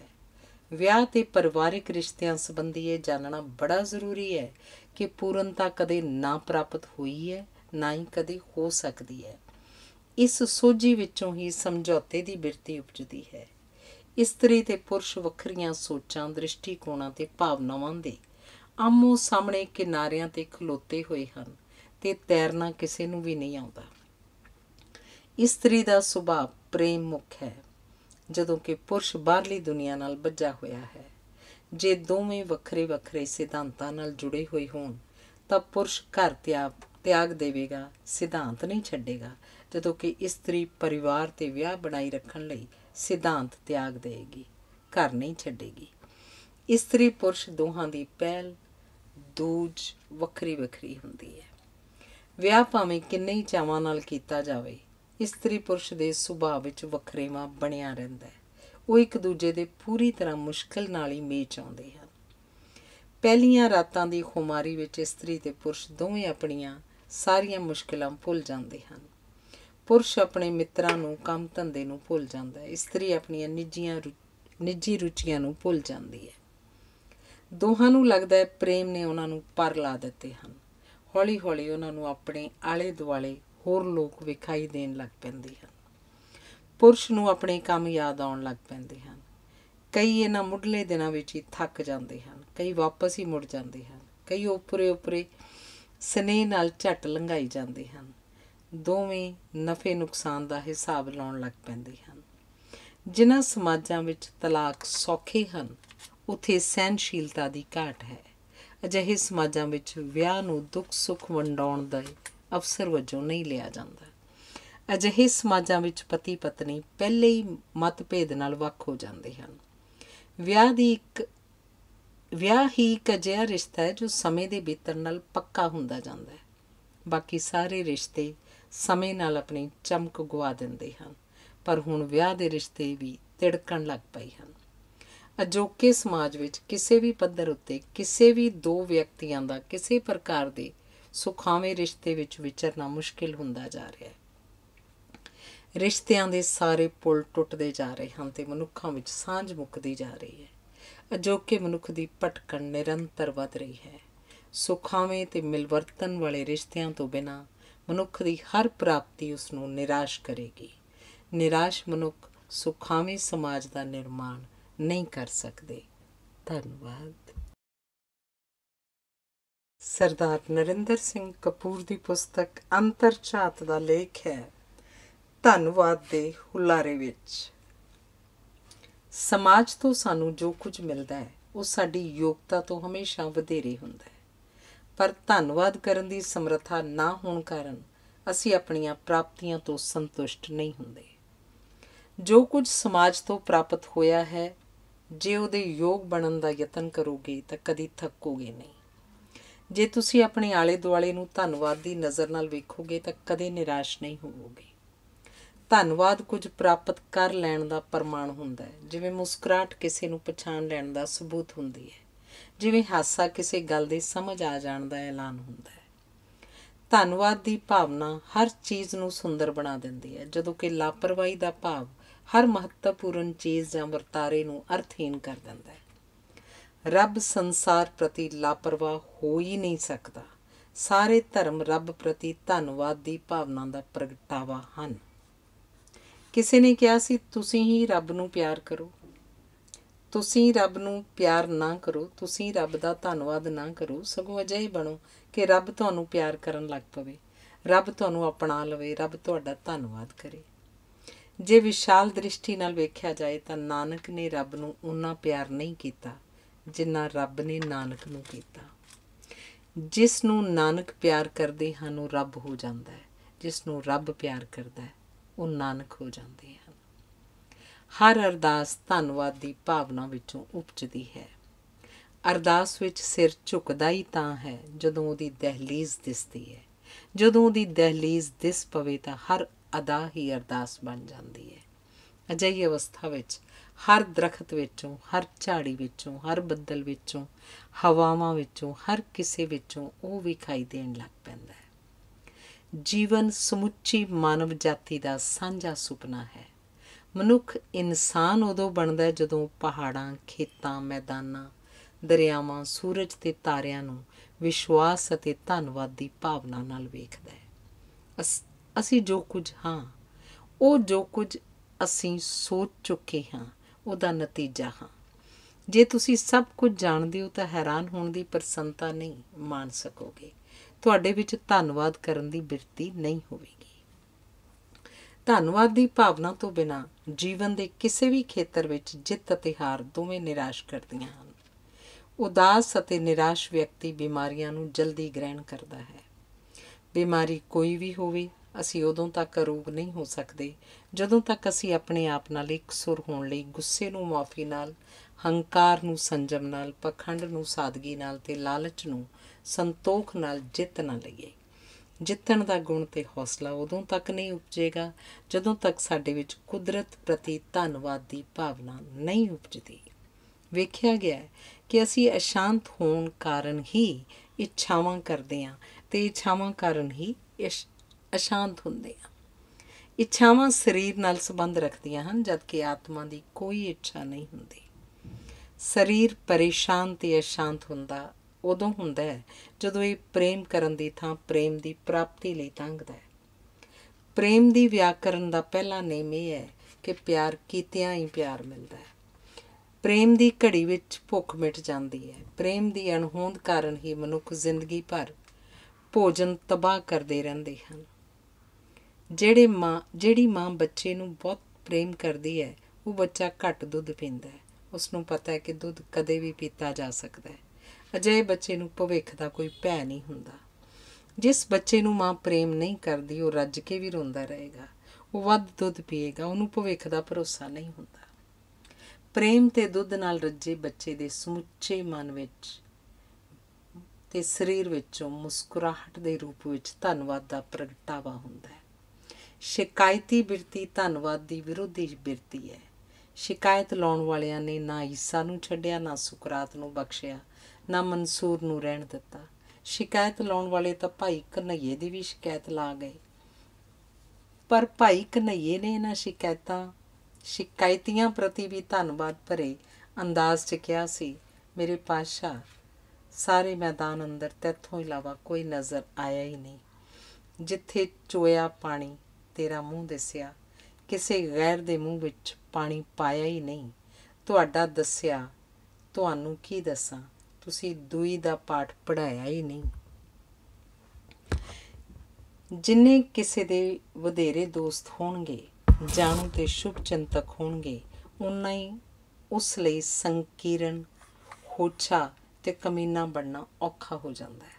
ਵਿਆਹ ਤੇ ਪਰਿਵਾਰਿਕ ਰਿਸ਼ਤਿਆਂ ਸੰਬੰਧੀ ਇਹ ਜਾਣਨਾ ਬੜਾ ਜ਼ਰੂਰੀ ਹੈ ਕਿ ਪੂਰਨਤਾ ਕਦੇ ਨਾ ਪ੍ਰਾਪਤ ਹੋਈ ਹੈ ਨਾ ਹੀ ਕਦੇ ਹੋ ਸਕਦੀ ਹੈ ਇਸ ਸੋਝੀ ਵਿੱਚੋਂ ਹੀ ਸਮਝੌਤੇ ਦੀ ਬਿਰਤੀ ਉਪਜਦੀ ਹੈ ਇਸਤਰੀ ਤੇ ਪੁਰਸ਼ ਵੱਖਰੀਆਂ ਸੋਚਾਂ ਦ੍ਰਿਸ਼ਟੀਕੋਣਾਂ ਤੇ ਭਾਵਨਾਵਾਂ ਦੇ ਆਮੋ ਸਾਹਮਣੇ ਕਿਨਾਰਿਆਂ ਤੇ ਖਲੋਤੇ ਹੋਏ ਹਨ ਤੇ ਤੈਰਨਾ ਕਿਸੇ ਨੂੰ ਵੀ ਨਹੀਂ ਆਉਂਦਾ ਇਸਤਰੀ ਦਾ ਸੁਭਾਅ ਪ੍ਰੇਮ ਮੁਖ ਹੈ ਜਦੋਂ ਕਿ ਪੁਰਸ਼ ਬਾਹਰਲੀ ਦੁਨੀਆ ਨਾਲ ਬੱਝਾ ਹੋਇਆ ਹੈ ਜੇ ਦੋਵੇਂ ਵੱਖਰੇ ਵੱਖਰੇ ਸਿਧਾਂਤਾਂ ਨਾਲ ਜੁੜੇ ਹੋਏ ਹੋਣ ਤਾਂ ਪੁਰਸ਼ ਘਰ ਤਿਆਗ ਤਿਆਗ ਦੇਵੇਗਾ ਸਿਧਾਂਤ ਨਹੀਂ ਛੱਡੇਗਾ ਜਦੋਂ ਕਿ ਇਸਤਰੀ ਪਰਿਵਾਰ ਤੇ ਵਿਆਹ ਬਣਾਈ ਰੱਖਣ ਲਈ ਸਿਧਾਂਤ ਤਿਆਗ ਦੇਗੀ ਘਰ ਨਹੀਂ ਛੱਡੇਗੀ ਇਸਤਰੀ ਪੁਰਸ਼ ਦੋਹਾਂ ਦੀ ਪਹਿਲ ਦੂਜ ਵੱਖਰੀ ਵੱਖਰੀ ਹੁੰਦੀ ਹੈ ਵਿਆਹ ਭਾਵੇਂ ਕਿੰਨੇ ਹੀ ਚਾਵਾਂ ਨਾਲ ਕੀਤਾ ਜਾਵੇ ਇਸਤਰੀ ਪੁਰਸ਼ ਦੇ ਸੁਭਾਅ ਵਿੱਚ ਵੱਖਰੇਵਾਂ ਬਣਿਆ ਰਹਿੰਦਾ ਹੈ ਉਹ ਇੱਕ ਦੂਜੇ ਦੇ ਪੂਰੀ ਤਰ੍ਹਾਂ ਮੁਸ਼ਕਲ ਨਾਲ ਹੀ ਮੇਚ ਆਉਂਦੇ ਹਨ ਪਹਿਲੀਆਂ ਰਾਤਾਂ ਦੀ ਖੁਮਾਰੀ ਵਿੱਚ ਇਸਤਰੀ ਤੇ ਪੁਰਸ਼ ਦੋਵੇਂ ਆਪਣੀਆਂ ਸਾਰੀਆਂ ਮੁਸ਼ਕਲਾਂ ਭੁੱਲ ਜਾਂਦੇ ਹਨ ਪੁਰਸ਼ ਆਪਣੇ ਮਿੱਤਰਾਂ ਨੂੰ ਕੰਮ ਧੰਦੇ ਨੂੰ ਭੁੱਲ ਜਾਂਦਾ ਹੈ ਇਸਤਰੀ ਆਪਣੀਆਂ ਨਿੱਜੀਆਂ ਨਿੱਜੀ ਰੁਚੀਆਂ ਨੂੰ ਭੁੱਲ ਜਾਂਦੀ ਹੈ ਦੋਹਾਂ ਨੂੰ ਲੱਗਦਾ ਹੈ ਪ੍ਰੇਮ ਨੇ ਉਹਨਾਂ ਨੂੰ ਪਰ ਲਾ ਦਿੱਤੇ ਹਨ ਹੌਲੀ-ਹੌਲੀ ਉਹਨਾਂ ਨੂੰ ਆਪਣੇ ਆਲੇ-ਦੁਆਲੇ ਹੋਰ ਲੋਕ ਵਿਖਾਈ ਦੇਣ ਲੱਗ ਪੈਂਦੇ ਹਨ ਪੁਰਸ਼ ਨੂੰ ਆਪਣੇ ਕੰਮ ਯਾਦ ਆਉਣ ਲੱਗ ਪੈਂਦੇ ਹਨ ਕਈ ਇਹਨਾਂ ਮੁੱਢਲੇ ਦਿਨਾਂ ਵਿੱਚ ਹੀ ਥੱਕ ਜਾਂਦੇ ਹਨ ਕਈ ਵਾਪਸ ਹੀ ਮੁੜ ਜਾਂਦੇ ਹਨ ਕਈ ਉਪਰੇ ਉਪਰੇ ਸਨੇਹ ਨਾਲ ਝੱਟ ਲੰਘਾਈ ਜਾਂਦੇ ਹਨ ਦੋਵੇਂ ਨਫੇ ਨੁਕਸਾਨ ਦਾ ਹਿਸਾਬ ਲਾਉਣ ਲੱਗ ਪੈਂਦੇ ਹਨ ਜਿਨ੍ਹਾਂ ਸਮਾਜਾਂ ਵਿੱਚ ਤਲਾਕ ਸੌਖੇ ਹਨ ਉਥੇ ਸਹਿਨਸ਼ੀਲਤਾ ਦੀ ਘਾਟ ਹੈ ਅਜਿਹੇ ਸਮਾਜਾਂ ਵਿੱਚ ਵਿਆਹ ਨੂੰ ਦੁੱਖ ਸੁੱਖ ਵੰਡਾਉਣ ਦਾ ਅਫਸਰ ਵਜੋਂ ਨਹੀਂ ਲਿਆ ਜਾਂਦਾ ਅਜਿਹੇ ਸਮਾਜਾਂ ਵਿੱਚ ਪਤੀ ਪਤਨੀ ਪਹਿਲੇ ਹੀ ਮਤਭੇਦ ਨਾਲ ਵੱਖ ਹੋ ਜਾਂਦੇ ਹਨ ਵਿਆਹ ਦੀ ਇੱਕ ਵਿਆਹ ਹੀ ਇੱਕ ਅਜਿਹਾ ਰਿਸ਼ਤਾ ਹੈ ਜੋ ਸਮੇਂ ਦੇ ਬੀਤਣ ਨਾਲ ਪੱਕਾ ਹੁੰਦਾ ਜਾਂਦਾ ਹੈ ਬਾਕੀ ਸਾਰੇ ਰਿਸ਼ਤੇ ਸਮੇਂ ਨਾਲ ਆਪਣੀ ਚਮਕ ਗਵਾ ਦਿੰਦੇ ਹਨ ਪਰ ਹੁਣ ਵਿਆਹ ਦੇ ਰਿਸ਼ਤੇ ਵੀ ਤਿੜਕਣ ਲੱਗ ਪਏ ਹਨ ਅਜੋਕੇ ਸਮਾਜ ਵਿੱਚ ਕਿਸੇ ਵੀ ਪੱਧਰ ਉੱਤੇ ਕਿਸੇ ਵੀ ਦੋ ਵਿਅਕਤੀਆਂ ਦਾ ਕਿਸੇ ਪ੍ਰਕਾਰ ਦੇ ਸੁਖਾਵੇਂ ਰਿਸ਼ਤੇ ਵਿੱਚ ਵਿਚਰਨਾ ਮੁਸ਼ਕਿਲ ਹੁੰਦਾ ਜਾ ਰਿਹਾ ਹੈ ਰਿਸ਼ਤਿਆਂ ਦੇ ਸਾਰੇ ਪੁਲ ਟੁੱਟਦੇ ਜਾ ਰਹੇ ਹਨ ਤੇ ਮਨੁੱਖਾਂ ਵਿੱਚ ਸਾਂਝ ਮੁੱਕਦੀ ਜਾ ਰਹੀ ਹੈ ਅਜੋਕੇ ਮਨੁੱਖ ਦੀ ਭਟਕਣ ਨਿਰੰਤਰ ਵੱਧ ਰਹੀ ਹੈ ਸੁਖਾਵੇਂ ਤੇ ਮਿਲਵਰਤਨ ਵਾਲੇ ਰਿਸ਼ਤਿਆਂ ਤੋਂ ਬਿਨਾ ਮਨੁੱਖ ਦੀ ਹਰ ਪ੍ਰਾਪਤੀ ਉਸ ਨੂੰ ਨਿਰਾਸ਼ ਕਰੇਗੀ ਨਿਰਾਸ਼ ਮਨੁੱਖ ਸੁਖਾਵੇਂ ਸਮਾਜ ਦਾ ਨਿਰਮਾਣ ਨਹੀਂ ਕਰ ਸਕਦੇ ਧੰਨਵਾਦ ਸਰਦਾਰ ਨਰਿੰਦਰ ਸਿੰਘ ਕਪੂਰ ਦੀ ਪੁਸਤਕ ਅੰਤਰਚਾਤ ਦਾ ਲੇਖ ਹੈ ਧੰਨਵਾਦ ਦੇ ਹੁਲਾਰੇ ਵਿੱਚ ਸਮਾਜ ਤੋਂ ਸਾਨੂੰ ਜੋ ਕੁਝ ਮਿਲਦਾ ਹੈ ਉਹ ਸਾਡੀ ਯੋਗਤਾ ਤੋਂ ਹਮੇਸ਼ਾ ਵਧੇਰੇ ਹੁੰਦਾ ਹੈ ਪਰ ਧੰਨਵਾਦ ਕਰਨ ਦੀ ਸਮਰੱਥਾ ਨਾ ਹੋਣ ਕਾਰਨ ਅਸੀਂ ਆਪਣੀਆਂ ਪ੍ਰਾਪਤੀਆਂ ਤੋਂ ਸੰਤੁਸ਼ਟ ਨਹੀਂ ਹੁੰਦੇ ਜੋ ਕੁਝ ਸਮਾਜ ਤੋਂ ਪ੍ਰਾਪਤ ਹੋਇਆ ਹੈ ਜੇ ਉਹਦੇ ਯੋਗ ਬਣਨ ਦਾ ਯਤਨ ਕਰੋਗੇ ਤਾਂ ਕਦੀ ਥੱਕੋਗੇ ਨਹੀਂ ਜੇ ਤੁਸੀਂ ਆਪਣੇ ਆਲੇ ਦੁਆਲੇ ਨੂੰ ਧੰਨਵਾਦ ਦੀ ਨਜ਼ਰ ਨਾਲ ਵੇਖੋਗੇ ਤਾਂ ਕਦੇ ਨਿਰਾਸ਼ ਨਹੀਂ ਹੋਵੋਗੇ ਧੰਨਵਾਦ ਕੁਝ ਪ੍ਰਾਪਤ ਕਰ ਲੈਣ ਦਾ ਪ੍ਰਮਾਣ ਹੁੰਦਾ ਹੈ ਜਿਵੇਂ ਮੁਸਕਰਾਟ ਕਿਸੇ ਨੂੰ ਪਛਾਣ ਲੈਣ ਦਾ ਸਬੂਤ ਹੁੰਦੀ ਹੈ ਜਿਵੇਂ ਹਾਸਾ ਕਿਸੇ ਗੱਲ ਦੀ ਸਮਝ ਆ ਜਾਣ ਦਾ ਐਲਾਨ ਹੁੰਦਾ ਹੈ ਧੰਨਵਾਦ ਦੀ ਭਾਵਨਾ ਹਰ ਚੀਜ਼ ਨੂੰ ਸੁੰਦਰ ਬਣਾ ਦਿੰਦੀ ਹੈ ਜਦੋਂ ਕਿ ਲਾਪਰਵਾਹੀ ਦਾ ਭਾਵ ਹਰ ਮਹੱਤਵਪੂਰਨ ਚੀਜ਼ ਜਾਂ ਵਰਤਾਰੇ ਨੂੰ ਅਰਥਹੀਣ ਕਰ ਦਿੰਦਾ ਹੈ ਰੱਬ ਸੰਸਾਰ ਪ੍ਰਤੀ ਲਾਪਰਵਾਹ ਹੋ ਹੀ ਨਹੀਂ ਸਕਦਾ ਸਾਰੇ ਧਰਮ ਰੱਬ ਪ੍ਰਤੀ ਧੰਨਵਾਦ ਦੀ ਭਾਵਨਾ ਦਾ ਪ੍ਰਗਟਾਵਾ ਹਨ ਕਿਸੇ ਨੇ ਕਿਹਾ ਸੀ ਤੁਸੀਂ ਹੀ ਰੱਬ ਨੂੰ ਪਿਆਰ ਕਰੋ ਤੁਸੀਂ ਰੱਬ ਨੂੰ ਪਿਆਰ ਨਾ ਕਰੋ ਤੁਸੀਂ ਰੱਬ ਦਾ ਧੰਨਵਾਦ ਨਾ ਕਰੋ ਸਗੋਂ ਅਜੇ ਬਣੋ ਕਿ ਰੱਬ ਤੁਹਾਨੂੰ ਪਿਆਰ ਕਰਨ ਲੱਗ ਪਵੇ ਰੱਬ ਤੁਹਾਨੂੰ ਆਪਣਾ ਲਵੇ ਰੱਬ ਤੁਹਾਡਾ ਧੰਨਵਾਦ ਕਰੇ ਜੇ ਵਿਸ਼ਾਲ ਦ੍ਰਿਸ਼ਟੀ ਨਾਲ ਵੇਖਿਆ ਜਾਏ ਤਾਂ ਨਾਨਕ ਨੇ ਰੱਬ ਨੂੰ ਉਨਾ ਪਿਆਰ ਨਹੀਂ ਕੀਤਾ ਜਿੰਨਾ ਰੱਬ ਨੇ ਨਾਨਕ ਨੂੰ ਕੀਤਾ ਜਿਸ ਨੂੰ ਨਾਨਕ ਪਿਆਰ ਕਰਦੇ ਹਨ ਉਹ ਰੱਬ ਹੋ ਜਾਂਦਾ ਹੈ ਜਿਸ ਨੂੰ ਰੱਬ ਪਿਆਰ ਕਰਦਾ ਹੈ ਉਹ ਨਾਨਕ ਹੋ ਜਾਂਦੇ ਹਨ ਹਰ ਅਰਦਾਸ ਧੰਨਵਾਦ ਦੀ ਭਾਵਨਾ ਵਿੱਚੋਂ ਉਪਜਦੀ ਹੈ ਅਰਦਾਸ ਵਿੱਚ ਸਿਰ ਝੁਕਦਾ ਹੀ ਤਾਂ ਹੈ ਜਦੋਂ ਉਹਦੀ ਦਹਲੀਜ਼ ਦਿਸਦੀ ਹੈ ਜਦੋਂ ਉਹਦੀ ਦਹਲੀਜ਼ ਦਿਸ ਪਵੇ ਤਾਂ ਹਰ ਅਦਾ ਹੀ ਅਰਦਾਸ ਬਣ ਜਾਂਦੀ ਹੈ ਅਜਿਹੀ ਅਵਸਥਾ ਵਿੱਚ ਹਰ ਦਰਖਤ ਵਿੱਚੋਂ ਹਰ ਝਾੜੀ ਵਿੱਚੋਂ ਹਰ ਬੱਦਲ ਵਿੱਚੋਂ ਹਵਾਵਾਂ ਵਿੱਚੋਂ ਹਰ ਕਿਸੇ ਵਿੱਚੋਂ ਉਹ ਵਿਖਾਈ ਦੇਣ ਲੱਗ ਪੈਂਦਾ ਹੈ ਜੀਵਨ ਸਮੁੱਚੀ ਮਾਨਵ ਜਾਤੀ ਦਾ ਸਾਂਝਾ ਸੁਪਨਾ ਹੈ ਮਨੁੱਖ ਇਨਸਾਨ ਉਦੋਂ ਬਣਦਾ ਜਦੋਂ ਪਹਾੜਾਂ ਖੇਤਾਂ ਮੈਦਾਨਾਂ ਦਰਿਆਵਾਂ ਸੂਰਜ ਤੇ ਤਾਰਿਆਂ ਨੂੰ ਵਿਸ਼ਵਾਸ ਅਤੇ ਧੰਨਵਾਦ ਦੀ ਭਾਵਨਾ ਨਾਲ ਵੇਖਦਾ ਹੈ ਅਸੀਂ ਜੋ ਕੁਝ ਹਾਂ ਉਹ ਜੋ ਕੁਝ ਅਸੀਂ ਸੋਚ ਚੁੱਕੇ ਹਾਂ ਉਹਦਾ ਨਤੀਜਾ ਹਾਂ ਜੇ ਤੁਸੀਂ ਸਭ ਕੁਝ ਜਾਣਦੇ ਹੋ ਤਾਂ ਹੈਰਾਨ ਹੋਣ ਦੀ ਪ੍ਰਸੰਤਾ ਨਹੀਂ ਮਾਣ ਸਕੋਗੇ ਤੁਹਾਡੇ ਵਿੱਚ ਧੰਨਵਾਦ ਕਰਨ ਦੀ ਬਿਰਤੀ ਨਹੀਂ ਹੋਵੇਗੀ ਧੰਨਵਾਦ ਦੀ ਭਾਵਨਾ ਤੋਂ ਬਿਨਾ ਜੀਵਨ ਦੇ ਕਿਸੇ ਵੀ ਖੇਤਰ ਵਿੱਚ ਜਿੱਤ ਅਤੇ ਹਾਰ ਦੋਵੇਂ ਨਿਰਾਸ਼ ਕਰਦੀਆਂ ਹਨ ਉਦਾਸ ਅਤੇ ਨਿਰਾਸ਼ ਵਿਅਕਤੀ ਬਿਮਾਰੀਆਂ ਨੂੰ ਜਲਦੀ ਗ੍ਰਹਿਣ ਕਰਦਾ ਹੈ ਬਿਮਾਰੀ ਕੋਈ ਵੀ ਹੋਵੇ ਅਸੀਂ ਉਦੋਂ ਤੱਕ ਰੋਗ ਨਹੀਂ ਹੋ ਸਕਦੇ ਜਦੋਂ ਤੱਕ ਅਸੀਂ ਆਪਣੇ ਆਪ ਨਾਲ ਇੱਕ ਸੁਰ ਹੋਣ ਲਈ ਗੁੱਸੇ ਨੂੰ ਮਾਫੀ ਨਾਲ ਹੰਕਾਰ ਨੂੰ ਸੰਜਮ ਨਾਲ ਪਖੰਡ ਨੂੰ ਸਾਦਗੀ ਨਾਲ ਤੇ ਲਾਲਚ ਨੂੰ ਸੰਤੋਖ ਨਾਲ ਜਿੱਤ ਨਾ ਲਈਏ ਜਿੱਤਣ ਦਾ ਗੁਣ ਤੇ ਹੌਸਲਾ ਉਦੋਂ ਤੱਕ ਨਹੀਂ ਉਪਜੇਗਾ ਜਦੋਂ ਤੱਕ ਸਾਡੇ ਵਿੱਚ ਕੁਦਰਤ ਪ੍ਰਤੀ ਧੰਨਵਾਦ ਦੀ ਭਾਵਨਾ ਨਹੀਂ ਉਪਜਦੀ ਵੇਖਿਆ ਗਿਆ ਕਿ ਅਸੀਂ ਅਸ਼ਾਂਤ ਹੋਣ ਕਾਰਨ ਹੀ ਇੱਛਾਵਾਂ ਕਰਦੇ ਹਾਂ ਤੇ ਇੱਛਾਵਾਂ ਕਾਰਨ ਹੀ ਇਸ ਅਸ਼ਾਂਤ ਹੁੰਦੇ ਆ ਇੱਛਾਵਾਂ ਸਰੀਰ ਨਾਲ ਸੰਬੰਧ ਰੱਖਦੀਆਂ ਹਨ ਜਦਕਿ ਆਤਮਾ ਦੀ ਕੋਈ ਇੱਛਾ ਨਹੀਂ ਹੁੰਦੀ ਸਰੀਰ ਪਰੇਸ਼ਾਨ ਤੇ ਅਸ਼ਾਂਤ ਹੁੰਦਾ ਉਦੋਂ ਹੁੰਦਾ ਹੈ ਜਦੋਂ ਇਹ ਪ੍ਰੇਮ ਕਰਨ ਦੀ ਥਾਂ ਪ੍ਰੇਮ ਦੀ ਪ੍ਰਾਪਤੀ ਲਈ ਤੰਗਦਾ ਹੈ ਪ੍ਰੇਮ ਦੀ ਵਿਆਕਰਨ ਦਾ ਪਹਿਲਾ ਨਿਯਮ ਇਹ ਹੈ ਕਿ ਪਿਆਰ ਕੀਤਿਆਂ ਹੀ ਪਿਆਰ ਮਿਲਦਾ ਹੈ ਪ੍ਰੇਮ ਦੀ ਘੜੀ ਵਿੱਚ ਭੁੱਖ ਮਿਟ ਜਾਂਦੀ ਹੈ ਪ੍ਰੇਮ ਦੀ ਅਣਹੋਂਦ ਕਾਰਨ ਹੀ ਮਨੁੱਖ ਜ਼ਿੰਦਗੀ ਭਰ ਭੋਜਨ ਤਬਾਹ ਕਰਦੇ ਰਹਿੰਦੇ ਹਨ ਜਿਹੜੇ ਮਾਂ ਜਿਹੜੀ ਮਾਂ ਬੱਚੇ ਨੂੰ ਬਹੁਤ ਪ੍ਰੇਮ ਕਰਦੀ ਹੈ ਉਹ ਬੱਚਾ ਘੱਟ ਦੁੱਧ ਪੀਂਦਾ ਹੈ ਉਸ ਨੂੰ ਪਤਾ ਹੈ ਕਿ ਦੁੱਧ ਕਦੇ ਵੀ ਪੀਤਾ ਜਾ ਸਕਦਾ ਹੈ ਅਜੇ ਬੱਚੇ ਨੂੰ ਭਵਿੱਖ ਦਾ ਕੋਈ ਭੈ ਨਹੀਂ ਹੁੰਦਾ ਜਿਸ ਬੱਚੇ ਨੂੰ ਮਾਂ ਪ੍ਰੇਮ ਨਹੀਂ ਕਰਦੀ ਉਹ ਰੱਜ ਕੇ ਵੀ ਰੋਂਦਾ ਰਹੇਗਾ ਉਹ ਵੱਧ ਦੁੱਧ ਪੀਏਗਾ ਉਹਨੂੰ ਭਵਿੱਖ ਦਾ ਭਰੋਸਾ ਨਹੀਂ ਹੁੰਦਾ ਪ੍ਰੇਮ ਤੇ ਦੁੱਧ ਨਾਲ ਰੱਜੇ ਬੱਚੇ ਦੇ ਸਮੁੱਚੇ ਮਨ ਵਿੱਚ ਤੇ ਸਰੀਰ ਵਿੱਚੋਂ ਮੁਸਕਰਾਹਟ ਦੇ ਰੂਪ ਵਿੱਚ ਧੰਨਵਾਦ ਦਾ ਪ੍ਰਗਟਾਵਾ ਹੁੰਦਾ ਹੈ ਸ਼ਿਕਾਇਤੀ ਬਿਰਤੀ ਧੰਨਵਾਦ ਦੀ ਵਿਰੋਧੀ ਬਿਰਤੀ ਹੈ ਸ਼ਿਕਾਇਤ ਲਾਉਣ ਵਾਲਿਆਂ ਨੇ ਨਾ ਈਸਾ ਨੂੰ ਛੱਡਿਆ ਨਾ ਸੁਕਰਾਤ ਨੂੰ ਬਖਸ਼ਿਆ ਨਾ ਮਨਸੂਰ ਨੂੰ ਰਹਿਣ ਦਿੱਤਾ ਸ਼ਿਕਾਇਤ ਲਾਉਣ ਵਾਲੇ ਤਾਂ ਭਾਈ ਕਨਈਏ ਦੀ ਵੀ ਸ਼ਿਕਾਇਤ ਲਾ ਗਏ ਪਰ ਭਾਈ ਕਨਈਏ ਨੇ ਇਹਨਾਂ ਸ਼ਿਕਾਇਤਾਂ ਸ਼ਿਕਾਇਤੀਆਂ ਪ੍ਰਤੀ ਵੀ ਧੰਨਵਾਦ ਭਰੇ ਅੰਦਾਜ਼ 'ਚ ਕਿਹਾ ਸੀ ਮੇਰੇ ਪਾਸ਼ਾ ਸਾਰੇ ਮੈਦਾਨ ਅੰਦਰ ਤੇਥੋਂ ਇਲਾਵਾ ਕੋਈ ਨਜ਼ਰ ਆਇਆ ਹੀ ਨਹੀਂ ਜਿੱਥੇ ਚੋਇਆ ਪਾਣੀ ਤੇਰਾ ਮੂੰਹ ਦਿਸਿਆ ਕਿਸੇ ਗੈਰ ਦੇ ਮੂੰਹ ਵਿੱਚ ਪਾਣੀ ਪਾਇਆ ਹੀ ਨਹੀਂ ਤੁਹਾਡਾ ਦੱਸਿਆ ਤੁਹਾਨੂੰ ਕੀ ਦੱਸਾਂ ਤੁਸੀਂ ਦੁਈ ਦਾ ਪਾਠ ਪੜਾਇਆ ਹੀ ਨਹੀਂ ਜਿੰਨੇ ਕਿਸੇ ਦੇ ਵਧੇਰੇ ਦੋਸਤ ਹੋਣਗੇ ਜਾਣੂ ਤੇ ਸ਼ੁਭ ਚਿੰਤਕ ਹੋਣਗੇ ਉਨਾ ਹੀ ਉਸ ਲਈ ਸੰਕੀਰਨ ਹੋਛਾ ਤੇ ਕਮੀਨਾ ਬਣਨਾ ਔਖਾ ਹੋ ਜਾਂਦਾ ਹੈ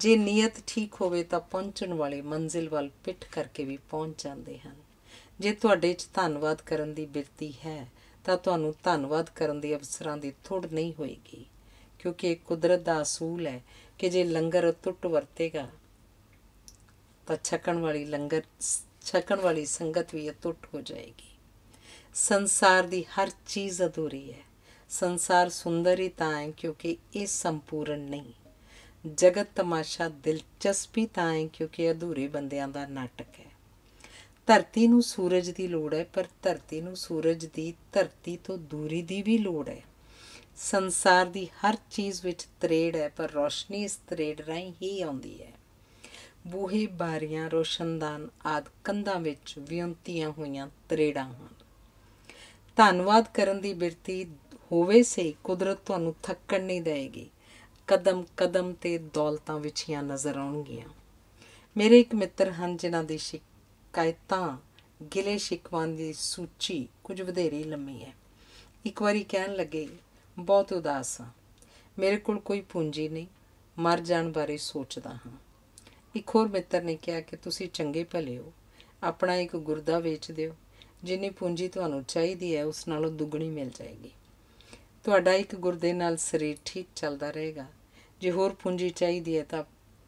ਜੇ ਨੀਅਤ ਠੀਕ ਹੋਵੇ ਤਾਂ ਪਹੁੰਚਣ ਵਾਲੇ ਮੰਜ਼ਿਲ ਵੱਲ ਪਿੱਠ ਕਰਕੇ ਵੀ ਪਹੁੰਚ ਜਾਂਦੇ ਹਨ ਜੇ ਤੁਹਾਡੇ 'ਚ ਧੰਨਵਾਦ ਕਰਨ ਦੀ ਬਿਰਤੀ ਹੈ ਤਾਂ ਤੁਹਾਨੂੰ ਧੰਨਵਾਦ ਕਰਨ ਦੇ ਅਵਸਰਾਂ ਦੀ ਥੋੜ ਨਹੀਂ ਹੋਏਗੀ ਕਿਉਂਕਿ ਇਹ ਕੁਦਰਤ ਦਾ ਅਸੂਲ ਹੈ ਕਿ ਜੇ ਲੰਗਰ ਟੁੱਟ ਵਰਤੇਗਾ ਤਾਂ ਛਕਣ ਵਾਲੀ ਲੰਗਰ ਛਕਣ ਵਾਲੀ ਸੰਗਤ ਵੀ ਟੁੱਟ ਹੋ ਜਾਏਗੀ ਸੰਸਾਰ ਦੀ ਹਰ ਚੀਜ਼ ਅਧੂਰੀ ਹੈ ਸੰਸਾਰ ਸੁੰਦਰ ਹੀ ਤਾਂ ਹੈ ਕਿਉਂਕਿ ਇਹ ਸੰਪੂਰਨ ਨਹੀਂ ਜਗਤ ਤਮਾਸ਼ਾ ਦਿਲਚਸਪੀ ਤਾਂ ਹੈ ਕਿਉਂਕਿ ਅਧੂਰੇ ਬੰਦਿਆਂ ਦਾ ਨਾਟਕ ਹੈ ਧਰਤੀ ਨੂੰ ਸੂਰਜ ਦੀ ਲੋੜ ਹੈ ਪਰ ਧਰਤੀ ਨੂੰ ਸੂਰਜ ਦੀ ਧਰਤੀ ਤੋਂ ਦੂਰੀ ਦੀ ਵੀ ਲੋੜ ਹੈ ਸੰਸਾਰ ਦੀ ਹਰ ਚੀਜ਼ ਵਿੱਚ ਤਰੇੜ ਹੈ ਪਰ ਰੋਸ਼ਨੀ ਇਸ ਤਰੇੜ ਰਾਹੀਂ ਹੀ ਆਉਂਦੀ ਹੈ ਬੂਹੇ ਬਾਰੀਆਂ ਰੋਸ਼ਨਦਾਨ ਆਦ ਕੰਧਾਂ ਵਿੱਚ ਵਿਉਂਤੀਆਂ ਹੋਈਆਂ ਤਰੇੜਾਂ ਹਨ ਧੰਨਵਾਦ ਕਰਨ ਦੀ ਬਿਰਤੀ ਹੋਵੇ ਸੇ ਕੁਦਰਤ ਤੁਹਾਨੂੰ ਥੱਕਣ ਨਹੀਂ ਦੇਵੇਗੀ ਕਦਮ ਕਦਮ ਤੇ ਦੌਲਤਾਂ ਵਿਛੀਆਂ ਨਜ਼ਰ ਆਉਣਗੀਆਂ ਮੇਰੇ ਇੱਕ ਮਿੱਤਰ ਹਨ ਜਿਨ੍ਹਾਂ ਦੀ ਸ਼ਿਕਾਇਤਾਂ ਗਿਲੇ ਸ਼ਿਕਵਾਂ ਦੀ ਸੂਚੀ ਕੁਝ ਵਧੇਰੇ ਲੰਮੀ ਹੈ ਇੱਕ ਵਾਰੀ ਕਹਿਣ ਲੱਗੇ ਬਹੁਤ ਉਦਾਸ ਹਾਂ ਮੇਰੇ ਕੋਲ ਕੋਈ ਪੂੰਜੀ ਨਹੀਂ ਮਰ ਜਾਣ ਬਾਰੇ ਸੋਚਦਾ ਹਾਂ ਇੱਕ ਹੋਰ ਮਿੱਤਰ ਨੇ ਕਿਹਾ ਕਿ ਤੁਸੀਂ ਚੰਗੇ ਭਲੇ ਹੋ ਆਪਣਾ ਇੱਕ ਗੁਰਦਾ ਵੇਚ ਦਿਓ ਜਿੰਨੀ ਪੂੰਜੀ ਤੁਹਾਨੂੰ ਚਾਹੀਦੀ ਹੈ ਉਸ ਨਾਲੋਂ ਦੁੱਗਣੀ ਮਿਲ ਜਾਏਗੀ ਤੁਹਾਡਾ ਇੱਕ ਗੁਰਦੇ ਨਾਲ ਸਰੀਰ ਠੀਕ ਚੱਲਦਾ ਰਹੇਗਾ ਜੇ ਹੋਰ ਪੂੰਜੀ ਚਾਹੀਦੀ ਹੈ ਤਾਂ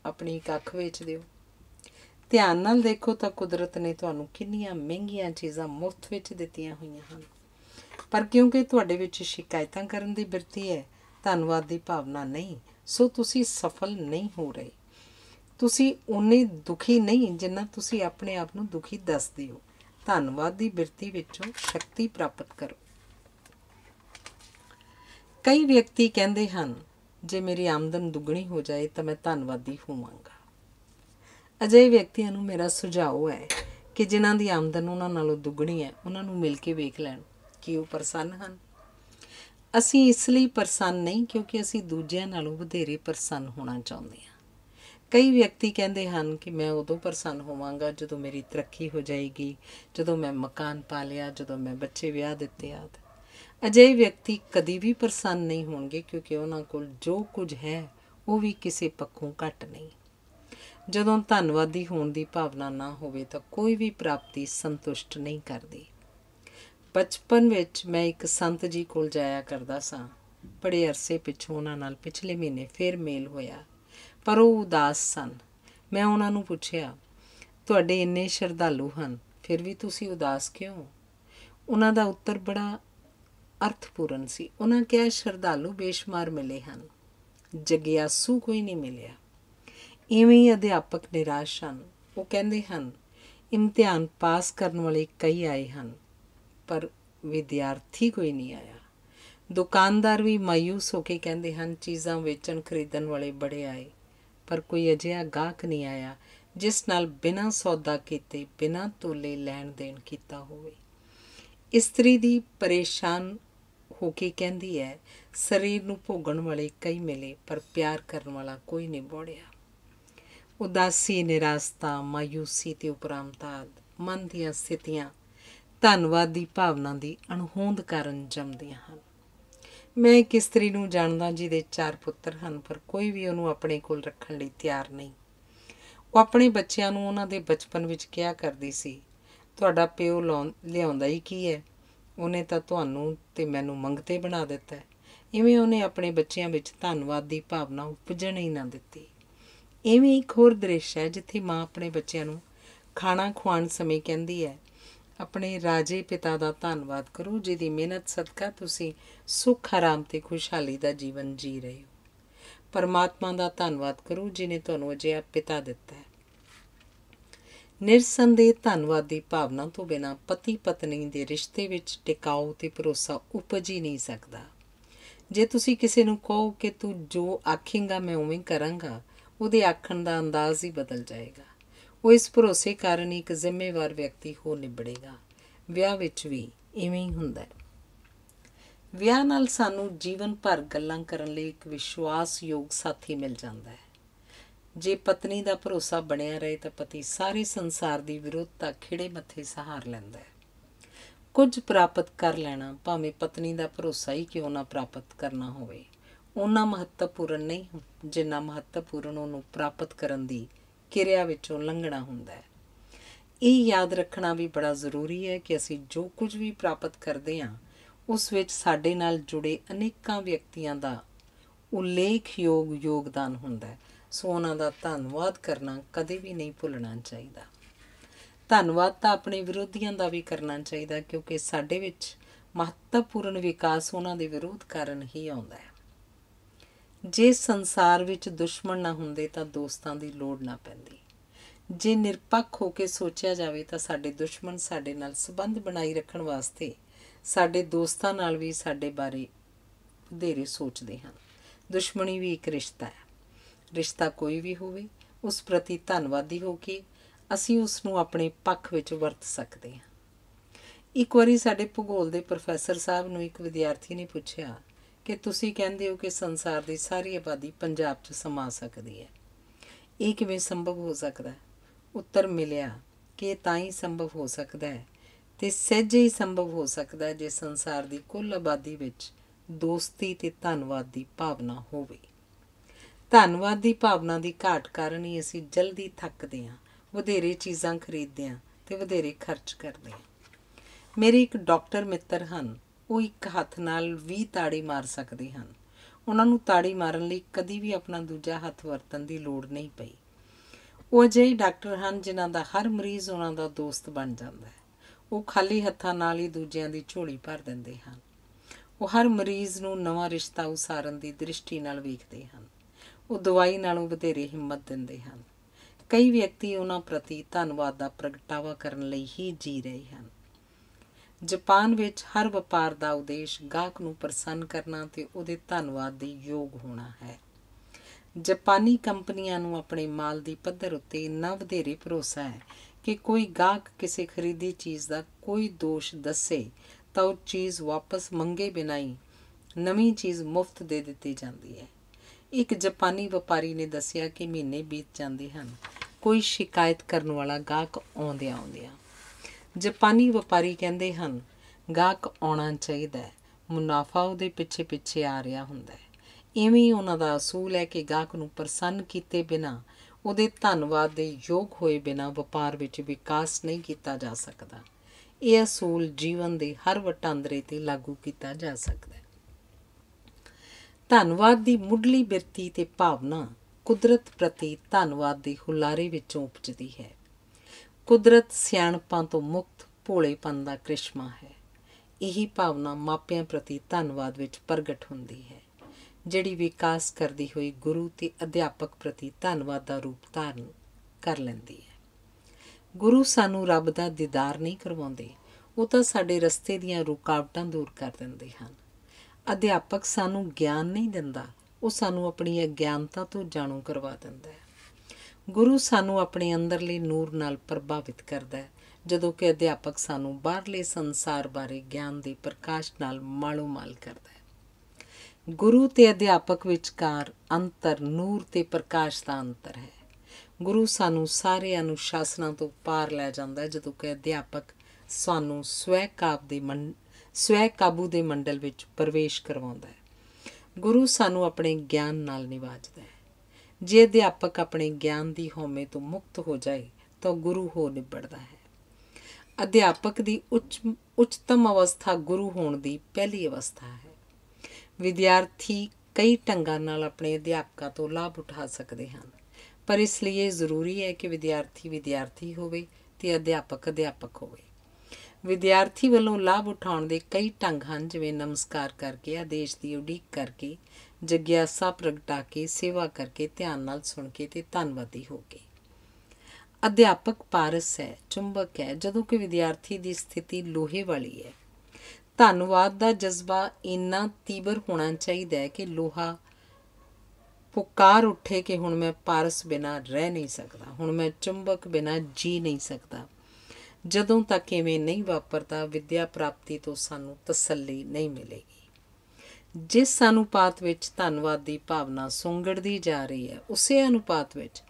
ਆਪਣੀ ਕੱਖ ਵੇਚ ਦਿਓ ਧਿਆਨ ਨਾਲ ਦੇਖੋ ਤਾਂ ਕੁਦਰਤ ਨੇ ਤੁਹਾਨੂੰ ਕਿੰਨੀਆਂ ਮਹਿੰਗੀਆਂ ਚੀਜ਼ਾਂ ਮੁਫਤ ਵਿੱਚ ਦਿੱਤੀਆਂ ਹੋਈਆਂ ਹਨ ਪਰ ਕਿਉਂਕਿ ਤੁਹਾਡੇ ਵਿੱਚ ਸ਼ਿਕਾਇਤਾਂ ਕਰਨ ਦੀ ਬਿਰਤੀ ਹੈ ਧੰਨਵਾਦ ਦੀ ਭਾਵਨਾ ਨਹੀਂ ਸੋ ਤੁਸੀਂ ਸਫਲ ਨਹੀਂ ਹੋ ਰਹੇ ਤੁਸੀਂ ਉਨੇ ਦੁਖੀ ਨਹੀਂ ਜਿੰਨਾ ਤੁਸੀਂ ਆਪਣੇ ਆਪ ਨੂੰ ਦੁਖੀ ਦੱਸਦੇ ਹੋ ਧੰਨਵਾਦ ਦੀ ਬਿਰਤੀ ਵਿੱਚੋਂ ਸ਼ਕਤੀ ਪ੍ਰਾਪਤ ਕਰੋ ਕਈ ਵਿਅਕਤੀ ਕਹਿੰਦੇ ਹਨ ਜੇ ਮੇਰੀ ਆਮਦਨ ਦੁੱਗਣੀ ਹੋ ਜਾਏ ਤਾਂ ਮੈਂ ਧੰਨਵਾਦੀ ਹੋਵਾਂਗਾ ਅਜਿਹੇ ਵਿਅਕਤੀਆਂ ਨੂੰ ਮੇਰਾ ਸੁਝਾਅ ਹੈ ਕਿ ਜਿਨ੍ਹਾਂ ਦੀ ਆਮਦਨ ਉਹਨਾਂ ਨਾਲੋਂ ਦੁੱਗਣੀ ਹੈ ਉਹਨਾਂ ਨੂੰ ਮਿਲ ਕੇ ਵੇਖ ਲੈਣ ਕਿ ਉਹ ਪ੍ਰਸੰਨ ਹਨ ਅਸੀਂ ਇਸ ਲਈ ਪ੍ਰਸੰਨ ਨਹੀਂ ਕਿਉਂਕਿ ਅਸੀਂ ਦੂਜਿਆਂ ਨਾਲੋਂ ਵਧੇਰੇ ਪ੍ਰਸੰਨ ਹੋਣਾ ਚਾਹੁੰਦੇ ਹਾਂ ਕਈ ਵਿਅਕਤੀ ਕਹਿੰਦੇ ਹਨ ਕਿ ਮੈਂ ਉਦੋਂ ਪ੍ਰਸੰਨ ਹੋਵਾਂਗਾ ਜਦੋਂ ਮੇਰੀ ਤਰੱਕੀ ਹੋ ਜਾਏਗੀ ਜਦੋਂ ਮੈਂ ਮਕਾਨ ਪਾ ਲਿਆ ਜਦੋਂ ਮੈਂ ਬੱਚੇ ਵਿਆਹ ਦਿੱਤੇ ਆਦਿ ਅਜਿਹੇ ਵਿਅਕਤੀ ਕਦੀ ਵੀ ਪ੍ਰਸੰਨ ਨਹੀਂ ਹੋਣਗੇ ਕਿਉਂਕਿ ਉਹਨਾਂ ਕੋਲ ਜੋ ਕੁਝ ਹੈ ਉਹ ਵੀ ਕਿਸੇ ਪੱਖੋਂ ਘੱਟ ਨਹੀਂ ਜਦੋਂ ਧੰਨਵਾਦੀ ਹੋਣ ਦੀ ਭਾਵਨਾ ਨਾ ਹੋਵੇ ਤਾਂ ਕੋਈ ਵੀ ਪ੍ਰਾਪਤੀ ਸੰਤੁਸ਼ਟ ਨਹੀਂ ਕਰਦੀ ਬਚਪਨ ਵਿੱਚ ਮੈਂ ਇੱਕ ਸੰਤ ਜੀ ਕੋਲ ਜਾਇਆ ਕਰਦਾ ਸਾਂ ਬੜੇ ਅਰਸੇ ਪਿੱਛੋਂ ਉਹਨਾਂ ਨਾਲ ਪਿਛਲੇ ਮਹੀਨੇ ਫੇਰ ਮੇਲ ਹੋਇਆ ਪਰ ਉਹ ਉਦਾਸ ਸਨ ਮੈਂ ਉਹਨਾਂ ਨੂੰ ਪੁੱਛਿਆ ਤੁਹਾਡੇ ਇੰਨੇ ਸ਼ਰਧਾਲੂ ਹਨ ਫਿਰ ਵੀ ਤੁਸੀਂ ਉਦਾਸ ਕਿਉਂ ਉਹਨਾਂ ਦਾ ਉੱਤਰ ਬੜਾ ਅਰਥਪੂਰਨ ਸੀ ਉਹਨਾਂ ਕਿਹਾ ਸ਼ਰਧਾਲੂ ਬੇਸ਼ਮਾਰ ਮਿਲੇ ਹਨ ਜਗਿਆਸੂ ਕੋਈ ਨਹੀਂ ਮਿਲਿਆ ਇਵੇਂ ਹੀ ਅਧਿਆਪਕ ਨਿਰਾਸ਼ ਹਨ ਉਹ ਕਹਿੰਦੇ ਹਨ ਇਮਤਿਹਾਨ ਪਾਸ ਕਰਨ ਵਾਲੇ ਕਈ ਆਏ ਹਨ ਪਰ ਵਿਦਿਆਰਥੀ ਕੋਈ ਨਹੀਂ ਆਇਆ ਦੁਕਾਨਦਾਰ ਵੀ ਮਾਇੂਸ ਹੋ ਕੇ ਕਹਿੰਦੇ ਹਨ ਚੀਜ਼ਾਂ ਵੇਚਣ ਖਰੀਦਣ ਵਾਲੇ ਬੜੇ ਆਏ ਪਰ ਕੋਈ ਅਜਿਹਾ ਗਾਹਕ ਨਹੀਂ ਆਇਆ ਜਿਸ ਨਾਲ ਬਿਨਾਂ ਸੌਦਾ ਕੀਤੇ ਬਿਨਾਂ ਤੋਲੇ ਲੈਣ ਦੇਣ ਕੀਤਾ ਹੋਵੇ ਇਸਤਰੀ ਦੀ ਪਰੇਸ਼ਾਨ ਹੋ ਕੇ ਕਹਿੰਦੀ ਹੈ ਸਰੀਰ ਨੂੰ ਭੋਗਣ ਵਾਲੇ ਕਈ ਮਿਲੇ ਪਰ ਪਿਆਰ ਕਰਨ ਵਾਲਾ ਕੋਈ ਨਹੀਂ ਬੋੜਿਆ ਉਦਾਸੀ ਨਿਰਾਸਤਾ ਮਾਇੂਸੀ ਤੇ ਉਪਰਾਮਤਾ ਮਨ ਦੀਆਂ ਸਥਿਤੀਆਂ ਧੰਨਵਾਦ ਦੀ ਭਾਵਨਾ ਦੀ ਅਣਹੋਂਦ ਕਾਰਨ ਜੰਮਦੀਆਂ ਹਨ ਮੈਂ ਇੱਕ ਇਸਤਰੀ ਨੂੰ ਜਾਣਦਾ ਜਿਹਦੇ ਚਾਰ ਪੁੱਤਰ ਹਨ ਪਰ ਕੋਈ ਵੀ ਉਹਨੂੰ ਆਪਣੇ ਕੋਲ ਰੱਖਣ ਲਈ ਤਿਆਰ ਨਹੀਂ ਉਹ ਆਪਣੇ ਬੱਚਿਆਂ ਨੂੰ ਉਹਨਾਂ ਦੇ ਬਚਪਨ ਵਿੱਚ ਕਿਹਾ ਕਰਦੀ ਸੀ ਤੁਹਾਡਾ ਪਿਓ ਲਿਆਉਂਦਾ ਹੀ ਕੀ ਹੈ ਉਹਨੇ ਤਾਂ ਤੁਹਾਨੂੰ ਤੇ ਮੈਨੂੰ ਮੰਗਤੇ ਬਣਾ ਦਿੱਤਾ ਇਵੇਂ ਉਹਨੇ ਆਪਣੇ ਬੱਚਿਆਂ ਵਿੱਚ ਧੰਨਵਾਦ ਦੀ ਭਾਵਨਾ ਉਪਜਣ ਹੀ ਨਾ ਦਿੱਤੀ ਇਵੇਂ ਇੱਕ ਹੋਰ ਦ੍ਰਿਸ਼ ਹੈ ਜਿੱਥੇ ਮਾਂ ਆਪਣੇ ਬੱਚਿਆਂ ਨੂੰ ਖਾਣਾ ਖਵਾਉਣ ਸਮੇਂ ਕਹਿੰਦੀ ਹੈ ਆਪਣੇ ਰਾਜੇ ਪਿਤਾ ਦਾ ਧੰਨਵਾਦ ਕਰੋ ਜਿਹਦੀ ਮਿਹਨਤ ਸਦਕਾ ਤੁਸੀਂ ਸੁੱਖ ਆਰਾਮ ਤੇ ਖੁਸ਼ਹਾਲੀ ਦਾ ਜੀਵਨ ਜੀ ਰਹੇ ਹੋ ਪਰਮਾਤਮਾ ਦਾ ਧੰਨਵਾਦ ਕਰੋ ਜਿਨੇ ਤੁਹਾਨੂੰ ਅਜਿਹਾ ਪਿਤਾ ਦਿੱਤਾ ਹੈ ਨਿਰਸੰਦੇਹ ਧੰਨਵਾਦ ਦੀ ਭਾਵਨਾ ਤੋਂ ਬਿਨਾ ਪਤੀ ਪਤਨੀ ਦੇ ਰਿਸ਼ਤੇ ਵਿੱਚ ਟਿਕਾਉ ਤੇ ਭਰੋਸਾ ਉਪਜ ਹੀ ਨਹੀਂ ਸਕਦਾ ਜੇ ਤੁਸੀਂ ਕਿਸੇ ਨੂੰ ਕਹੋ ਕਿ ਤੂੰ ਜੋ ਆਖੇਂਗਾ ਮੈਂ ਉਵੇਂ ਕਰਾਂਗਾ ਉਹਦੇ ਆਖਣ ਦਾ ਅੰਦਾਜ਼ ਹੀ ਬਦਲ ਜਾਏਗਾ ਉਹ ਇਸ ਭਰੋਸੇ ਕਾਰਨ ਇੱਕ ਜ਼ਿੰਮੇਵਾਰ ਵਿਅਕਤੀ ਹੋ ਨਿਭੜੇਗਾ ਵਿਆਹ ਵਿੱਚ ਵੀ ਇਵੇਂ ਹੀ ਹੁੰਦਾ ਹੈ ਵਿਆਹ ਨਾਲ ਸਾਨੂੰ ਜੀਵਨ ਭਰ ਗੱਲਾਂ ਕਰਨ ਲਈ ਇੱਕ ਵਿਸ਼ਵਾਸਯੋਗ ਸਾਥੀ ਮਿਲ ਜਾਂਦਾ ਹੈ ਜੇ ਪਤਨੀ ਦਾ ਭਰੋਸਾ ਬਣਿਆ ਰਹੇ ਤਾਂ ਪਤੀ ਸਾਰੇ ਸੰਸਾਰ ਦੀ ਵਿਰੋਧਤਾ ਖਿੜੇ ਮੱਥੇ ਸਹਾਰ ਲੈਂਦਾ ਹੈ ਕੁਝ ਪ੍ਰਾਪਤ ਕਰ ਲੈਣਾ ਭਾਵੇਂ ਪਤਨੀ ਦਾ ਭਰੋਸਾ ਹੀ ਕਿਉਂ ਨਾ ਪ੍ਰਾਪਤ ਕਰਨਾ ਹੋਵੇ ਉਹਨਾਂ ਮਹੱਤਵਪੂਰਨ ਨਹੀਂ ਜਿੰਨਾ ਮਹੱਤਵਪੂਰਨ ਉਹਨੂੰ ਪ੍ਰਾਪਤ ਕਰਨ ਦੀ ਕਿਰਿਆ ਵਿੱਚੋਂ ਲੰਘਣਾ ਹੁੰਦਾ ਹੈ ਇਹ ਯਾਦ ਰੱਖਣਾ ਵੀ ਬੜਾ ਜ਼ਰੂਰੀ ਹੈ ਕਿ ਅਸੀਂ ਜੋ ਕੁਝ ਵੀ ਪ੍ਰਾਪਤ ਕਰਦੇ ਹਾਂ ਉਸ ਵਿੱਚ ਸਾਡੇ ਨਾਲ ਜੁੜੇ ਅਨੇਕਾਂ ਵਿਅਕਤੀਆਂ ਦਾ ਉਲੇਖਯੋਗ ਯੋਗਦਾਨ ਹੁੰਦਾ ਹੈ ਸੋ ਉਹਨਾਂ ਦਾ ਧੰਨਵਾਦ ਕਰਨਾ ਕਦੇ ਵੀ ਨਹੀਂ ਭੁੱਲਣਾ ਚਾਹੀਦਾ ਧੰਨਵਾਦ ਤਾਂ ਆਪਣੇ ਵਿਰੋਧੀਆਂ ਦਾ ਵੀ ਕਰਨਾ ਚਾਹੀਦਾ ਕਿਉਂਕਿ ਸਾਡੇ ਵਿੱਚ ਮਹੱਤਵਪੂਰਨ ਵਿਕਾਸ ਉਹਨਾਂ ਦੇ ਵਿਰੋਧ ਕਾਰਨ ਹੀ ਆਉਂਦਾ ਹੈ ਜੇ ਸੰਸਾਰ ਵਿੱਚ ਦੁਸ਼ਮਣ ਨਾ ਹੁੰਦੇ ਤਾਂ ਦੋਸਤਾਂ ਦੀ ਲੋੜ ਨਾ ਪੈਂਦੀ ਜੇ ਨਿਰਪੱਖ ਹੋ ਕੇ ਸੋਚਿਆ ਜਾਵੇ ਤਾਂ ਸਾਡੇ ਦੁਸ਼ਮਣ ਸਾਡੇ ਨਾਲ ਸਬੰਧ ਬਣਾਈ ਰੱਖਣ ਵਾਸਤੇ ਸਾਡੇ ਦੋਸਤਾਂ ਨਾਲ ਵੀ ਸਾਡੇ ਬਾਰੇ ਵਧੇਰੇ ਸੋਚਦੇ ਹਨ ਦੁਸ਼ਮਣੀ ਵੀ ਇੱਕ ਰਿਸ਼ਤਾ ਹੈ ਰਿਸ਼ਤਾ ਕੋਈ ਵੀ ਹੋਵੇ ਉਸ ਪ੍ਰਤੀ ਧੰਨਵਾਦੀ ਹੋ ਕੇ ਅਸੀਂ ਉਸ ਨੂੰ ਆਪਣੇ ਪੱਖ ਵਿੱਚ ਵਰਤ ਸਕਦੇ ਹਾਂ ਇੱਕ ਵਾਰੀ ਸਾਡੇ ਭੂਗੋਲ ਦੇ ਪ੍ਰੋਫੈਸਰ ਸਾਹਿਬ ਨੂੰ ਇੱਕ ਵਿਦਿਆਰਥੀ ਨੇ ਪੁੱਛਿਆ ਕਿ ਤੁਸੀਂ ਕਹਿੰਦੇ ਹੋ ਕਿ ਸੰਸਾਰ ਦੀ ਸਾਰੀ ਆਬਾਦੀ ਪੰਜਾਬ 'ਚ ਸਮਾ ਸਕਦੀ ਹੈ ਇਹ ਕਿਵੇਂ ਸੰਭਵ ਹੋ ਸਕਦਾ ਹੈ ਉੱਤਰ ਮਿਲਿਆ ਕਿ ਤਾਂ ਹੀ ਸੰਭਵ ਹੋ ਸਕਦਾ ਹੈ ਤੇ ਸਹਿਜੇ ਹੀ ਸੰਭਵ ਹੋ ਸਕਦਾ ਹੈ ਜੇ ਸੰਸਾਰ ਦੀ ਕੁੱਲ ਆਬਾਦੀ ਵਿੱਚ ਦੋਸਤੀ ਤੇ ਧੰਨਵਾਦ ਦੀ ਭਾਵਨਾ ਹੋਵੇ ਧੰਨਵਾਦ ਦੀ ਭਾਵਨਾ ਦੀ ਘਾਟ ਕਾਰਨ ਹੀ ਅਸੀਂ ਜਲਦੀ ਥੱਕਦੇ ਹਾਂ ਵਧੇਰੇ ਚੀਜ਼ਾਂ ਖਰੀਦਦੇ ਹਾਂ ਤੇ ਵਧੇਰੇ ਖਰਚ ਕਰਦੇ ਹਾਂ ਮੇਰੇ ਇੱਕ ਡਾਕਟਰ ਮਿੱਤਰ ਹਨ ਉਹ ਇੱਕ ਹੱਥ ਨਾਲ 20 ਤਾੜੀ ਮਾਰ ਸਕਦੇ ਹਨ ਉਹਨਾਂ ਨੂੰ ਤਾੜੀ ਮਾਰਨ ਲਈ ਕਦੀ ਵੀ ਆਪਣਾ ਦੂਜਾ ਹੱਥ ਵਰਤਣ ਦੀ ਲੋੜ ਨਹੀਂ ਪਈ ਉਹ ਜਿਹੇ ਡਾਕਟਰ ਹਨ ਜਿਨ੍ਹਾਂ ਦਾ ਹਰ ਮਰੀਜ਼ ਉਹਨਾਂ ਦਾ ਦੋਸਤ ਬਣ ਜਾਂਦਾ ਹੈ ਉਹ ਖਾਲੀ ਹੱਥਾਂ ਨਾਲ ਹੀ ਦੂਜਿਆਂ ਦੀ ਝੋਲੀ ਭਰ ਦਿੰਦੇ ਹਨ ਉਹ ਹਰ ਮਰੀਜ਼ ਨੂੰ ਨਵਾਂ ਰਿਸ਼ਤਾ ਉਸਾਰਨ ਦੀ ਦ੍ਰਿਸ਼ਟੀ ਨਾਲ ਵੇਖਦੇ ਹਨ ਉਹ ਦਵਾਈ ਨਾਲੋਂ ਵਧੇਰੇ ਹਿੰਮਤ ਦਿੰਦੇ ਹਨ ਕਈ ਵਿਅਕਤੀ ਉਹਨਾਂ ਪ੍ਰਤੀ ਧੰਨਵਾਦ ਦਾ ਪ੍ਰਗਟਾਵਾ ਕਰਨ ਲਈ ਹੀ ਜੀ ਰਹੇ ਹਨ ਜਾਪਾਨ ਵਿੱਚ ਹਰ ਵਪਾਰ ਦਾ ਉਦੇਸ਼ ਗਾਹਕ ਨੂੰ ਪ੍ਰਸੰਨ ਕਰਨਾ ਤੇ ਉਹਦੇ ਧੰਨਵਾਦ ਦੇ ਯੋਗ ਹੋਣਾ ਹੈ ਜਾਪਾਨੀ ਕੰਪਨੀਆਂ ਨੂੰ ਆਪਣੇ ਮਾਲ ਦੀ ਪੱਧਰ ਉੱਤੇ ਨਾ ਵਧੇਰੇ ਭਰੋਸਾ ਹੈ ਕਿ ਕੋਈ ਗਾਹਕ ਕਿਸੇ ਖਰੀਦੀ ਚੀਜ਼ ਦਾ ਕੋਈ ਦੋਸ਼ ਦੱਸੇ ਤਾਂ ਉਹ ਚੀਜ਼ ਵਾਪਸ ਮੰਗੇ ਬਿਨਾਂ ਹੀ ਨਵੀਂ ਚੀਜ਼ ਮੁਫਤ ਦੇ ਦਿੱਤੀ ਜਾਂਦੀ ਹੈ ਇੱਕ ਜਾਪਾਨੀ ਵਪਾਰੀ ਨੇ ਦੱਸਿਆ ਕਿ ਮਹੀਨੇ ਬੀਤ ਜਾਂਦੇ ਹਨ ਕੋਈ ਸ਼ਿਕਾਇਤ ਕਰਨ ਵਾਲਾ ਗਾਹਕ ਆਉਂਦੇ ਆਉਂਦਿਆਂ ਜਾਪਾਨੀ ਵਪਾਰੀ ਕਹਿੰਦੇ ਹਨ ਗਾਹਕ ਆਉਣਾ ਚਾਹੀਦਾ ਹੈ ਮੁਨਾਫਾ ਉਹਦੇ ਪਿੱਛੇ ਪਿੱਛੇ ਆ ਰਿਹਾ ਹੁੰਦਾ ਹੈ ਇਵੇਂ ਉਹਨਾਂ ਦਾ ਅਸੂਲ ਹੈ ਕਿ ਗਾਹਕ ਨੂੰ ਪ੍ਰਸੰਨ ਕੀਤੇ ਬਿਨਾ ਉਹਦੇ ਧੰਨਵਾਦ ਦੇ ਯੋਗ ਹੋਏ ਬਿਨਾ ਵਪਾਰ ਵਿੱਚ ਵਿਕਾਸ ਨਹੀਂ ਕੀਤਾ ਜਾ ਸਕਦਾ ਇਹ ਅਸੂਲ ਜੀਵਨ ਦੇ ਹਰ ਵਟਾਂਦਰੇ ਤੇ ਲਾਗੂ ਕੀਤਾ ਜਾ ਸਕਦਾ ਹੈ ਧੰਨਵਾਦ ਦੀ ਮੁੱਢਲੀ ਬਿਰਤੀ ਤੇ ਭਾਵਨਾ ਕੁਦਰਤ ਪ੍ਰਤੀ ਧੰਨਵਾਦ ਦੇ ਹੁਲਾਰੇ ਵਿੱਚੋਂ ਉਪਜਦੀ ਹੈ ਕੁਦਰਤ ਸਿਆਣਪਾਂ ਤੋਂ ਮੁਕਤ ਭੋਲੇਪਨ ਦਾ ਕ੍ਰਿਸ਼ਮਾ ਹੈ ਇਹੀ ਭਾਵਨਾ ਮਾਪਿਆਂ ਪ੍ਰਤੀ ਧੰਨਵਾਦ ਵਿੱਚ ਪ੍ਰਗਟ ਹੁੰਦੀ ਹੈ ਜਿਹੜੀ ਵਿਕਾਸ ਕਰਦੀ ਹੋਈ ਗੁਰੂ ਤੇ ਅਧਿਆਪਕ ਪ੍ਰਤੀ ਧੰਨਵਾਦ ਦਾ ਰੂਪ ਧਾਰਨ ਕਰ ਲੈਂਦੀ ਹੈ ਗੁਰੂ ਸਾਨੂੰ ਰੱਬ ਦਾ ਦੀਦਾਰ ਨਹੀਂ ਕਰਵਾਉਂਦੇ ਉਹ ਤਾਂ ਸਾਡੇ ਰਸਤੇ ਦੀਆਂ ਰੁਕਾਵਟਾਂ ਦੂਰ ਕਰ ਦਿੰਦੇ ਹਨ ਅਧਿਆਪਕ ਸਾਨੂੰ ਗਿਆਨ ਨਹੀਂ ਦਿੰਦਾ ਉਹ ਸਾਨੂੰ ਆਪਣੀ ਅਗਿਆਨਤਾ ਤੋਂ ਜਾਣੂ ਕਰਵਾ ਦਿੰਦਾ ਹੈ ਗੁਰੂ ਸਾਨੂੰ ਆਪਣੇ ਅੰਦਰਲੇ ਨੂਰ ਨਾਲ ਪ੍ਰਭਾਵਿਤ ਕਰਦਾ ਹੈ ਜਦੋਂ ਕਿ ਅਧਿਆਪਕ ਸਾਨੂੰ ਬਾਹਰਲੇ ਸੰਸਾਰ ਬਾਰੇ ਗਿਆਨ ਦੇ ਪ੍ਰਕਾਸ਼ ਨਾਲ ਮਾਲੂਮਾਲ ਕਰਦਾ ਹੈ ਗੁਰੂ ਤੇ ਅਧਿਆਪਕ ਵਿਚਕਾਰ ਅੰਤਰ ਨੂਰ ਤੇ ਪ੍ਰਕਾਸ਼ ਦਾ ਅੰਤਰ ਹੈ ਗੁਰੂ ਸਾਨੂੰ ਸਾਰੇ ਅਨੁਸ਼ਾਸਨਾਂ ਤੋਂ ਪਾਰ ਲੈ ਜਾਂਦਾ ਹੈ ਜਦੋਂ ਕਿ ਅਧਿਆਪਕ ਸਾਨੂੰ ਸਵੈ ਕਾਬ ਦੇ ਸਵੈ ਕਾਬੂ ਦੇ ਮੰਡਲ ਵਿੱਚ ਪ੍ਰਵੇਸ਼ ਕਰਵਾਉਂਦਾ ਹੈ ਗੁਰੂ ਸਾਨੂੰ ਆਪਣੇ ਗਿਆਨ ਨਾਲ ਨਿਵਾਜਦਾ ਹੈ ਜੇ ਅਧਿਆਪਕ ਆਪਣੇ ਗਿਆਨ ਦੀ ਹਉਮੈ ਤੋਂ ਮੁਕਤ ਹੋ ਜਾਏ ਤਾਂ ਗੁਰੂ ਹੋ ਨਿਬੜਦਾ ਹੈ ਅਧਿਆਪਕ ਦੀ ਉੱਚ ਉੱਚਤਮ ਅਵਸਥਾ ਗੁਰੂ ਹੋਣ ਦੀ ਪਹਿਲੀ ਅਵਸਥਾ ਹੈ ਵਿਦਿਆਰਥੀ ਕਈ ਢੰਗਾਂ ਨਾਲ ਆਪਣੇ ਅਧਿਆਪਕਾਂ ਤੋਂ ਲਾਭ ਉਠਾ ਸਕਦੇ ਹਨ ਪਰ ਇਸ ਲਈ ਇਹ ਜ਼ਰੂਰੀ ਹੈ ਕਿ ਵਿਦਿਆਰਥੀ ਵਿਦਿਆਰਥੀ ਹੋਵੇ ਤੇ ਅਧਿਆਪਕ ਅਧਿਆਪਕ ਹੋਵੇ ਵਿਦਿਆਰਥੀ ਵੱਲੋਂ ਲਾਭ ਉਠਾਉਣ ਦੇ ਕਈ ਢੰਗ ਹਨ ਜਿਵੇਂ ਨਮਸਕਾਰ ਕਰਕੇ ਆਦੇਸ਼ ਦੀ ਉਡੀਕ ਕਰਕੇ ਜਗਿਆਸਾ ਪ੍ਰਗਟਾ ਕੇ ਸੇਵਾ ਕਰਕੇ ਧਿਆਨ ਨਾਲ ਸੁਣ ਕੇ ਤੇ ਧੰਨਵਾਦੀ ਹੋ ਕੇ ਅਧਿਆਪਕ ਪਾਰਸ ਹੈ ਚੁੰਬਕ ਹੈ ਜਦੋਂ ਕਿ ਵਿਦਿਆਰਥੀ ਦੀ ਸਥਿਤੀ ਲੋਹੇ ਵਾਲੀ ਹੈ ਧੰਨਵਾਦ ਦਾ ਜਜ਼ਬਾ ਇੰਨਾ ਤੀਬਰ ਹੋਣਾ ਚਾਹੀਦਾ ਹੈ ਕਿ ਲੋਹਾ ਪੁਕਾਰ ਉੱਠੇ ਕਿ ਹੁਣ ਮੈਂ ਪਾਰਸ ਬਿਨਾ ਰਹਿ ਨਹੀਂ ਸਕਦਾ ਹੁਣ ਮੈਂ ਚੁੰਬਕ ਬਿਨਾ ਜੀ ਨਹੀਂ ਸਕਦਾ ਜਦੋਂ ਤੱਕ ਇਹਵੇਂ ਨਹੀਂ ਵਾਪਰਦਾ ਵਿਦਿਆ ਪ੍ਰਾਪਤੀ ਤੋਂ ਸਾਨੂੰ ਤਸੱਲੀ ਨਹੀਂ ਮਿਲੇਗੀ ਜਿਸ ਅਨੁਪਾਤ ਵਿੱਚ ਧੰਨਵਾਦ ਦੀ ਭਾਵਨਾ ਸੁੰਗੜਦੀ ਜਾ ਰਹੀ ਹੈ ਉਸੇ ਅਨੁਪਾਤ ਵਿੱਚ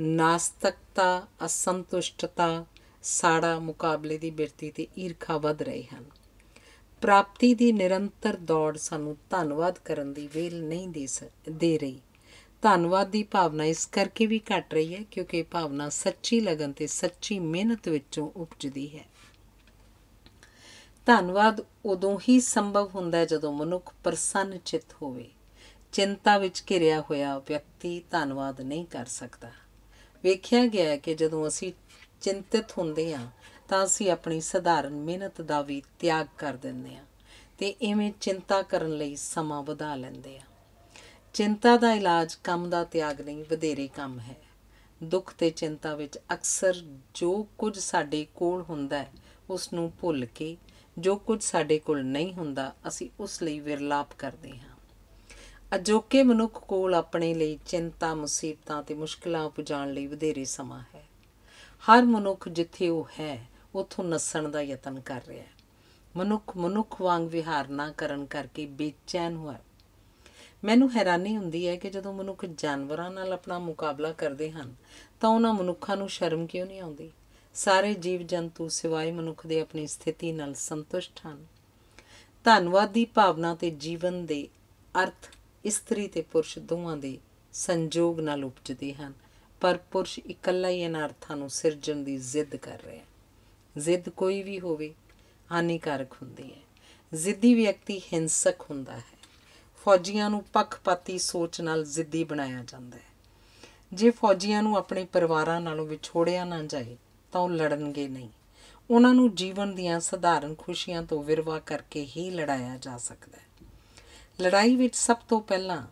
ਨਾਸਤਕਤਾ ਅਸੰਤੁਸ਼ਟਤਾ ਸਾੜਾ ਮੁਕਾਬਲੇ ਦੀ ਬਿਰਤੀ ਤੇ ਈਰਖਾ ਵੱਧ ਰਹੇ ਹਨ ਪ੍ਰਾਪਤੀ ਦੀ ਨਿਰੰਤਰ ਦੌੜ ਸਾਨੂੰ ਧੰਨਵਾਦ ਕਰਨ ਦੀ ਵੇਲ ਨਹੀਂ ਦੇ ਰਹੀ ਧੰਨਵਾਦ ਦੀ ਭਾਵਨਾ ਇਸ ਕਰਕੇ ਵੀ ਘਟ ਰਹੀ ਹੈ ਕਿਉਂਕਿ ਇਹ ਭਾਵਨਾ ਸੱਚੀ ਲਗਨ ਤੇ ਸੱਚੀ ਮਿਹਨਤ ਵਿੱਚੋਂ ਉਪਜਦੀ ਹੈ ਧੰਨਵਾਦ ਉਦੋਂ ਹੀ ਸੰਭਵ ਹੁੰਦਾ ਜਦੋਂ ਮਨੁੱਖ ਪ੍ਰਸੰਨ ਚਿੱਤ ਹੋਵੇ ਚਿੰਤਾ ਵਿੱਚ ਘਿਰਿਆ ਹੋਇਆ ਵਿਅਕਤੀ ਧੰਨਵਾਦ ਨਹੀਂ ਕਰ ਸਕਦਾ ਵੇਖਿਆ ਗਿਆ ਹੈ ਕਿ ਜਦੋਂ ਅਸੀਂ ਚਿੰਤਿਤ ਹੁੰਦੇ ਹਾਂ ਤਾਂ ਅਸੀਂ ਆਪਣੀ ਸਧਾਰਨ ਮਿਹਨਤ ਦਾ ਵੀ ਤਿਆਗ ਕਰ ਦਿੰਦੇ ਹਾਂ ਤੇ ਐਵੇਂ ਚਿੰਤਾ ਕਰਨ ਲਈ ਸਮਾਂ ਵਧਾ ਲੈਂਦੇ ਹਾਂ ਚਿੰਤਾ ਦਾ ਇਲਾਜ ਕੰਮ ਦਾ ਤਿਆਗ ਨਹੀਂ ਵਧੇਰੇ ਕੰਮ ਹੈ ਦੁੱਖ ਤੇ ਚਿੰਤਾ ਵਿੱਚ ਅਕਸਰ ਜੋ ਕੁਝ ਸਾਡੇ ਕੋਲ ਹੁੰਦਾ ਹੈ ਉਸ ਨੂੰ ਭੁੱਲ ਕੇ ਜੋ ਕੁਝ ਸਾਡੇ ਕੋਲ ਨਹੀਂ ਹੁੰਦਾ ਅਸੀਂ ਉਸ ਲਈ ਵਿਰਲਾਪ ਕਰਦੇ ਹਾਂ ਅਜੋਕੇ ਮਨੁੱਖ ਕੋਲ ਆਪਣੇ ਲਈ ਚਿੰਤਾ ਮੁਸੀਬਤਾਂ ਤੇ ਮੁਸ਼ਕਲਾਂ ਉਪਜਾਣ ਲਈ ਵਧੇਰੇ ਸਮਾਂ ਹੈ ਹਰ ਮਨੁੱਖ ਜਿੱਥੇ ਉਹ ਹੈ ਉਥੋਂ ਨਸਣ ਦਾ ਯਤਨ ਕਰ ਰਿਹਾ ਹੈ ਮਨੁੱਖ ਮਨੁੱਖ ਵਾਂਗ ਵਿਹਾਰ ਨਾ ਕਰਨ ਕਰਕੇ ਬੇਚੈਨ ਹੋਇਆ ਮੈਨੂੰ ਹੈਰਾਨੀ ਹੁੰਦੀ ਹੈ ਕਿ ਜਦੋਂ ਮਨੁੱਖ ਜਾਨਵਰਾਂ ਨਾਲ ਆਪਣਾ ਮੁਕਾਬਲਾ ਕਰਦੇ ਹਨ ਤਾਂ ਉਹਨਾਂ ਮਨੁੱਖਾਂ ਨੂੰ ਸ਼ਰਮ ਕਿਉਂ ਨਹੀਂ ਆਉਂਦੀ ਸਾਰੇ ਜੀਵ ਜੰਤੂ ਸਿਵਾਏ ਮਨੁੱਖ ਦੇ ਆਪਣੀ ਸਥਿਤੀ ਨਾਲ ਸੰਤੁਸ਼ਟ ਹਨ ਧੰਨਵਾਦ ਦੀ ਭਾਵਨਾ ਤੇ ਜੀਵਨ ਦੇ ਅਰਥ ਇਸਤਰੀ ਤੇ ਪੁਰਸ਼ ਦੋਵਾਂ ਦੇ ਸੰਜੋਗ ਨਾਲ ਉਪਜਦੇ ਹਨ ਪਰ ਪੁਰਸ਼ ਇਕੱਲਾ ਹੀ ਇਹਨਾਂ ਅਰਥਾਂ ਨੂੰ ਸਿਰਜਣ ਦੀ ਜ਼ਿੱਦ ਕਰ ਰਿਹਾ ਹੈ ਜ਼ਿੱਦ ਕੋਈ ਵੀ ਹੋਵੇ ਹਾਨੀਕਾਰਕ ਹੁੰਦੀ ਹੈ ਜ਼ਿੱਦੀ ਵਿਅਕਤੀ ਹਿੰਸਕ ਹੁੰਦਾ ਹੈ ਫੌਜੀਆਂ ਨੂੰ ਪੱਖਪਾਤੀ ਸੋਚ ਨਾਲ ਜ਼ਿੱਦੀ ਬਣਾਇਆ ਜਾਂਦਾ ਹੈ ਜੇ ਫੌਜੀਆਂ ਨੂੰ ਆਪਣੇ ਪਰਿਵਾਰਾਂ ਨਾਲੋਂ ਵਿਛੋੜਿਆ ਨਾ ਜਾਏ ਤਾਂ ਉਹ ਲੜਨਗੇ ਨਹੀਂ ਉਹਨਾਂ ਨੂੰ ਜੀਵਨ ਦੀਆਂ ਸਧਾਰਨ ਖੁਸ਼ੀਆਂ ਤੋਂ ਵਿਰਵਾ ਕਰਕੇ ਹੀ ਲੜਾਇਆ ਜਾ ਸਕਦਾ ਹੈ ਲੜਾਈ ਵਿੱਚ ਸਭ ਤੋਂ ਪਹਿਲਾਂ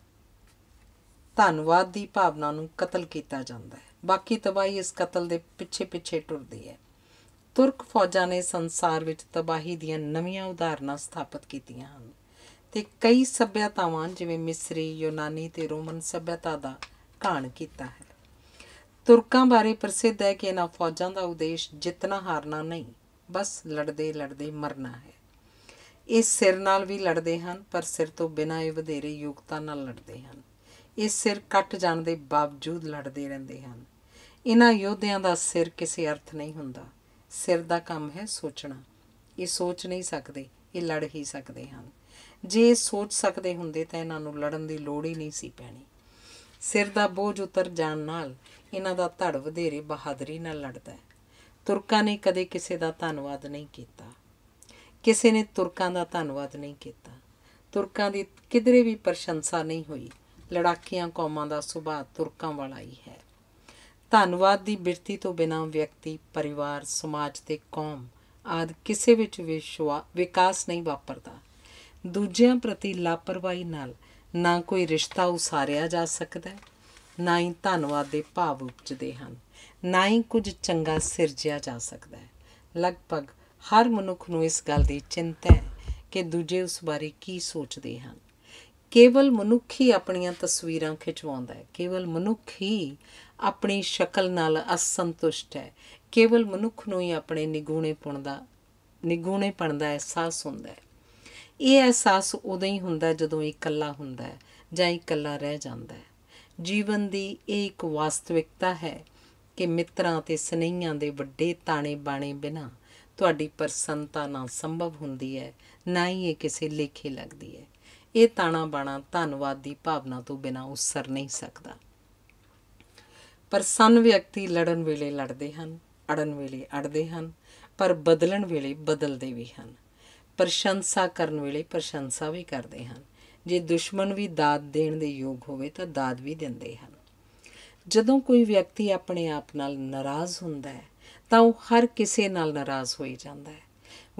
ਧੰਨਵਾਦ ਦੀ ਭਾਵਨਾ ਨੂੰ ਕਤਲ ਕੀਤਾ ਜਾਂਦਾ ਹੈ ਬਾਕੀ ਤਬਾਹੀ ਇਸ ਕਤਲ ਦੇ ਪਿੱਛੇ-ਪਿੱਛੇ ਟੁਰਦੀ ਹੈ ਤੁਰਕ ਫੌਜਾਂ ਨੇ ਸੰਸਾਰ ਵਿੱਚ ਤਬਾਹੀ ਦੀਆਂ ਨਵੀਆਂ ਉਦਾਹਰਨਾਂ ਸਥਾਪਿਤ ਕੀਤੀਆਂ ਹਨ ਤੇ ਕਈ ਸਭਿਆਤਾਵਾਂ ਜਿਵੇਂ ਮਿਸਰੀ ਯੂਨਾਨੀ ਤੇ ਰੋਮਨ ਸਭਿਆਤਾ ਦਾ ਕਾਣ ਕੀਤਾ ਹੈ ਤੁਰਕਾਂ ਬਾਰੇ ਪ੍ਰਸਿੱਧ ਹੈ ਕਿ ਇਹਨਾਂ ਫੌਜਾਂ ਦਾ ਉਦੇਸ਼ ਜਿੱਤਣਾ ਹਾਰਨਾ ਨਹੀਂ ਬਸ ਲੜਦੇ ਲੜਦੇ ਮਰਨਾ ਹੈ ਇਹ ਸਿਰ ਨਾਲ ਵੀ ਲੜਦੇ ਹਨ ਪਰ ਸਿਰ ਤੋਂ ਬਿਨਾਂ ਇਹ ਵਧੇਰੇ ਯੋਗਤਾ ਨਾਲ ਲੜਦੇ ਹਨ ਇਹ ਸਿਰ ਕੱਟ ਜਾਣ ਦੇ ਬਾਵਜੂਦ ਲੜਦੇ ਰਹਿੰਦੇ ਹਨ ਇਹਨਾਂ ਯੋਧਿਆਂ ਦਾ ਸਿਰ ਕਿਸੇ ਅਰਥ ਨਹੀਂ ਹੁੰਦਾ ਸਿਰ ਦਾ ਕੰਮ ਹੈ ਸੋਚਣਾ ਇਹ ਸੋਚ ਨਹੀਂ ਸਕਦੇ ਇਹ ਲੜ ਹੀ ਸਕਦੇ ਹਨ ਜੇ ਸੋਚ ਸਕਦੇ ਹੁੰਦੇ ਤਾਂ ਇਹਨਾਂ ਨੂੰ ਲੜਨ ਦੀ ਲੋੜ ਹੀ ਨਹੀਂ ਸੀ ਪੈਣੀ ਸਿਰ ਦਾ ਬੋਝ ਉਤਰ ਜਾਣ ਨਾਲ ਇਹਨਾਂ ਦਾ ਧੜ ਵਧੇਰੇ ਬਹਾਦਰੀ ਨਾਲ ਲੜਦਾ ਹੈ ਤੁਰਕਾਂ ਨੇ ਕਦੇ ਕਿਸੇ ਦਾ ਧੰਨਵਾਦ ਨਹੀਂ ਕੀਤਾ ਕਿਸੇ ਨੇ ਤੁਰਕਾਂ ਦਾ ਧੰਨਵਾਦ ਨਹੀਂ ਕੀਤਾ ਤੁਰਕਾਂ ਦੀ ਕਿਧਰੇ ਵੀ ਪ੍ਰਸ਼ੰਸਾ ਨਹੀਂ ਹੋਈ ਲੜਾਕੀਆਂ ਕੌਮਾਂ ਦਾ ਸੁਭਾਅ ਤੁਰਕਾਂ ਵਾਲਾ ਹੀ ਹੈ ਧੰਨਵਾਦ ਦੀ ਬਿਰਤੀ ਤੋਂ ਬਿਨਾਂ ਵਿਅਕਤੀ ਪਰਿਵਾਰ ਸਮਾਜ ਤੇ ਕੌਮ ਆਦ ਕਿਸੇ ਵਿੱਚ ਵਿਕਾਸ ਨਹੀਂ ਵਾਪਰਦਾ ਦੂਜਿਆਂ ਪ੍ਰਤੀ ਲਾਪਰਵਾਹੀ ਨਾਲ ਨਾ ਕੋਈ ਰਿਸ਼ਤਾ ਉਸਾਰਿਆ ਜਾ ਸਕਦਾ ਹੈ ਨਾ ਹੀ ਧੰਨਵਾਦ ਦੇ ਭਾਵ ਉਪਜਦੇ ਹਨ ਨਾ ਹੀ ਕੁਝ ਚੰਗਾ ਸਿਰਜਿਆ ਜਾ ਸਕਦਾ ਹੈ ਲਗਭਗ ਹਰ ਮਨੁੱਖ ਨੂੰ ਇਸ ਗੱਲ ਦੀ ਚਿੰਤਾ ਹੈ ਕਿ ਦੂਜੇ ਉਸ ਬਾਰੇ ਕੀ ਸੋਚਦੇ ਹਨ ਕੇਵਲ ਮਨੁੱਖ ਹੀ ਆਪਣੀਆਂ ਤਸਵੀਰਾਂ ਖਿਚਵਾਉਂਦਾ ਹੈ ਕੇਵਲ ਮਨੁੱਖ ਹੀ ਆਪਣੀ ਸ਼ਕਲ ਨਾਲ ਅਸੰਤੁਸ਼ਟ ਹੈ ਕੇਵਲ ਮਨੁੱਖ ਨੂੰ ਹੀ ਆਪਣੇ ਨਿਗੂਣੇਪਣ ਦਾ ਨਿਗੂਣੇਪਣ ਦਾ ਅਹਿਸਾਸ ਹੁੰਦਾ ਹੈ ਇਹ ਅਹਿਸਾਸ ਉਦੋਂ ਹੀ ਹੁੰਦਾ ਜਦੋਂ ਇਕੱਲਾ ਹੁੰਦਾ ਹੈ ਜਾਂ ਇਕੱਲਾ ਰਹਿ ਜਾਂਦਾ ਹੈ ਜੀਵਨ ਦੀ ਇਹ ਇੱਕ ਵਾਸਤਵਿਕਤਾ ਹੈ ਕਿ ਮਿੱਤਰਾਂ ਤੇ ਸਨੇਹੀਆਂ ਦੇ ਵੱਡੇ ਤਾਣੇ ਬਾਣੇ ਬਿਨਾ ਤੁਹਾਡੀ ਪ੍ਰਸੰਨਤਾ ਨਾ ਸੰਭਵ ਹੁੰਦੀ ਹੈ ਨਾ ਹੀ ਇਹ ਕਿਸੇ ਲੇਖੇ ਲੱਗਦੀ ਹੈ ਇਹ ਤਾਣਾ ਬਾਣਾ ਧੰਨਵਾਦ ਦੀ ਭਾਵਨਾ ਤੋਂ ਬਿਨਾ ਉਸਰ ਨਹੀਂ ਸਕਦਾ ਪ੍ਰਸੰਨ ਵਿਅਕਤੀ ਲੜਨ ਵੇਲੇ ਲੜਦੇ ਹਨ ਅੜਨ ਵੇਲੇ ਅੜਦੇ ਹਨ ਪਰ ਬਦਲਣ ਵੇਲੇ ਬਦਲਦੇ ਵੀ ਹਨ ਪ੍ਰਸ਼ੰਸਾ ਕਰਨ ਵੇਲੇ ਪ੍ਰਸ਼ੰਸਾ ਵੀ ਕਰਦੇ ਹਨ ਜੇ ਦੁਸ਼ਮਣ ਵੀ ਦਾਤ ਦੇਣ ਦੇ ਯੋਗ ਹੋਵੇ ਤਾਂ ਦਾਤ ਵੀ ਦਿੰਦੇ ਹਨ ਜਦੋਂ ਕੋਈ ਵਿਅਕਤੀ ਆਪਣੇ ਆਪ ਨਾਲ ਨਾਰਾਜ਼ ਹੁੰਦਾ ਹੈ ਤਾਂ ਉਹ ਹਰ ਕਿਸੇ ਨਾਲ ਨਾਰਾਜ਼ ਹੋਈ ਜਾਂਦਾ ਹੈ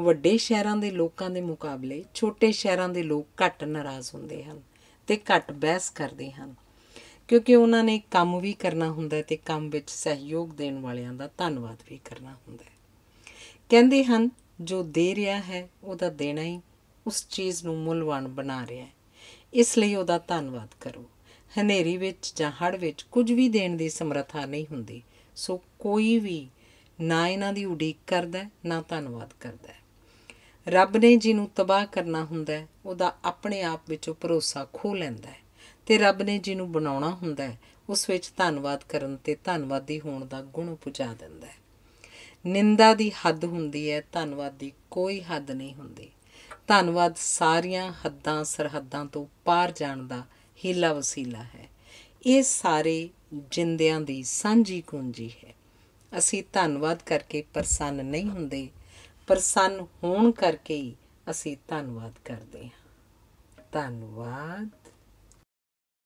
ਵੱਡੇ ਸ਼ਹਿਰਾਂ ਦੇ ਲੋਕਾਂ ਦੇ ਮੁਕਾਬਲੇ ਛੋਟੇ ਸ਼ਹਿਰਾਂ ਦੇ ਲੋਕ ਘੱਟ ਨਾਰਾਜ਼ ਹੁੰਦੇ ਹਨ ਤੇ ਘੱਟ ਬਹਿਸ ਕਰਦੇ ਹਨ ਕਿਉਂਕਿ ਉਹਨਾਂ ਨੇ ਕੰਮ ਵੀ ਕਰਨਾ ਹੁੰਦਾ ਤੇ ਕੰਮ ਵਿੱਚ ਸਹਿਯੋਗ ਦੇਣ ਵਾਲਿਆਂ ਦਾ ਧੰਨਵਾਦ ਵੀ ਕਰਨਾ ਹੁੰਦਾ ਕਹਿੰਦੇ ਹਨ ਜੋ ਦੇ ਰਿਹਾ ਹੈ ਉਹਦਾ ਦੇਣਾ ਹੀ ਉਸ ਚੀਜ਼ ਨੂੰ ਮੁੱਲਵਾਨ ਬਣਾ ਰਿਹਾ ਹੈ ਇਸ ਲਈ ਉਹਦਾ ਧੰਨਵਾਦ ਕਰੋ ਹਨੇਰੀ ਵਿੱਚ ਜਾਂ ਹੜ ਵਿੱਚ ਕੁਝ ਵੀ ਦੇਣ ਦੀ ਸਮਰੱਥਾ ਨਹੀਂ ਹੁੰਦੀ ਸੋ ਕੋਈ ਵੀ ਨਾ ਇਹਨਾਂ ਦੀ ਉਡੀਕ ਕਰਦਾ ਨਾ ਧੰਨਵਾਦ ਕਰਦਾ ਰੱਬ ਨੇ ਜਿਹਨੂੰ ਤਬਾਹ ਕਰਨਾ ਹੁੰਦਾ ਉਹਦਾ ਆਪਣੇ ਆਪ ਵਿੱਚੋਂ ਭਰੋਸਾ ਖੋ ਲੈਂਦਾ ਹੈ ਤੇ ਰੱਬ ਨੇ ਜਿਹਨੂੰ ਬਣਾਉਣਾ ਹੁੰਦਾ ਉਸ ਵਿੱਚ ਧੰਨਵਾਦ ਕਰਨ ਤੇ ਧੰਨਵਾਦੀ ਹੋਣ ਦਾ ਗੁਣ ਪੁਜਾ ਦਿੰਦਾ ਹੈ ਨਿੰਦਾ ਦੀ ਹੱਦ ਹੁੰਦੀ ਹੈ ਧੰਨਵਾਦ ਦੀ ਕੋਈ ਹੱਦ ਨਹੀਂ ਹੁੰਦੀ ਧੰਨਵਾਦ ਸਾਰੀਆਂ ਹੱਦਾਂ ਸਰਹੱਦਾਂ ਤੋਂ ਪਾਰ ਜਾਣ ਦਾ ਹੀਲਾ ਵਸੀਲਾ ਹੈ ਇਹ ਸਾਰੇ ਜਿੰਦਿਆਂ ਦੀ ਸਾਂਝੀ ਕੁੰਜੀ ਹੈ ਅਸੀਂ ਧੰਨਵਾਦ ਕਰਕੇ ਪ੍ਰਸੰਨ ਨਹੀਂ ਹੁੰਦੇ ਪ੍ਰਸੰਨ ਹੋਣ ਕਰਕੇ ਹੀ ਅਸੀਂ ਧੰਨਵਾਦ ਕਰਦੇ ਹਾਂ ਧੰਨਵਾਦ